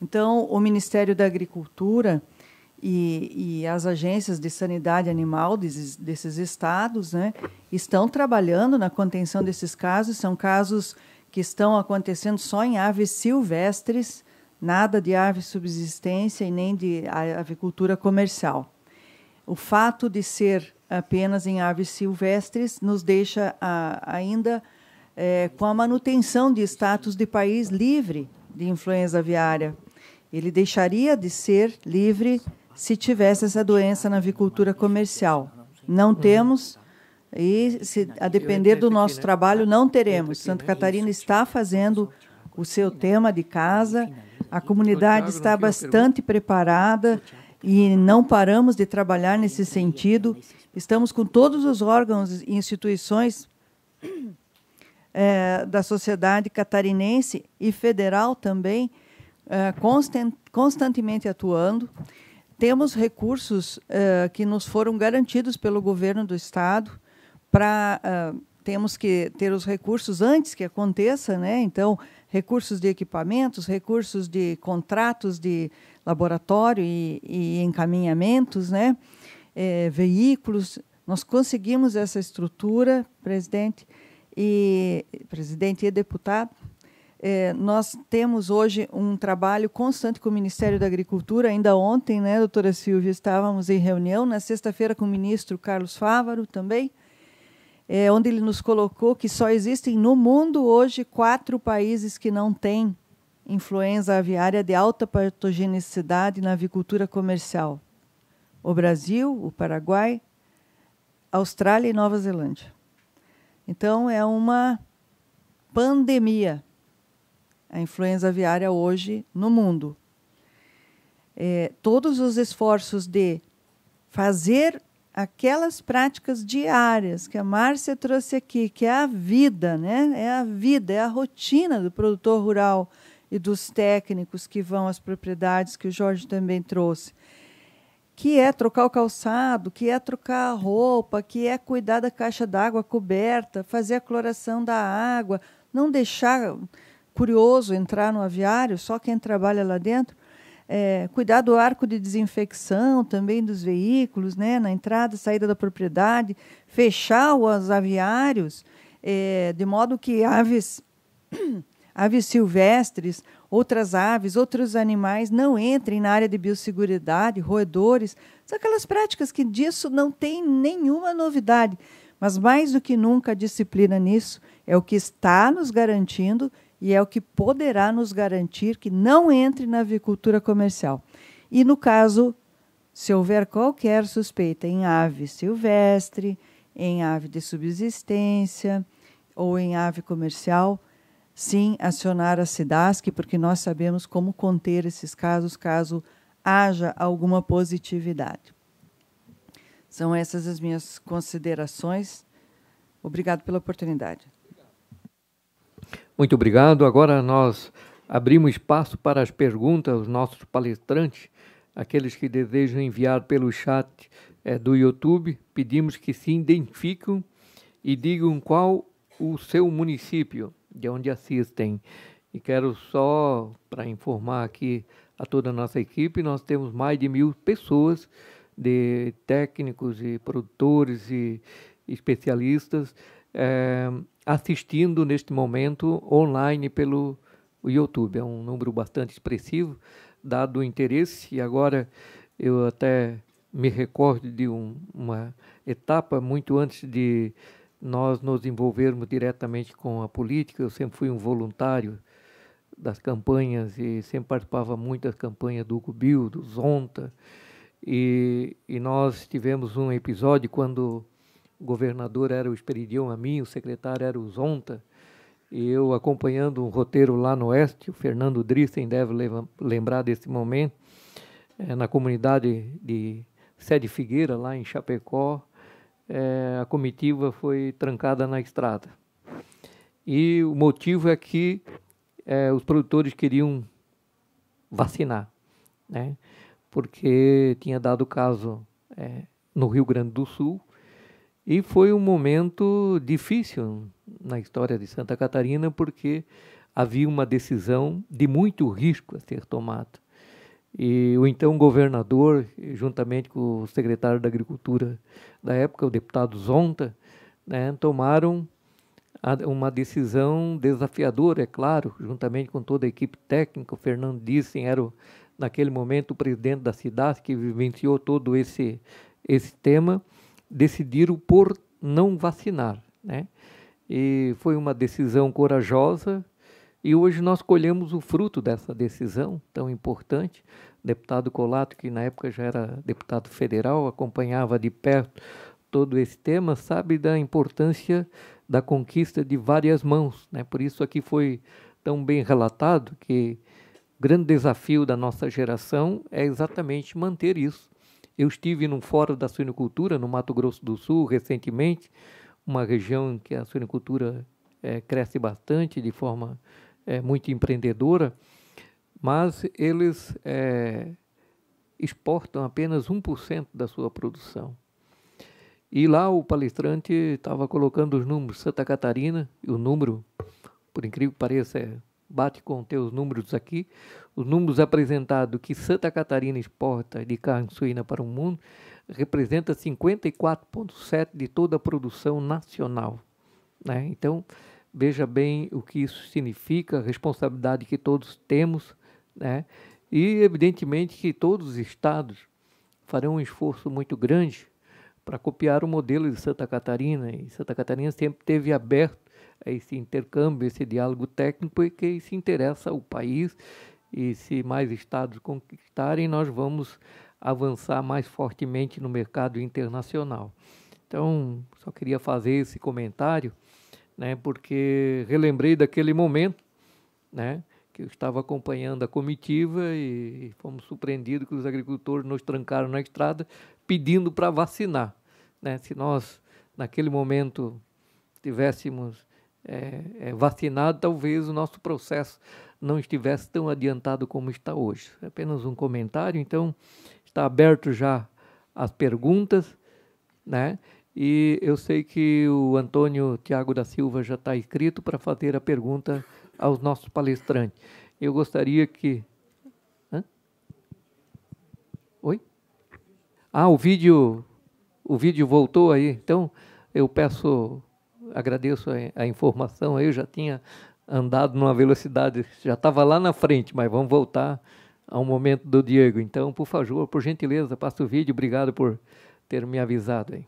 Então, o Ministério da Agricultura e, e as agências de sanidade animal desses, desses estados né, estão trabalhando na contenção desses casos. São casos que estão acontecendo só em aves silvestres, nada de ave subsistência e nem de avicultura comercial. O fato de ser apenas em aves silvestres nos deixa a, ainda é, com a manutenção de status de país livre de influenza aviária. Ele deixaria de ser livre se tivesse essa doença na avicultura comercial. Não temos e, se, a depender do nosso trabalho, não teremos. Santa Catarina está fazendo o seu tema de casa, a comunidade está bastante preparada e não paramos de trabalhar nesse sentido. Estamos com todos os órgãos e instituições é, da sociedade catarinense e federal também é, constantemente atuando temos recursos uh, que nos foram garantidos pelo governo do estado para uh, ah, temos que ter os recursos antes que aconteça, né? Então, recursos de equipamentos, recursos de contratos de laboratório e, e encaminhamentos, né? É, veículos. Nós conseguimos essa estrutura, presidente e presidente e deputado, é, nós temos hoje um trabalho constante com o Ministério da Agricultura. Ainda ontem, né, doutora Silvia, estávamos em reunião, na sexta-feira, com o ministro Carlos Fávaro também, é, onde ele nos colocou que só existem no mundo hoje quatro países que não têm influenza aviária de alta patogenicidade na avicultura comercial: o Brasil, o Paraguai, Austrália e Nova Zelândia. Então, é uma pandemia a influenza aviária hoje no mundo. É, todos os esforços de fazer aquelas práticas diárias que a Márcia trouxe aqui, que é a vida, né? É a vida, é a rotina do produtor rural e dos técnicos que vão às propriedades que o Jorge também trouxe. Que é trocar o calçado, que é trocar a roupa, que é cuidar da caixa d'água coberta, fazer a cloração da água, não deixar curioso entrar no aviário, só quem trabalha lá dentro, é, cuidar do arco de desinfecção também dos veículos, né, na entrada e saída da propriedade, fechar os aviários, é, de modo que aves, [COUGHS] aves silvestres, outras aves, outros animais não entrem na área de biosseguridade, roedores, são aquelas práticas que disso não tem nenhuma novidade. Mas mais do que nunca a disciplina nisso é o que está nos garantindo e é o que poderá nos garantir que não entre na avicultura comercial. E no caso, se houver qualquer suspeita em ave silvestre, em ave de subsistência ou em ave comercial, sim acionar a SIDASC, porque nós sabemos como conter esses casos caso haja alguma positividade. São essas as minhas considerações. Obrigado pela oportunidade.
Muito obrigado. Agora nós abrimos espaço para as perguntas aos nossos palestrantes, aqueles que desejam enviar pelo chat é, do YouTube. Pedimos que se identifiquem e digam qual o seu município de onde assistem. E quero só para informar aqui a toda a nossa equipe, nós temos mais de mil pessoas, de técnicos e produtores e especialistas. É, assistindo neste momento online pelo YouTube. É um número bastante expressivo, dado o interesse, e agora eu até me recordo de um, uma etapa muito antes de nós nos envolvermos diretamente com a política. Eu sempre fui um voluntário das campanhas e sempre participava muito das campanhas do Cubil, do Zonta. E, e nós tivemos um episódio quando o governador era o Esperidião Amin, o secretário era o Zonta, e eu acompanhando um roteiro lá no Oeste, o Fernando Drissen deve lembrar desse momento, é, na comunidade de Sede Figueira, lá em Chapecó, é, a comitiva foi trancada na estrada. E o motivo é que é, os produtores queriam vacinar, né? porque tinha dado caso no Rio Grande do Sul, e foi um momento difícil na história de Santa Catarina, porque havia uma decisão de muito risco a ser tomada. E o então governador, juntamente com o secretário da Agricultura da época, o deputado Zonta, né, tomaram uma decisão desafiadora, é claro, juntamente com toda a equipe técnica. O Fernando Dissen era, o, naquele momento, o presidente da cidade que vivenciou todo esse, esse tema decidiram por não vacinar, né? E foi uma decisão corajosa e hoje nós colhemos o fruto dessa decisão tão importante. O deputado Colato, que na época já era deputado federal, acompanhava de perto todo esse tema, sabe da importância da conquista de várias mãos, né? Por isso aqui foi tão bem relatado que o grande desafio da nossa geração é exatamente manter isso eu estive num fórum da suinocultura no Mato Grosso do Sul recentemente, uma região em que a suinocultura é, cresce bastante de forma é, muito empreendedora, mas eles é, exportam apenas 1% da sua produção. E lá o palestrante estava colocando os números. Santa Catarina, o número, por incrível que pareça, é bate com teus números aqui, os números apresentados que Santa Catarina exporta de carne suína para o mundo representa 54,7% de toda a produção nacional. Né? Então, veja bem o que isso significa, a responsabilidade que todos temos, né? e evidentemente que todos os estados farão um esforço muito grande para copiar o modelo de Santa Catarina, e Santa Catarina sempre teve aberto a é esse intercâmbio, esse diálogo técnico porque que se interessa o país. E se mais estados conquistarem, nós vamos avançar mais fortemente no mercado internacional. Então, só queria fazer esse comentário, né, porque relembrei daquele momento, né, que eu estava acompanhando a comitiva e fomos surpreendidos que os agricultores nos trancaram na estrada pedindo para vacinar, né? Se nós naquele momento tivéssemos é, é, vacinado, talvez o nosso processo não estivesse tão adiantado como está hoje. É apenas um comentário, então está aberto já as perguntas, né? E eu sei que o Antônio Tiago da Silva já está escrito para fazer a pergunta aos nossos palestrantes. Eu gostaria que. Hã? Oi? Ah, o vídeo. O vídeo voltou aí. Então, eu peço agradeço a, a informação. Eu já tinha andado numa velocidade, já estava lá na frente, mas vamos voltar ao momento do Diego. Então, por favor, por gentileza, passa o vídeo. Obrigado por ter me avisado hein.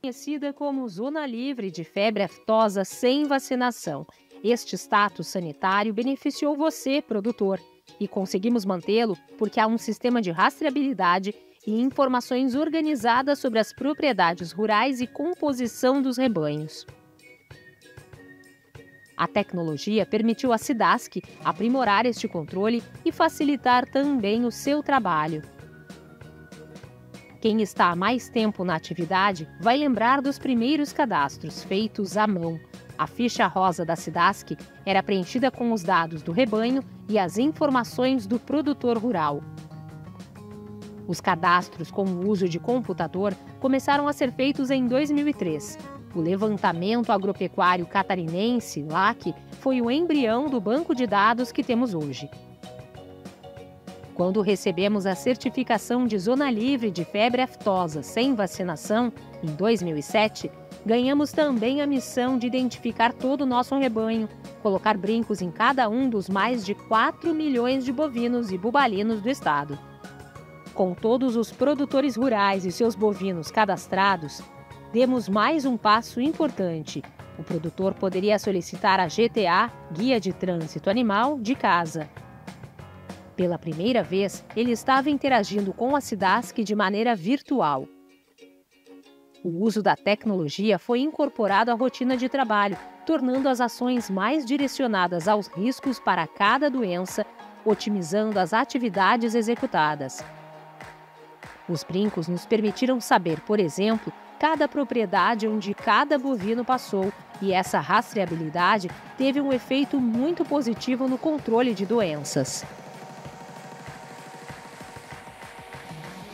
Conhecida como zona livre de febre aftosa sem vacinação. Este status sanitário beneficiou você, produtor, e conseguimos mantê-lo porque há um sistema de rastreabilidade e informações organizadas sobre as propriedades rurais e composição dos rebanhos. A tecnologia permitiu à SIDASC aprimorar este controle e facilitar também o seu trabalho. Quem está há mais tempo na atividade vai lembrar dos primeiros cadastros feitos à mão. A ficha rosa da SIDASC era preenchida com os dados do rebanho e as informações do produtor rural. Os cadastros com o uso de computador começaram a ser feitos em 2003. O levantamento agropecuário catarinense, LAC, foi o embrião do banco de dados que temos hoje. Quando recebemos a certificação de zona livre de febre aftosa sem vacinação, em 2007, ganhamos também a missão de identificar todo o nosso rebanho, colocar brincos em cada um dos mais de 4 milhões de bovinos e bubalinos do estado com todos os produtores rurais e seus bovinos cadastrados, demos mais um passo importante. O produtor poderia solicitar a GTA, Guia de Trânsito Animal, de casa. Pela primeira vez, ele estava interagindo com a SIDASC de maneira virtual. O uso da tecnologia foi incorporado à rotina de trabalho, tornando as ações mais direcionadas aos riscos para cada doença, otimizando as atividades executadas. Os brincos nos permitiram saber, por exemplo, cada propriedade onde cada bovino passou, e essa rastreabilidade teve um efeito muito positivo no controle de doenças.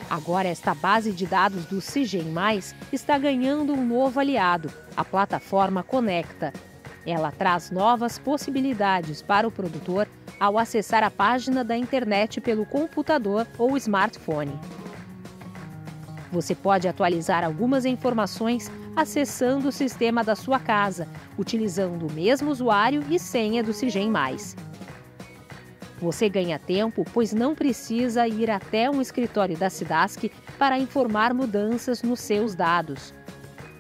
Agora, esta base de dados do CIGEM, está ganhando um novo aliado, a plataforma Conecta. Ela traz novas possibilidades para o produtor ao acessar a página da internet pelo computador ou smartphone. Você pode atualizar algumas informações acessando o sistema da sua casa, utilizando o mesmo usuário e senha do Mais. Você ganha tempo, pois não precisa ir até um escritório da Sidask para informar mudanças nos seus dados.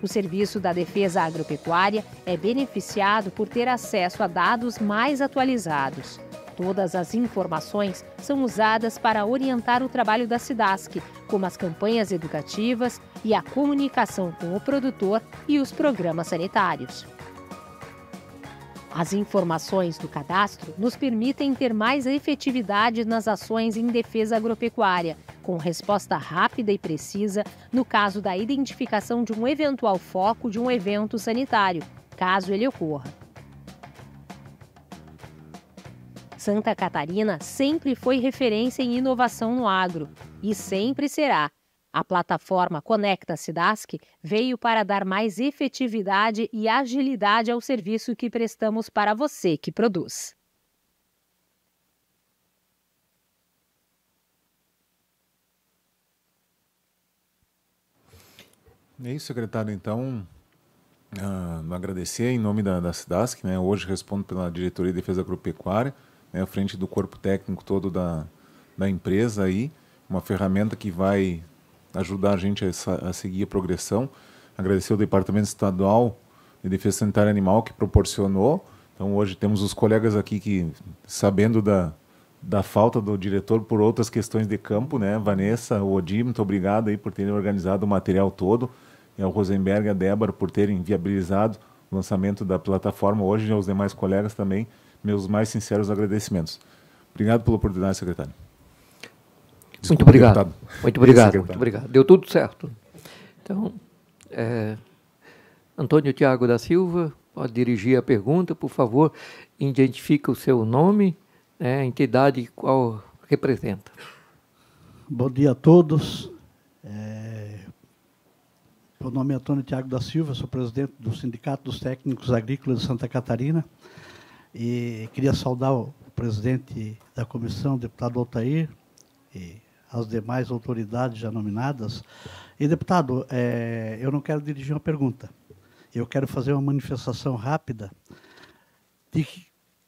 O Serviço da Defesa Agropecuária é beneficiado por ter acesso a dados mais atualizados. Todas as informações são usadas para orientar o trabalho da SIDASC, como as campanhas educativas e a comunicação com o produtor e os programas sanitários. As informações do cadastro nos permitem ter mais efetividade nas ações em defesa agropecuária, com resposta rápida e precisa no caso da identificação de um eventual foco de um evento sanitário, caso ele ocorra. Santa Catarina sempre foi referência em inovação no agro e sempre será. A plataforma Conecta Sidask veio para dar mais efetividade e agilidade ao serviço que prestamos para você que produz.
E aí, secretário, então, uh, agradecer em nome da, da né? hoje respondo pela Diretoria de Defesa Agropecuária, né, à frente do corpo técnico todo da, da empresa aí, uma ferramenta que vai ajudar a gente a, a seguir a progressão. Agradecer ao Departamento Estadual de Defesa Sanitária Animal que proporcionou. Então hoje temos os colegas aqui que, sabendo da, da falta do diretor por outras questões de campo, né? Vanessa, o Odi, muito obrigado aí por terem organizado o material todo, e ao Rosenberg, a Débora por terem viabilizado o lançamento da plataforma hoje e aos demais colegas também meus mais sinceros agradecimentos. Obrigado pela oportunidade, secretário. Desculpa, muito obrigado. Deputado. Muito obrigado, secretário. muito
obrigado. Deu tudo certo. Então, é, Antônio Tiago da Silva, pode dirigir a pergunta, por favor, identifica o seu nome, né, a entidade qual representa.
Bom dia a todos. É, meu nome é Antônio Tiago da Silva, sou presidente do Sindicato dos Técnicos Agrícolas de Santa Catarina. E queria saudar o presidente da comissão, deputado Altair, e as demais autoridades já nominadas. E, deputado, é, eu não quero dirigir uma pergunta. Eu quero fazer uma manifestação rápida de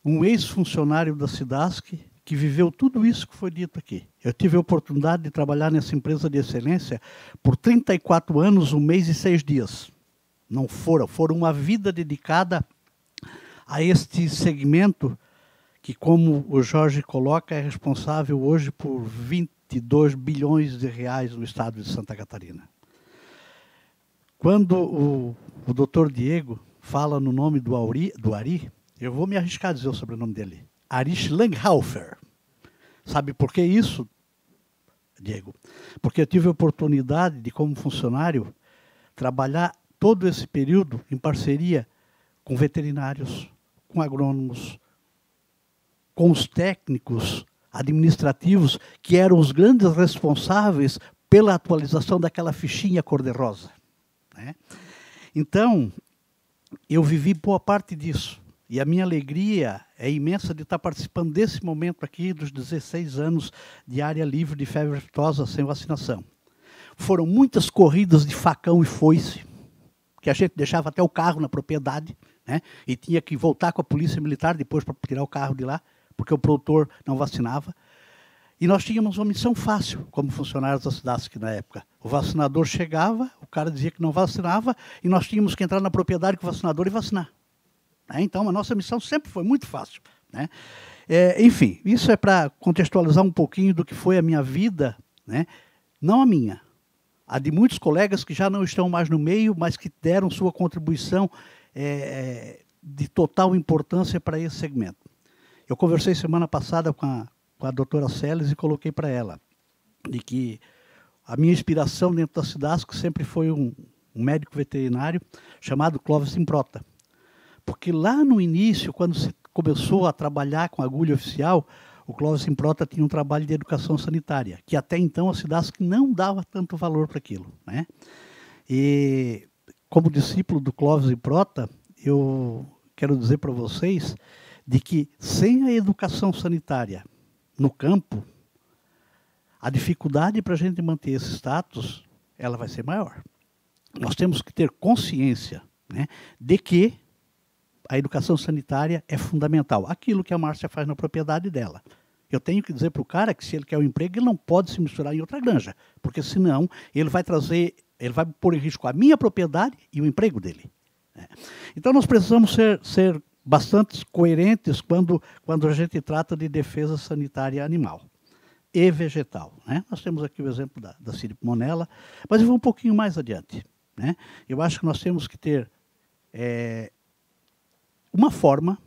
um ex-funcionário da SIDASC que viveu tudo isso que foi dito aqui. Eu tive a oportunidade de trabalhar nessa empresa de excelência por 34 anos, um mês e seis dias. Não foram, foram uma vida dedicada a este segmento que, como o Jorge coloca, é responsável hoje por 22 bilhões de reais no estado de Santa Catarina. Quando o, o doutor Diego fala no nome do, Auri, do Ari, eu vou me arriscar a dizer o sobrenome dele, Ari Schlanghaufer. Sabe por que isso, Diego? Porque eu tive a oportunidade de, como funcionário, trabalhar todo esse período em parceria com veterinários, com agrônomos, com os técnicos administrativos, que eram os grandes responsáveis pela atualização daquela fichinha cor-de-rosa. Né? Então, eu vivi boa parte disso. E a minha alegria é imensa de estar participando desse momento aqui, dos 16 anos de área livre de febre aftosa sem vacinação. Foram muitas corridas de facão e foice, que a gente deixava até o carro na propriedade, né? E tinha que voltar com a polícia militar depois para tirar o carro de lá, porque o produtor não vacinava. E nós tínhamos uma missão fácil como funcionários da SIDASC na época. O vacinador chegava, o cara dizia que não vacinava, e nós tínhamos que entrar na propriedade com o vacinador e vacinar. Né? Então, a nossa missão sempre foi muito fácil. Né? É, enfim, isso é para contextualizar um pouquinho do que foi a minha vida, né? não a minha, a de muitos colegas que já não estão mais no meio, mas que deram sua contribuição é, é, de total importância para esse segmento. Eu conversei semana passada com a, com a doutora Celes e coloquei para ela de que a minha inspiração dentro da Cidasco sempre foi um, um médico veterinário chamado Clóvis Improta. Porque lá no início, quando se começou a trabalhar com agulha oficial, o Clóvis Improta tinha um trabalho de educação sanitária, que até então a Cidasco não dava tanto valor para aquilo. Né? E como discípulo do Clóvis e Prota, eu quero dizer para vocês de que sem a educação sanitária no campo, a dificuldade para a gente manter esse status ela vai ser maior. Nós temos que ter consciência né, de que a educação sanitária é fundamental. Aquilo que a Márcia faz na propriedade dela. Eu tenho que dizer para o cara que se ele quer um emprego, ele não pode se misturar em outra granja, porque senão ele vai trazer ele vai pôr em risco a minha propriedade e o emprego dele. Né. Então nós precisamos ser, ser bastante coerentes quando, quando a gente trata de defesa sanitária animal e vegetal. Né? Nós temos aqui o exemplo da, da mas eu vou um pouquinho mais adiante. Né? Eu acho que nós temos que ter é, uma forma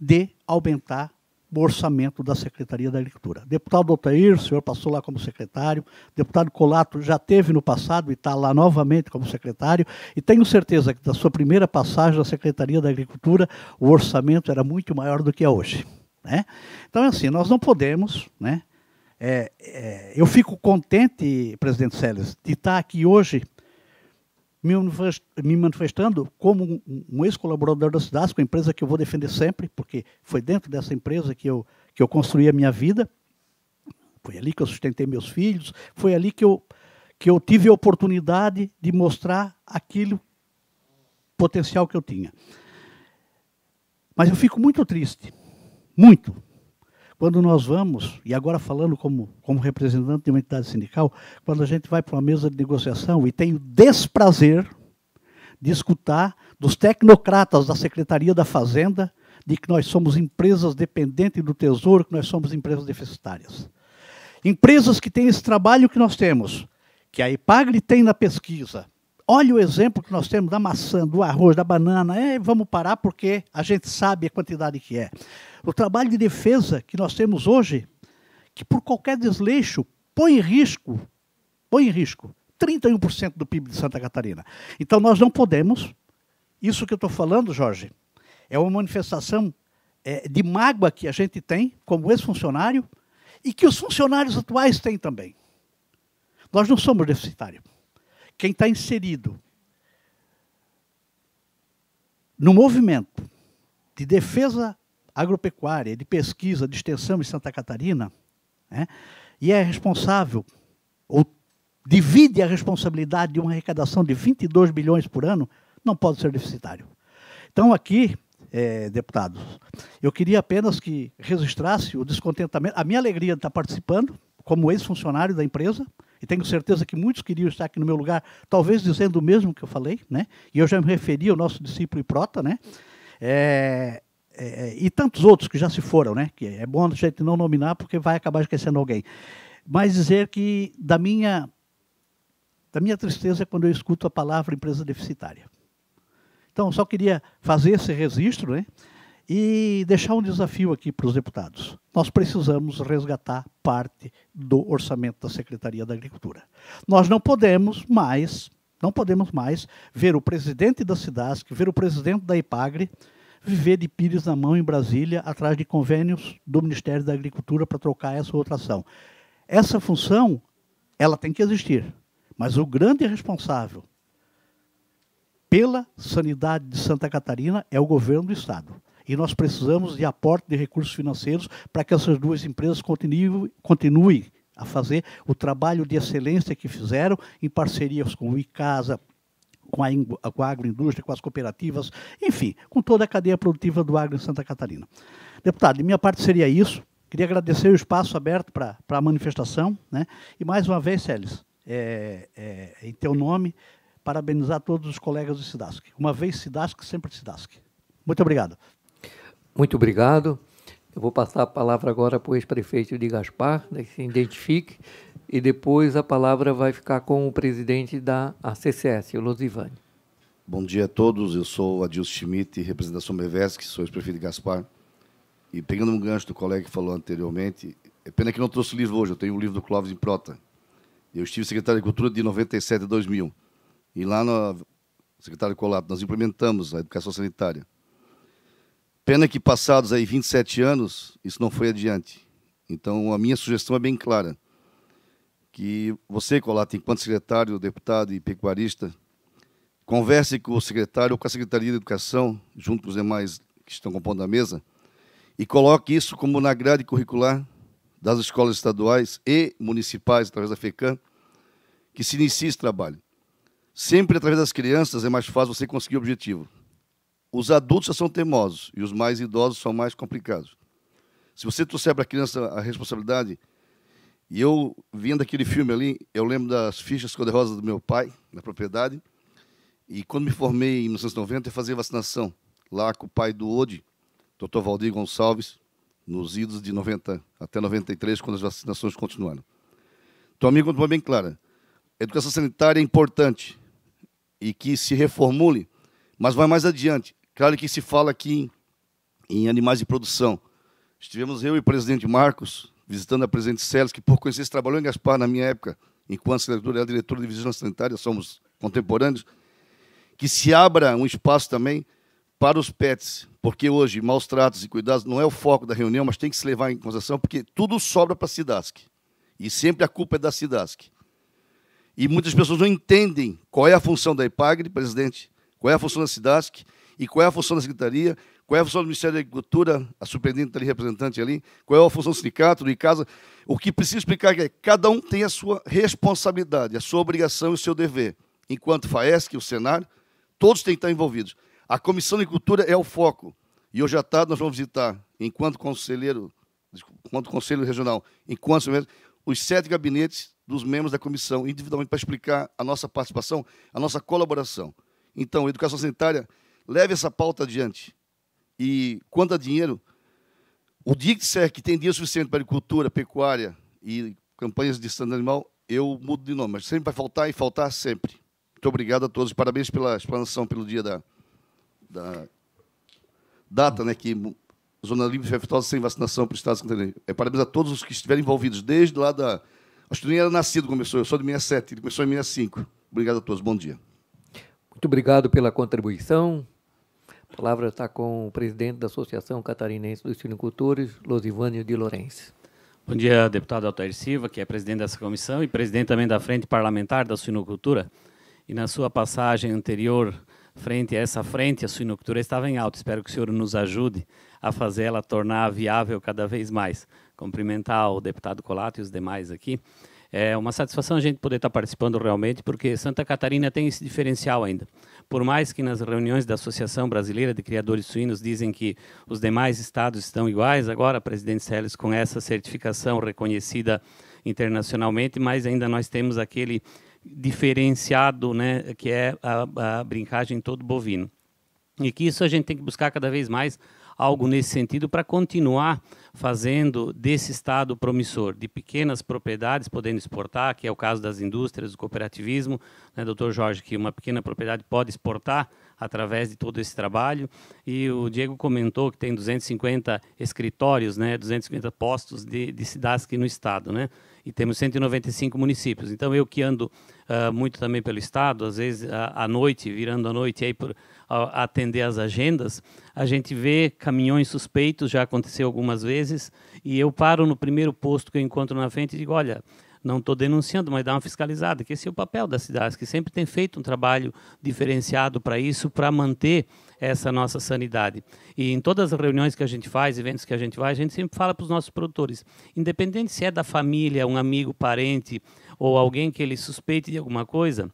de aumentar o orçamento da Secretaria da Agricultura. Deputado Altair, o senhor passou lá como secretário, deputado Colato já teve no passado e está lá novamente como secretário, e tenho certeza que da sua primeira passagem na Secretaria da Agricultura, o orçamento era muito maior do que é hoje. Né? Então, é assim, nós não podemos. Né? É, é, eu fico contente, presidente Seles, de estar aqui hoje me manifestando como um ex-colaborador da Cidasco, empresa que eu vou defender sempre, porque foi dentro dessa empresa que eu, que eu construí a minha vida, foi ali que eu sustentei meus filhos, foi ali que eu, que eu tive a oportunidade de mostrar aquilo potencial que eu tinha. Mas eu fico muito triste, muito, quando nós vamos, e agora falando como, como representante de uma entidade sindical, quando a gente vai para uma mesa de negociação e tem o desprazer de escutar dos tecnocratas da Secretaria da Fazenda de que nós somos empresas dependentes do Tesouro, que nós somos empresas deficitárias. Empresas que têm esse trabalho que nós temos, que a IPAGRE tem na pesquisa. Olha o exemplo que nós temos da maçã, do arroz, da banana. É, vamos parar porque a gente sabe a quantidade que é. O trabalho de defesa que nós temos hoje, que por qualquer desleixo põe em risco, põe em risco 31% do PIB de Santa Catarina. Então nós não podemos. Isso que eu estou falando, Jorge, é uma manifestação é, de mágoa que a gente tem como ex-funcionário e que os funcionários atuais têm também. Nós não somos deficitários. Quem está inserido no movimento de defesa agropecuária, de pesquisa, de extensão em Santa Catarina, né, e é responsável, ou divide a responsabilidade de uma arrecadação de 22 bilhões por ano, não pode ser deficitário. Então, aqui, é, deputados, eu queria apenas que registrasse o descontentamento, a minha alegria de estar participando, como ex-funcionário da empresa, e tenho certeza que muitos queriam estar aqui no meu lugar, talvez dizendo o mesmo que eu falei, né? E eu já me referi ao nosso discípulo Prota, né? É, é, é, e tantos outros que já se foram, né? Que é bom a gente não nominar porque vai acabar esquecendo alguém. Mas dizer que da minha da minha tristeza é quando eu escuto a palavra empresa deficitária. Então, só queria fazer esse registro, né? E deixar um desafio aqui para os deputados. Nós precisamos resgatar parte do orçamento da Secretaria da Agricultura. Nós não podemos mais, não podemos mais ver o presidente da Cidasc, ver o presidente da IPAGRE, viver de pires na mão em Brasília, atrás de convênios do Ministério da Agricultura para trocar essa outra ação. Essa função, ela tem que existir, mas o grande responsável pela sanidade de Santa Catarina é o governo do Estado. E nós precisamos de aporte de recursos financeiros para que essas duas empresas continuem, continuem a fazer o trabalho de excelência que fizeram em parcerias com o ICASA, com a, com a agroindústria, com as cooperativas, enfim, com toda a cadeia produtiva do agro em Santa Catarina. Deputado, de minha parte seria isso. Queria agradecer o espaço aberto para a manifestação. Né? E mais uma vez, Celis, é, é, em teu nome, parabenizar todos os colegas do SIDASC. Uma vez SIDASC, sempre SIDASC. Muito obrigado.
Muito obrigado. Eu vou passar a palavra agora para o ex-prefeito de Gaspar, que se identifique e depois a palavra vai ficar com o presidente da ACCS, o Losivani.
Bom dia a todos, eu sou Adilson Schmidt, representação Bevesc, sou ex-prefeito de Gaspar. E pegando um gancho do colega que falou anteriormente, é pena que não trouxe o livro hoje, eu tenho o um livro do Clóvis de Prota. Eu estive secretário de Cultura de 97 a 2000. E lá no secretário Colato, nós implementamos a educação sanitária. Pena que passados aí 27 anos, isso não foi adiante. Então, a minha sugestão é bem clara que você, Colato, enquanto secretário, deputado e pecuarista, converse com o secretário ou com a Secretaria de Educação, junto com os demais que estão compondo a mesa, e coloque isso como na grade curricular das escolas estaduais e municipais, através da FECAM, que se inicie esse trabalho. Sempre através das crianças é mais fácil você conseguir o objetivo. Os adultos já são teimosos e os mais idosos são mais complicados. Se você trouxer para a criança a responsabilidade e eu, vindo daquele filme ali, eu lembro das fichas cor-de-rosa do meu pai, na propriedade. E quando me formei em 1990, eu fazia vacinação lá com o pai do Ode, Dr. Valdir Gonçalves, nos idos de 90 até 93, quando as vacinações continuaram. Então, amigo, uma bem clara. Educação sanitária é importante e que se reformule, mas vai mais adiante. Claro que se fala aqui em, em animais de produção. Estivemos eu e o presidente Marcos, visitando a presidente Celes, que por conhecer trabalhou em Gaspar na minha época, enquanto secretário era diretora de vigilância sanitária, somos contemporâneos, que se abra um espaço também para os pets, porque hoje maus tratos e cuidados não é o foco da reunião, mas tem que se levar em consideração, porque tudo sobra para a SIDASC. E sempre a culpa é da SIDASC. E muitas pessoas não entendem qual é a função da IPAGRE, presidente, qual é a função da SIDASC e qual é a função da secretaria, qual é a função do Ministério da Agricultura, a superintendente ali, representante ali, qual é a função do sindicato, do ICASA. O que preciso explicar é que cada um tem a sua responsabilidade, a sua obrigação e o seu dever. Enquanto FAESC, o Senado, todos têm que estar envolvidos. A Comissão de Agricultura é o foco. E hoje à tarde nós vamos visitar, enquanto conselheiro, enquanto conselho regional, enquanto os sete gabinetes dos membros da comissão, individualmente, para explicar a nossa participação, a nossa colaboração. Então, a educação sanitária leve essa pauta adiante. E quanto a dinheiro, o dia que disser que tem dinheiro suficiente para agricultura, pecuária e campanhas de estando animal, eu mudo de nome, mas sempre vai faltar e faltar sempre. Muito obrigado a todos. Parabéns pela explanação, pelo dia da, da data, né, que Zona Livre Feftose sem vacinação para o Estado de é, Parabéns a todos os que estiverem envolvidos, desde lá da... Acho que nem era nascido começou, eu sou de 67, ele começou em 65. Obrigado a todos, bom dia.
Muito obrigado pela contribuição. A palavra está com o presidente da Associação Catarinense dos Silvicultores, Losivânio de Lourenço.
Bom dia, deputado Altair Silva, que é presidente dessa comissão e presidente também da Frente Parlamentar da Suinocultura. E na sua passagem anterior, frente a essa frente, a suinocultura estava em alta. Espero que o senhor nos ajude a fazê-la tornar viável cada vez mais. Cumprimentar o deputado Colato e os demais aqui. É uma satisfação a gente poder estar participando realmente, porque Santa Catarina tem esse diferencial ainda. Por mais que nas reuniões da Associação Brasileira de Criadores Suínos dizem que os demais estados estão iguais, agora, presidente Seles, com essa certificação reconhecida internacionalmente, mas ainda nós temos aquele diferenciado, né, que é a, a brincagem todo bovino. E que isso a gente tem que buscar cada vez mais algo nesse sentido para continuar fazendo desse estado promissor, de pequenas propriedades podendo exportar, que é o caso das indústrias, do cooperativismo, né, doutor Jorge, que uma pequena propriedade pode exportar através de todo esse trabalho. E o Diego comentou que tem 250 escritórios, né, 250 postos de, de cidades aqui no estado, né, e temos 195 municípios. Então, eu que ando uh, muito também pelo Estado, às vezes à noite, virando à noite aí por a, atender às agendas, a gente vê caminhões suspeitos, já aconteceu algumas vezes, e eu paro no primeiro posto que eu encontro na frente e digo, olha, não estou denunciando, mas dá uma fiscalizada, que esse é o papel das cidades, que sempre tem feito um trabalho diferenciado para isso, para manter essa nossa sanidade. E em todas as reuniões que a gente faz, eventos que a gente vai, a gente sempre fala para os nossos produtores, independente se é da família, um amigo, parente, ou alguém que ele suspeite de alguma coisa,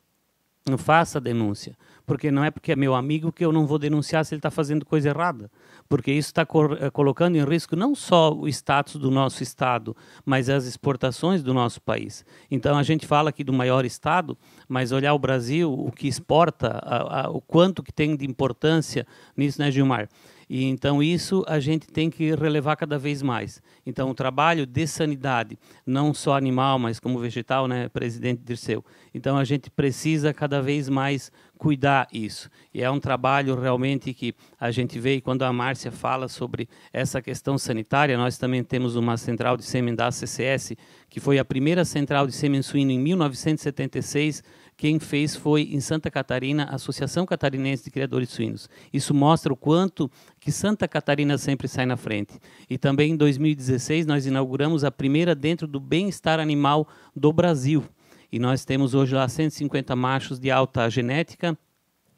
não faça a denúncia. Porque não é porque é meu amigo que eu não vou denunciar se ele está fazendo coisa errada. Porque isso está eh, colocando em risco não só o status do nosso Estado, mas as exportações do nosso país. Então a gente fala aqui do maior Estado, mas olhar o Brasil, o que exporta, a, a, o quanto que tem de importância nisso, né, Gilmar? E então isso a gente tem que relevar cada vez mais. Então o trabalho de sanidade, não só animal, mas como vegetal, né, presidente Dirceu. Então a gente precisa cada vez mais cuidar isso. E é um trabalho realmente que a gente vê e quando a Márcia fala sobre essa questão sanitária, nós também temos uma central de sêmen da CCS, que foi a primeira central de sêmen suíno em 1976 quem fez foi, em Santa Catarina, a Associação Catarinense de Criadores de Suínos. Isso mostra o quanto que Santa Catarina sempre sai na frente. E também em 2016 nós inauguramos a primeira dentro do bem-estar animal do Brasil. E nós temos hoje lá 150 machos de alta genética,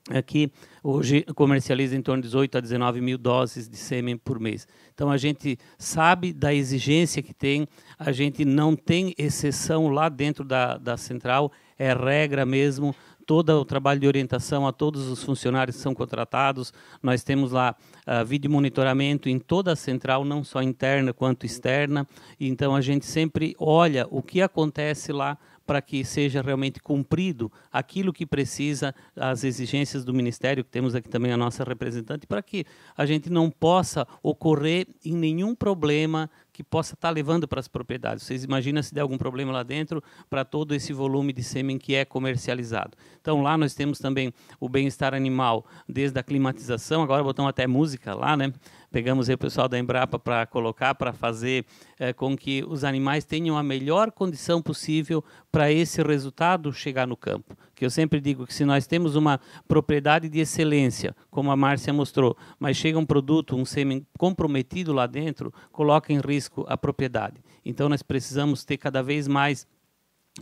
eh, que hoje comercializa em torno de 18 a 19 mil doses de sêmen por mês. Então a gente sabe da exigência que tem, a gente não tem exceção lá dentro da, da central é regra mesmo, todo o trabalho de orientação a todos os funcionários que são contratados. Nós temos lá uh, vídeo monitoramento em toda a central, não só interna quanto externa. Então a gente sempre olha o que acontece lá para que seja realmente cumprido aquilo que precisa, as exigências do Ministério, que temos aqui também a nossa representante, para que a gente não possa ocorrer em nenhum problema que possa estar levando para as propriedades. Vocês imaginam se der algum problema lá dentro para todo esse volume de sêmen que é comercializado. Então lá nós temos também o bem-estar animal, desde a climatização, agora botamos até música lá, né? Pegamos o pessoal da Embrapa para colocar, para fazer é, com que os animais tenham a melhor condição possível para esse resultado chegar no campo. Que eu sempre digo que se nós temos uma propriedade de excelência, como a Márcia mostrou, mas chega um produto, um sêmen comprometido lá dentro, coloca em risco a propriedade. Então nós precisamos ter cada vez mais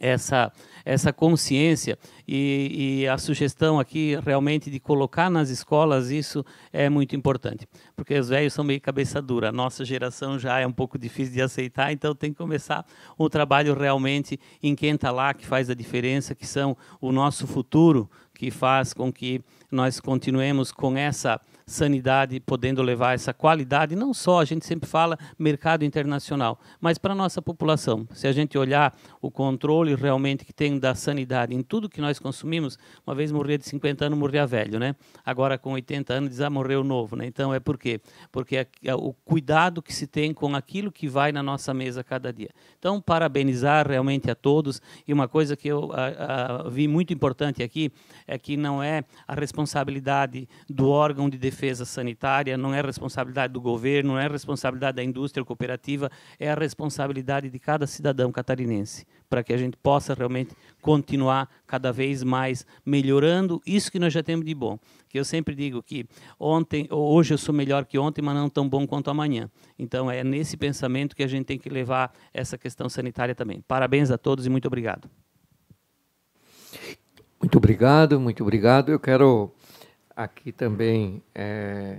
essa, essa consciência e, e, a sugestão aqui realmente de colocar nas escolas isso é muito importante, porque os velhos são meio cabeça dura, a nossa geração já é um pouco difícil de aceitar, então tem que começar o um trabalho realmente em quem está lá, que faz a diferença, que são o nosso futuro, que faz com que nós continuemos com essa sanidade, podendo levar essa qualidade, não só, a gente sempre fala mercado internacional, mas para a nossa população. Se a gente olhar o controle realmente que tem da sanidade em tudo que nós consumimos, uma vez morria de 50 anos, morria velho, né? Agora com 80 anos, diz, ah, morreu novo, né? Então é por quê? Porque é o cuidado que se tem com aquilo que vai na nossa mesa cada dia. Então, parabenizar realmente a todos e uma coisa que eu a, a, vi muito importante aqui é que não é a responsabilidade do órgão de defesa defesa sanitária, não é responsabilidade do governo, não é responsabilidade da indústria cooperativa, é a responsabilidade de cada cidadão catarinense, para que a gente possa realmente continuar cada vez mais melhorando isso que nós já temos de bom. Que eu sempre digo que ontem, hoje eu sou melhor que ontem, mas não tão bom quanto amanhã. Então é nesse pensamento que a gente tem que levar essa questão sanitária também. Parabéns a todos e muito obrigado.
Muito obrigado, muito obrigado. Eu quero aqui também é,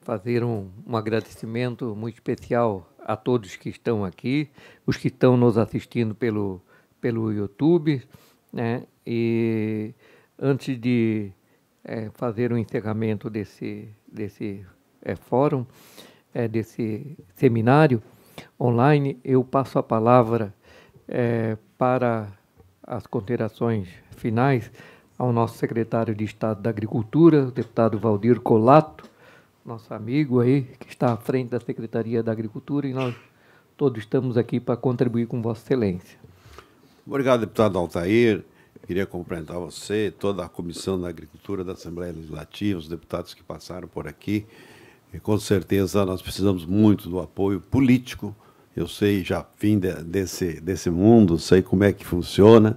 fazer um, um agradecimento muito especial a todos que estão aqui, os que estão nos assistindo pelo, pelo YouTube. Né? E antes de é, fazer o encerramento desse, desse é, fórum, é, desse seminário online, eu passo a palavra é, para as considerações finais ao nosso secretário de Estado da Agricultura, o deputado Valdir Colato, nosso amigo aí, que está à frente da Secretaria da Agricultura, e nós todos estamos aqui para contribuir com Vossa Excelência.
Obrigado, deputado Altair. Queria cumprimentar você, toda a Comissão da Agricultura da Assembleia Legislativa, os deputados que passaram por aqui. E com certeza nós precisamos muito do apoio político. Eu sei, já vim de, desse, desse mundo, sei como é que funciona.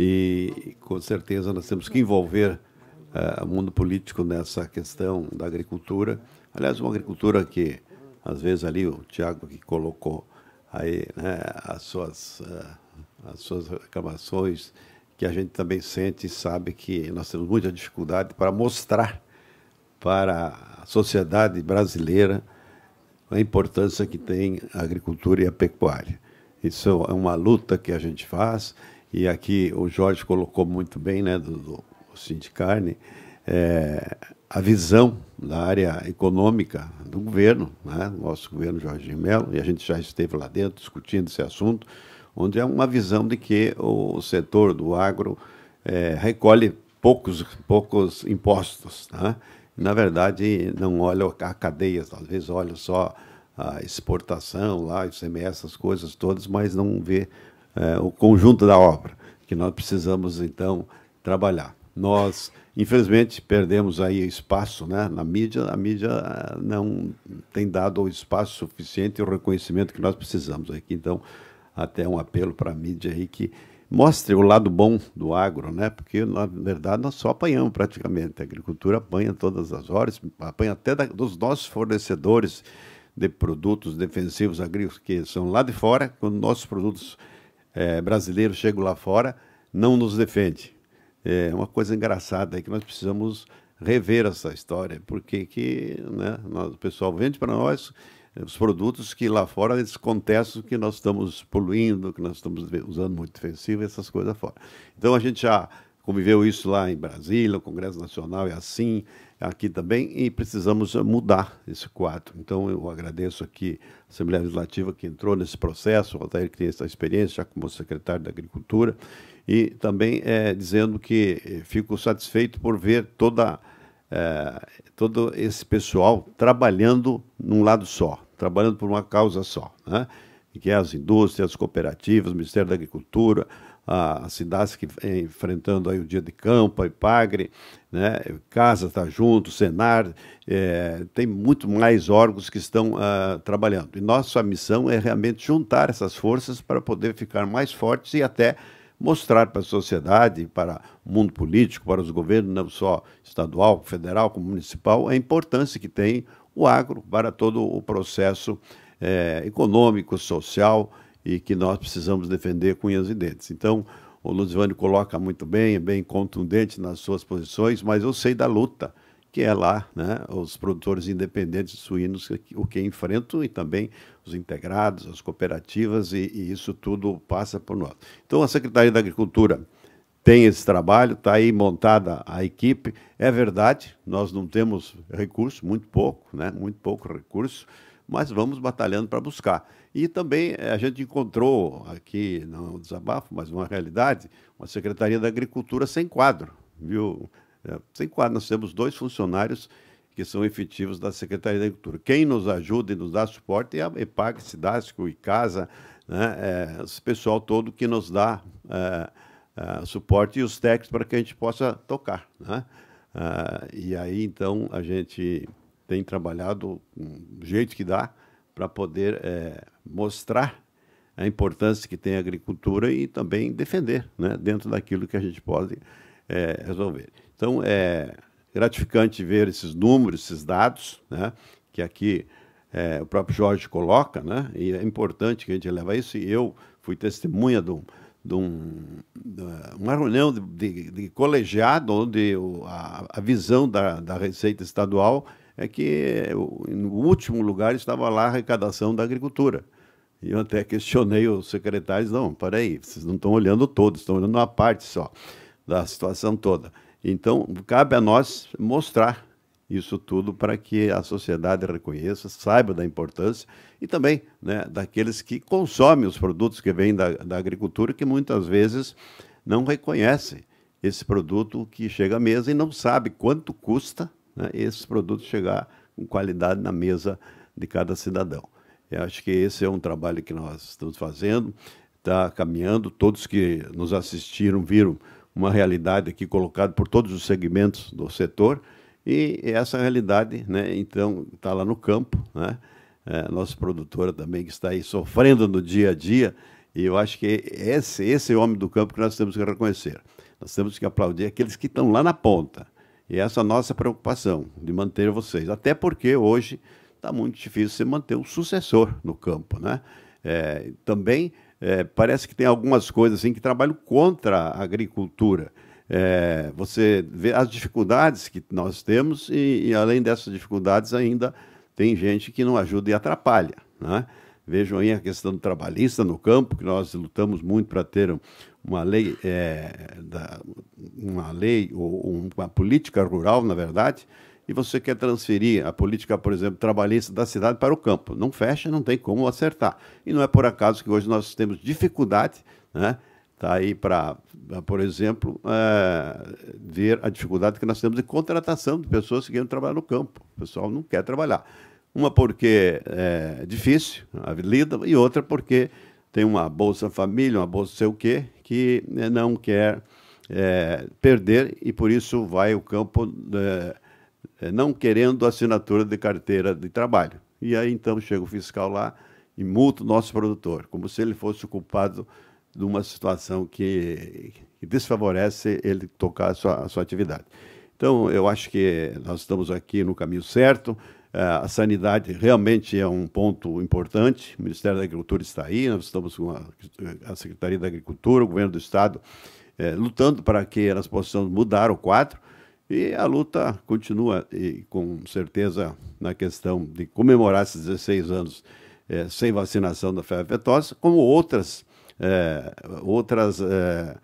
E com certeza nós temos que envolver uh, o mundo político nessa questão da agricultura. Aliás, uma agricultura que, às vezes, ali o Tiago que colocou aí né, as, suas, uh, as suas reclamações, que a gente também sente e sabe que nós temos muita dificuldade para mostrar para a sociedade brasileira a importância que tem a agricultura e a pecuária. Isso é uma luta que a gente faz e aqui o Jorge colocou muito bem, né, do, do, do Sindicarne, é, a visão da área econômica do governo, né, nosso governo Jorge Melo, e a gente já esteve lá dentro discutindo esse assunto, onde é uma visão de que o setor do agro é, recolhe poucos, poucos impostos. Né? Na verdade, não olha a cadeia, às vezes olha só a exportação, lá, o ICMS, essas coisas todas, mas não vê é, o conjunto da obra que nós precisamos então trabalhar. Nós, infelizmente, perdemos aí espaço né? na mídia. A mídia é, não tem dado o espaço suficiente e o reconhecimento que nós precisamos aqui. Então, até um apelo para a mídia aí que mostre o lado bom do agro, né? Porque na verdade nós só apanhamos praticamente. A agricultura apanha todas as horas, apanha até da, dos nossos fornecedores de produtos defensivos agrícolas que são lá de fora, quando nossos produtos é, brasileiro chega lá fora, não nos defende. É uma coisa engraçada é que nós precisamos rever essa história, porque que, né, nós, o pessoal vende para nós os produtos que lá fora eles contestam que nós estamos poluindo, que nós estamos usando muito defensivo, essas coisas fora. Então a gente já conviveu isso lá em Brasília, o Congresso Nacional é assim, aqui também e precisamos mudar esse quadro. Então, eu agradeço aqui a Assembleia Legislativa que entrou nesse processo, o Altair que tem essa experiência, já como secretário da Agricultura, e também é, dizendo que eh, fico satisfeito por ver toda, é, todo esse pessoal trabalhando num lado só, trabalhando por uma causa só, né? que é as indústrias, as cooperativas, o Ministério da Agricultura, as cidades que eh, enfrentando aí o dia de campo, a Ipagre, né? Casa está junto, Senar, é, tem muito mais órgãos que estão uh, trabalhando. E nossa missão é realmente juntar essas forças para poder ficar mais fortes e até mostrar para a sociedade, para o mundo político, para os governos, não só estadual, federal, como municipal, a importância que tem o agro para todo o processo eh, econômico, social e que nós precisamos defender com unhas e dentes. Então, o Ludivânio coloca muito bem, é bem contundente nas suas posições, mas eu sei da luta que é lá, né, os produtores independentes de suínos o que enfrentam e também os integrados, as cooperativas e, e isso tudo passa por nós. Então a Secretaria da Agricultura tem esse trabalho, está aí montada a equipe. É verdade, nós não temos recurso, muito pouco, né, muito pouco recurso mas vamos batalhando para buscar. E também eh, a gente encontrou aqui, não é um desabafo, mas uma realidade, uma Secretaria da Agricultura sem quadro, viu? É, sem quadro, nós temos dois funcionários que são efetivos da Secretaria da Agricultura. Quem nos ajuda e nos dá suporte é a EPAC, Cidasco e Casa, né? É, esse pessoal todo que nos dá é, suporte e os técnicos para que a gente possa tocar. Né? e aí, então, a gente tem trabalhado do jeito que dá para poder é, mostrar a importância que tem a agricultura e também defender né, dentro daquilo que a gente pode é, resolver. Então, é gratificante ver esses números, esses dados, né, que aqui é, o próprio Jorge coloca, né, e é importante que a gente leve isso, e eu fui testemunha de, um, de, um, de uma reunião de, de, colegiado onde a, a visão da, da Receita Estadual é que, no último lugar, estava lá a arrecadação da agricultura. E eu até questionei os secretários: não, peraí, vocês não estão olhando todos, estão olhando uma parte só da situação toda. Então, cabe a nós mostrar isso tudo para que a sociedade reconheça, saiba da importância e também né, daqueles que consomem os produtos que vêm da, da agricultura, que muitas vezes não reconhecem esse produto que chega à mesa e não sabe quanto custa né, esses produtos chegar com qualidade na mesa de cada cidadão. Eu acho que esse é um trabalho que nós estamos fazendo, está caminhando. Todos que nos assistiram viram uma realidade aqui colocada por todos os segmentos do setor e essa realidade, né, então, está lá no campo, né? É, nossa produtora também que está aí sofrendo no dia a dia e eu acho que esse, esse é o homem do campo que nós temos que reconhecer. Nós temos que aplaudir aqueles que estão lá na ponta e essa é a nossa preocupação de manter vocês. Até porque hoje está muito difícil você manter um sucessor no campo. Né? É, também é, parece que tem algumas coisas assim, que trabalham contra a agricultura. É, você vê as dificuldades que nós temos e, e, além dessas dificuldades, ainda tem gente que não ajuda e atrapalha. Né? Vejam aí a questão trabalhista no campo, que nós lutamos muito para ter uma lei, é, da, uma lei ou uma política rural, na verdade, e você quer transferir a política, por exemplo, trabalhista da cidade para o campo. Não fecha, não tem como acertar. E não é por acaso que hoje nós temos dificuldade, né? Está aí para, por exemplo, é, ver a dificuldade que nós temos de contratação de pessoas que querem trabalhar no campo. O pessoal não quer trabalhar. Uma porque é difícil a vida e outra porque tem uma Bolsa Família, uma Bolsa sei o quê, que né, não quer é, perder e por isso vai o campo né, é, não querendo assinatura de carteira de trabalho. E aí então chega o fiscal lá e multa o nosso produtor, como se ele fosse o culpado de uma situação que, que desfavorece ele tocar a sua, a sua atividade. Então, eu acho que nós estamos aqui no caminho certo. É, a sanidade realmente é um ponto importante. O Ministério da Agricultura está aí, nós estamos com a, Secretaria da Agricultura, o governo do Estado, é, lutando para que elas possam mudar o quadro. E a luta continua, e com certeza, na questão de comemorar esses 16 anos é, sem vacinação da febre aftosa, como outras, é, outras é,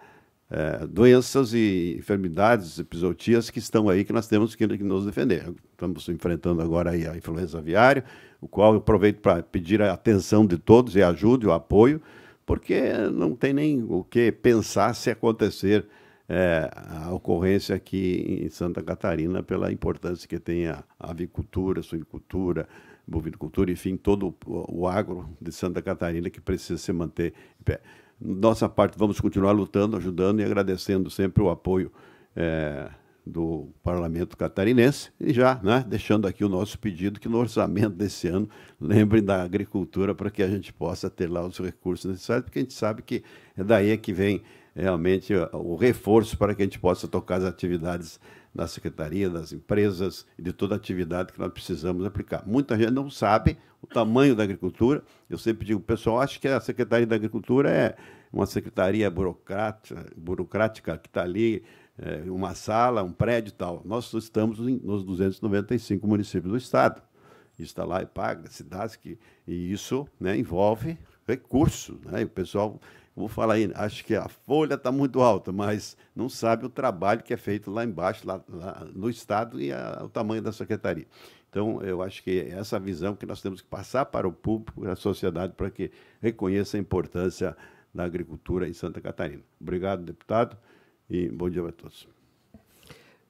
é, doenças e enfermidades, episodias que estão aí que nós temos que, que nos defender. Estamos enfrentando agora a influenza aviária, o qual eu aproveito para pedir a atenção de todos e ajude, o apoio, porque não tem nem o que pensar se acontecer é, a ocorrência aqui em Santa Catarina pela importância que tem a avicultura, suinicultura, bovinocultura, enfim, todo o, o agro de Santa Catarina que precisa se manter em pé. Nossa parte, vamos continuar lutando, ajudando e agradecendo sempre o apoio é, do Parlamento catarinense e já né, deixando aqui o nosso pedido que no orçamento desse ano lembrem da agricultura para que a gente possa ter lá os recursos necessários, porque a gente sabe que é daí é que vem realmente o reforço para que a gente possa tocar as atividades da secretaria, das empresas e de toda a atividade que nós precisamos aplicar. Muita gente não sabe o tamanho da agricultura. Eu sempre digo, o pessoal acha que a Secretaria da Agricultura é uma secretaria burocrática, burocrática que está ali, é, uma sala, um prédio e tal. Nós estamos nos 295 municípios do Estado. Está lá e paga, cidades que. E isso né, envolve recursos. Né? E o pessoal vou falar aí, acho que a folha está muito alta, mas não sabe o trabalho que é feito lá embaixo, lá, lá no Estado e a, o tamanho da secretaria. Então, eu acho que é essa visão que nós temos que passar para o público, para a sociedade, para que reconheça a importância da agricultura em Santa Catarina. Obrigado, deputado, e bom dia a todos.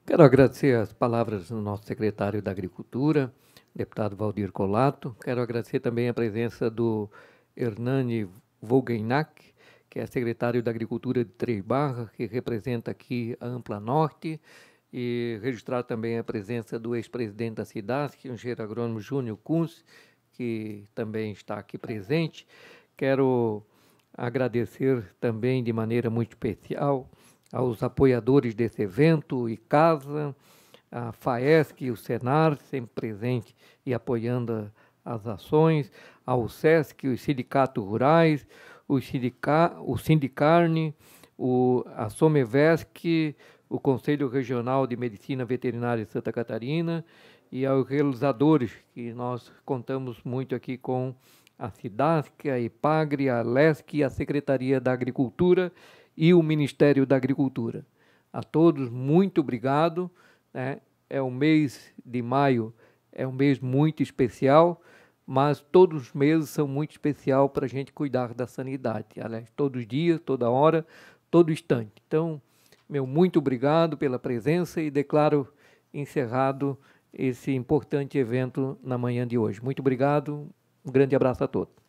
Quero agradecer as palavras do nosso secretário da Agricultura, deputado Valdir Colato. Quero agradecer também a presença do Hernani Vogenac, que é secretário da Agricultura de Três Barras, que representa aqui a Ampla Norte, e registrar também a presença do ex-presidente da cidade, que é o engenheiro agrônomo Júnior Kunz, que também está aqui presente. Quero agradecer também de maneira muito especial aos apoiadores desse evento e casa, a FAESC e o Senar, sempre presente e apoiando as ações, ao SESC, os sindicatos rurais, o, Sindica, o Sindicarne, o, a Somevesc, o Conselho Regional de Medicina Veterinária de Santa Catarina e aos realizadores, que nós contamos muito aqui com a SIDASC, a IPAGRE, a LESC, a Secretaria da Agricultura e o Ministério da Agricultura. A todos, muito obrigado. Né? É o mês de maio, é um mês muito especial mas todos os meses são muito especial para a gente cuidar da sanidade. Aliás, todos os dias, toda hora, todo instante. Então, meu muito obrigado pela presença e declaro encerrado esse importante evento na manhã de hoje. Muito obrigado, um grande abraço a todos.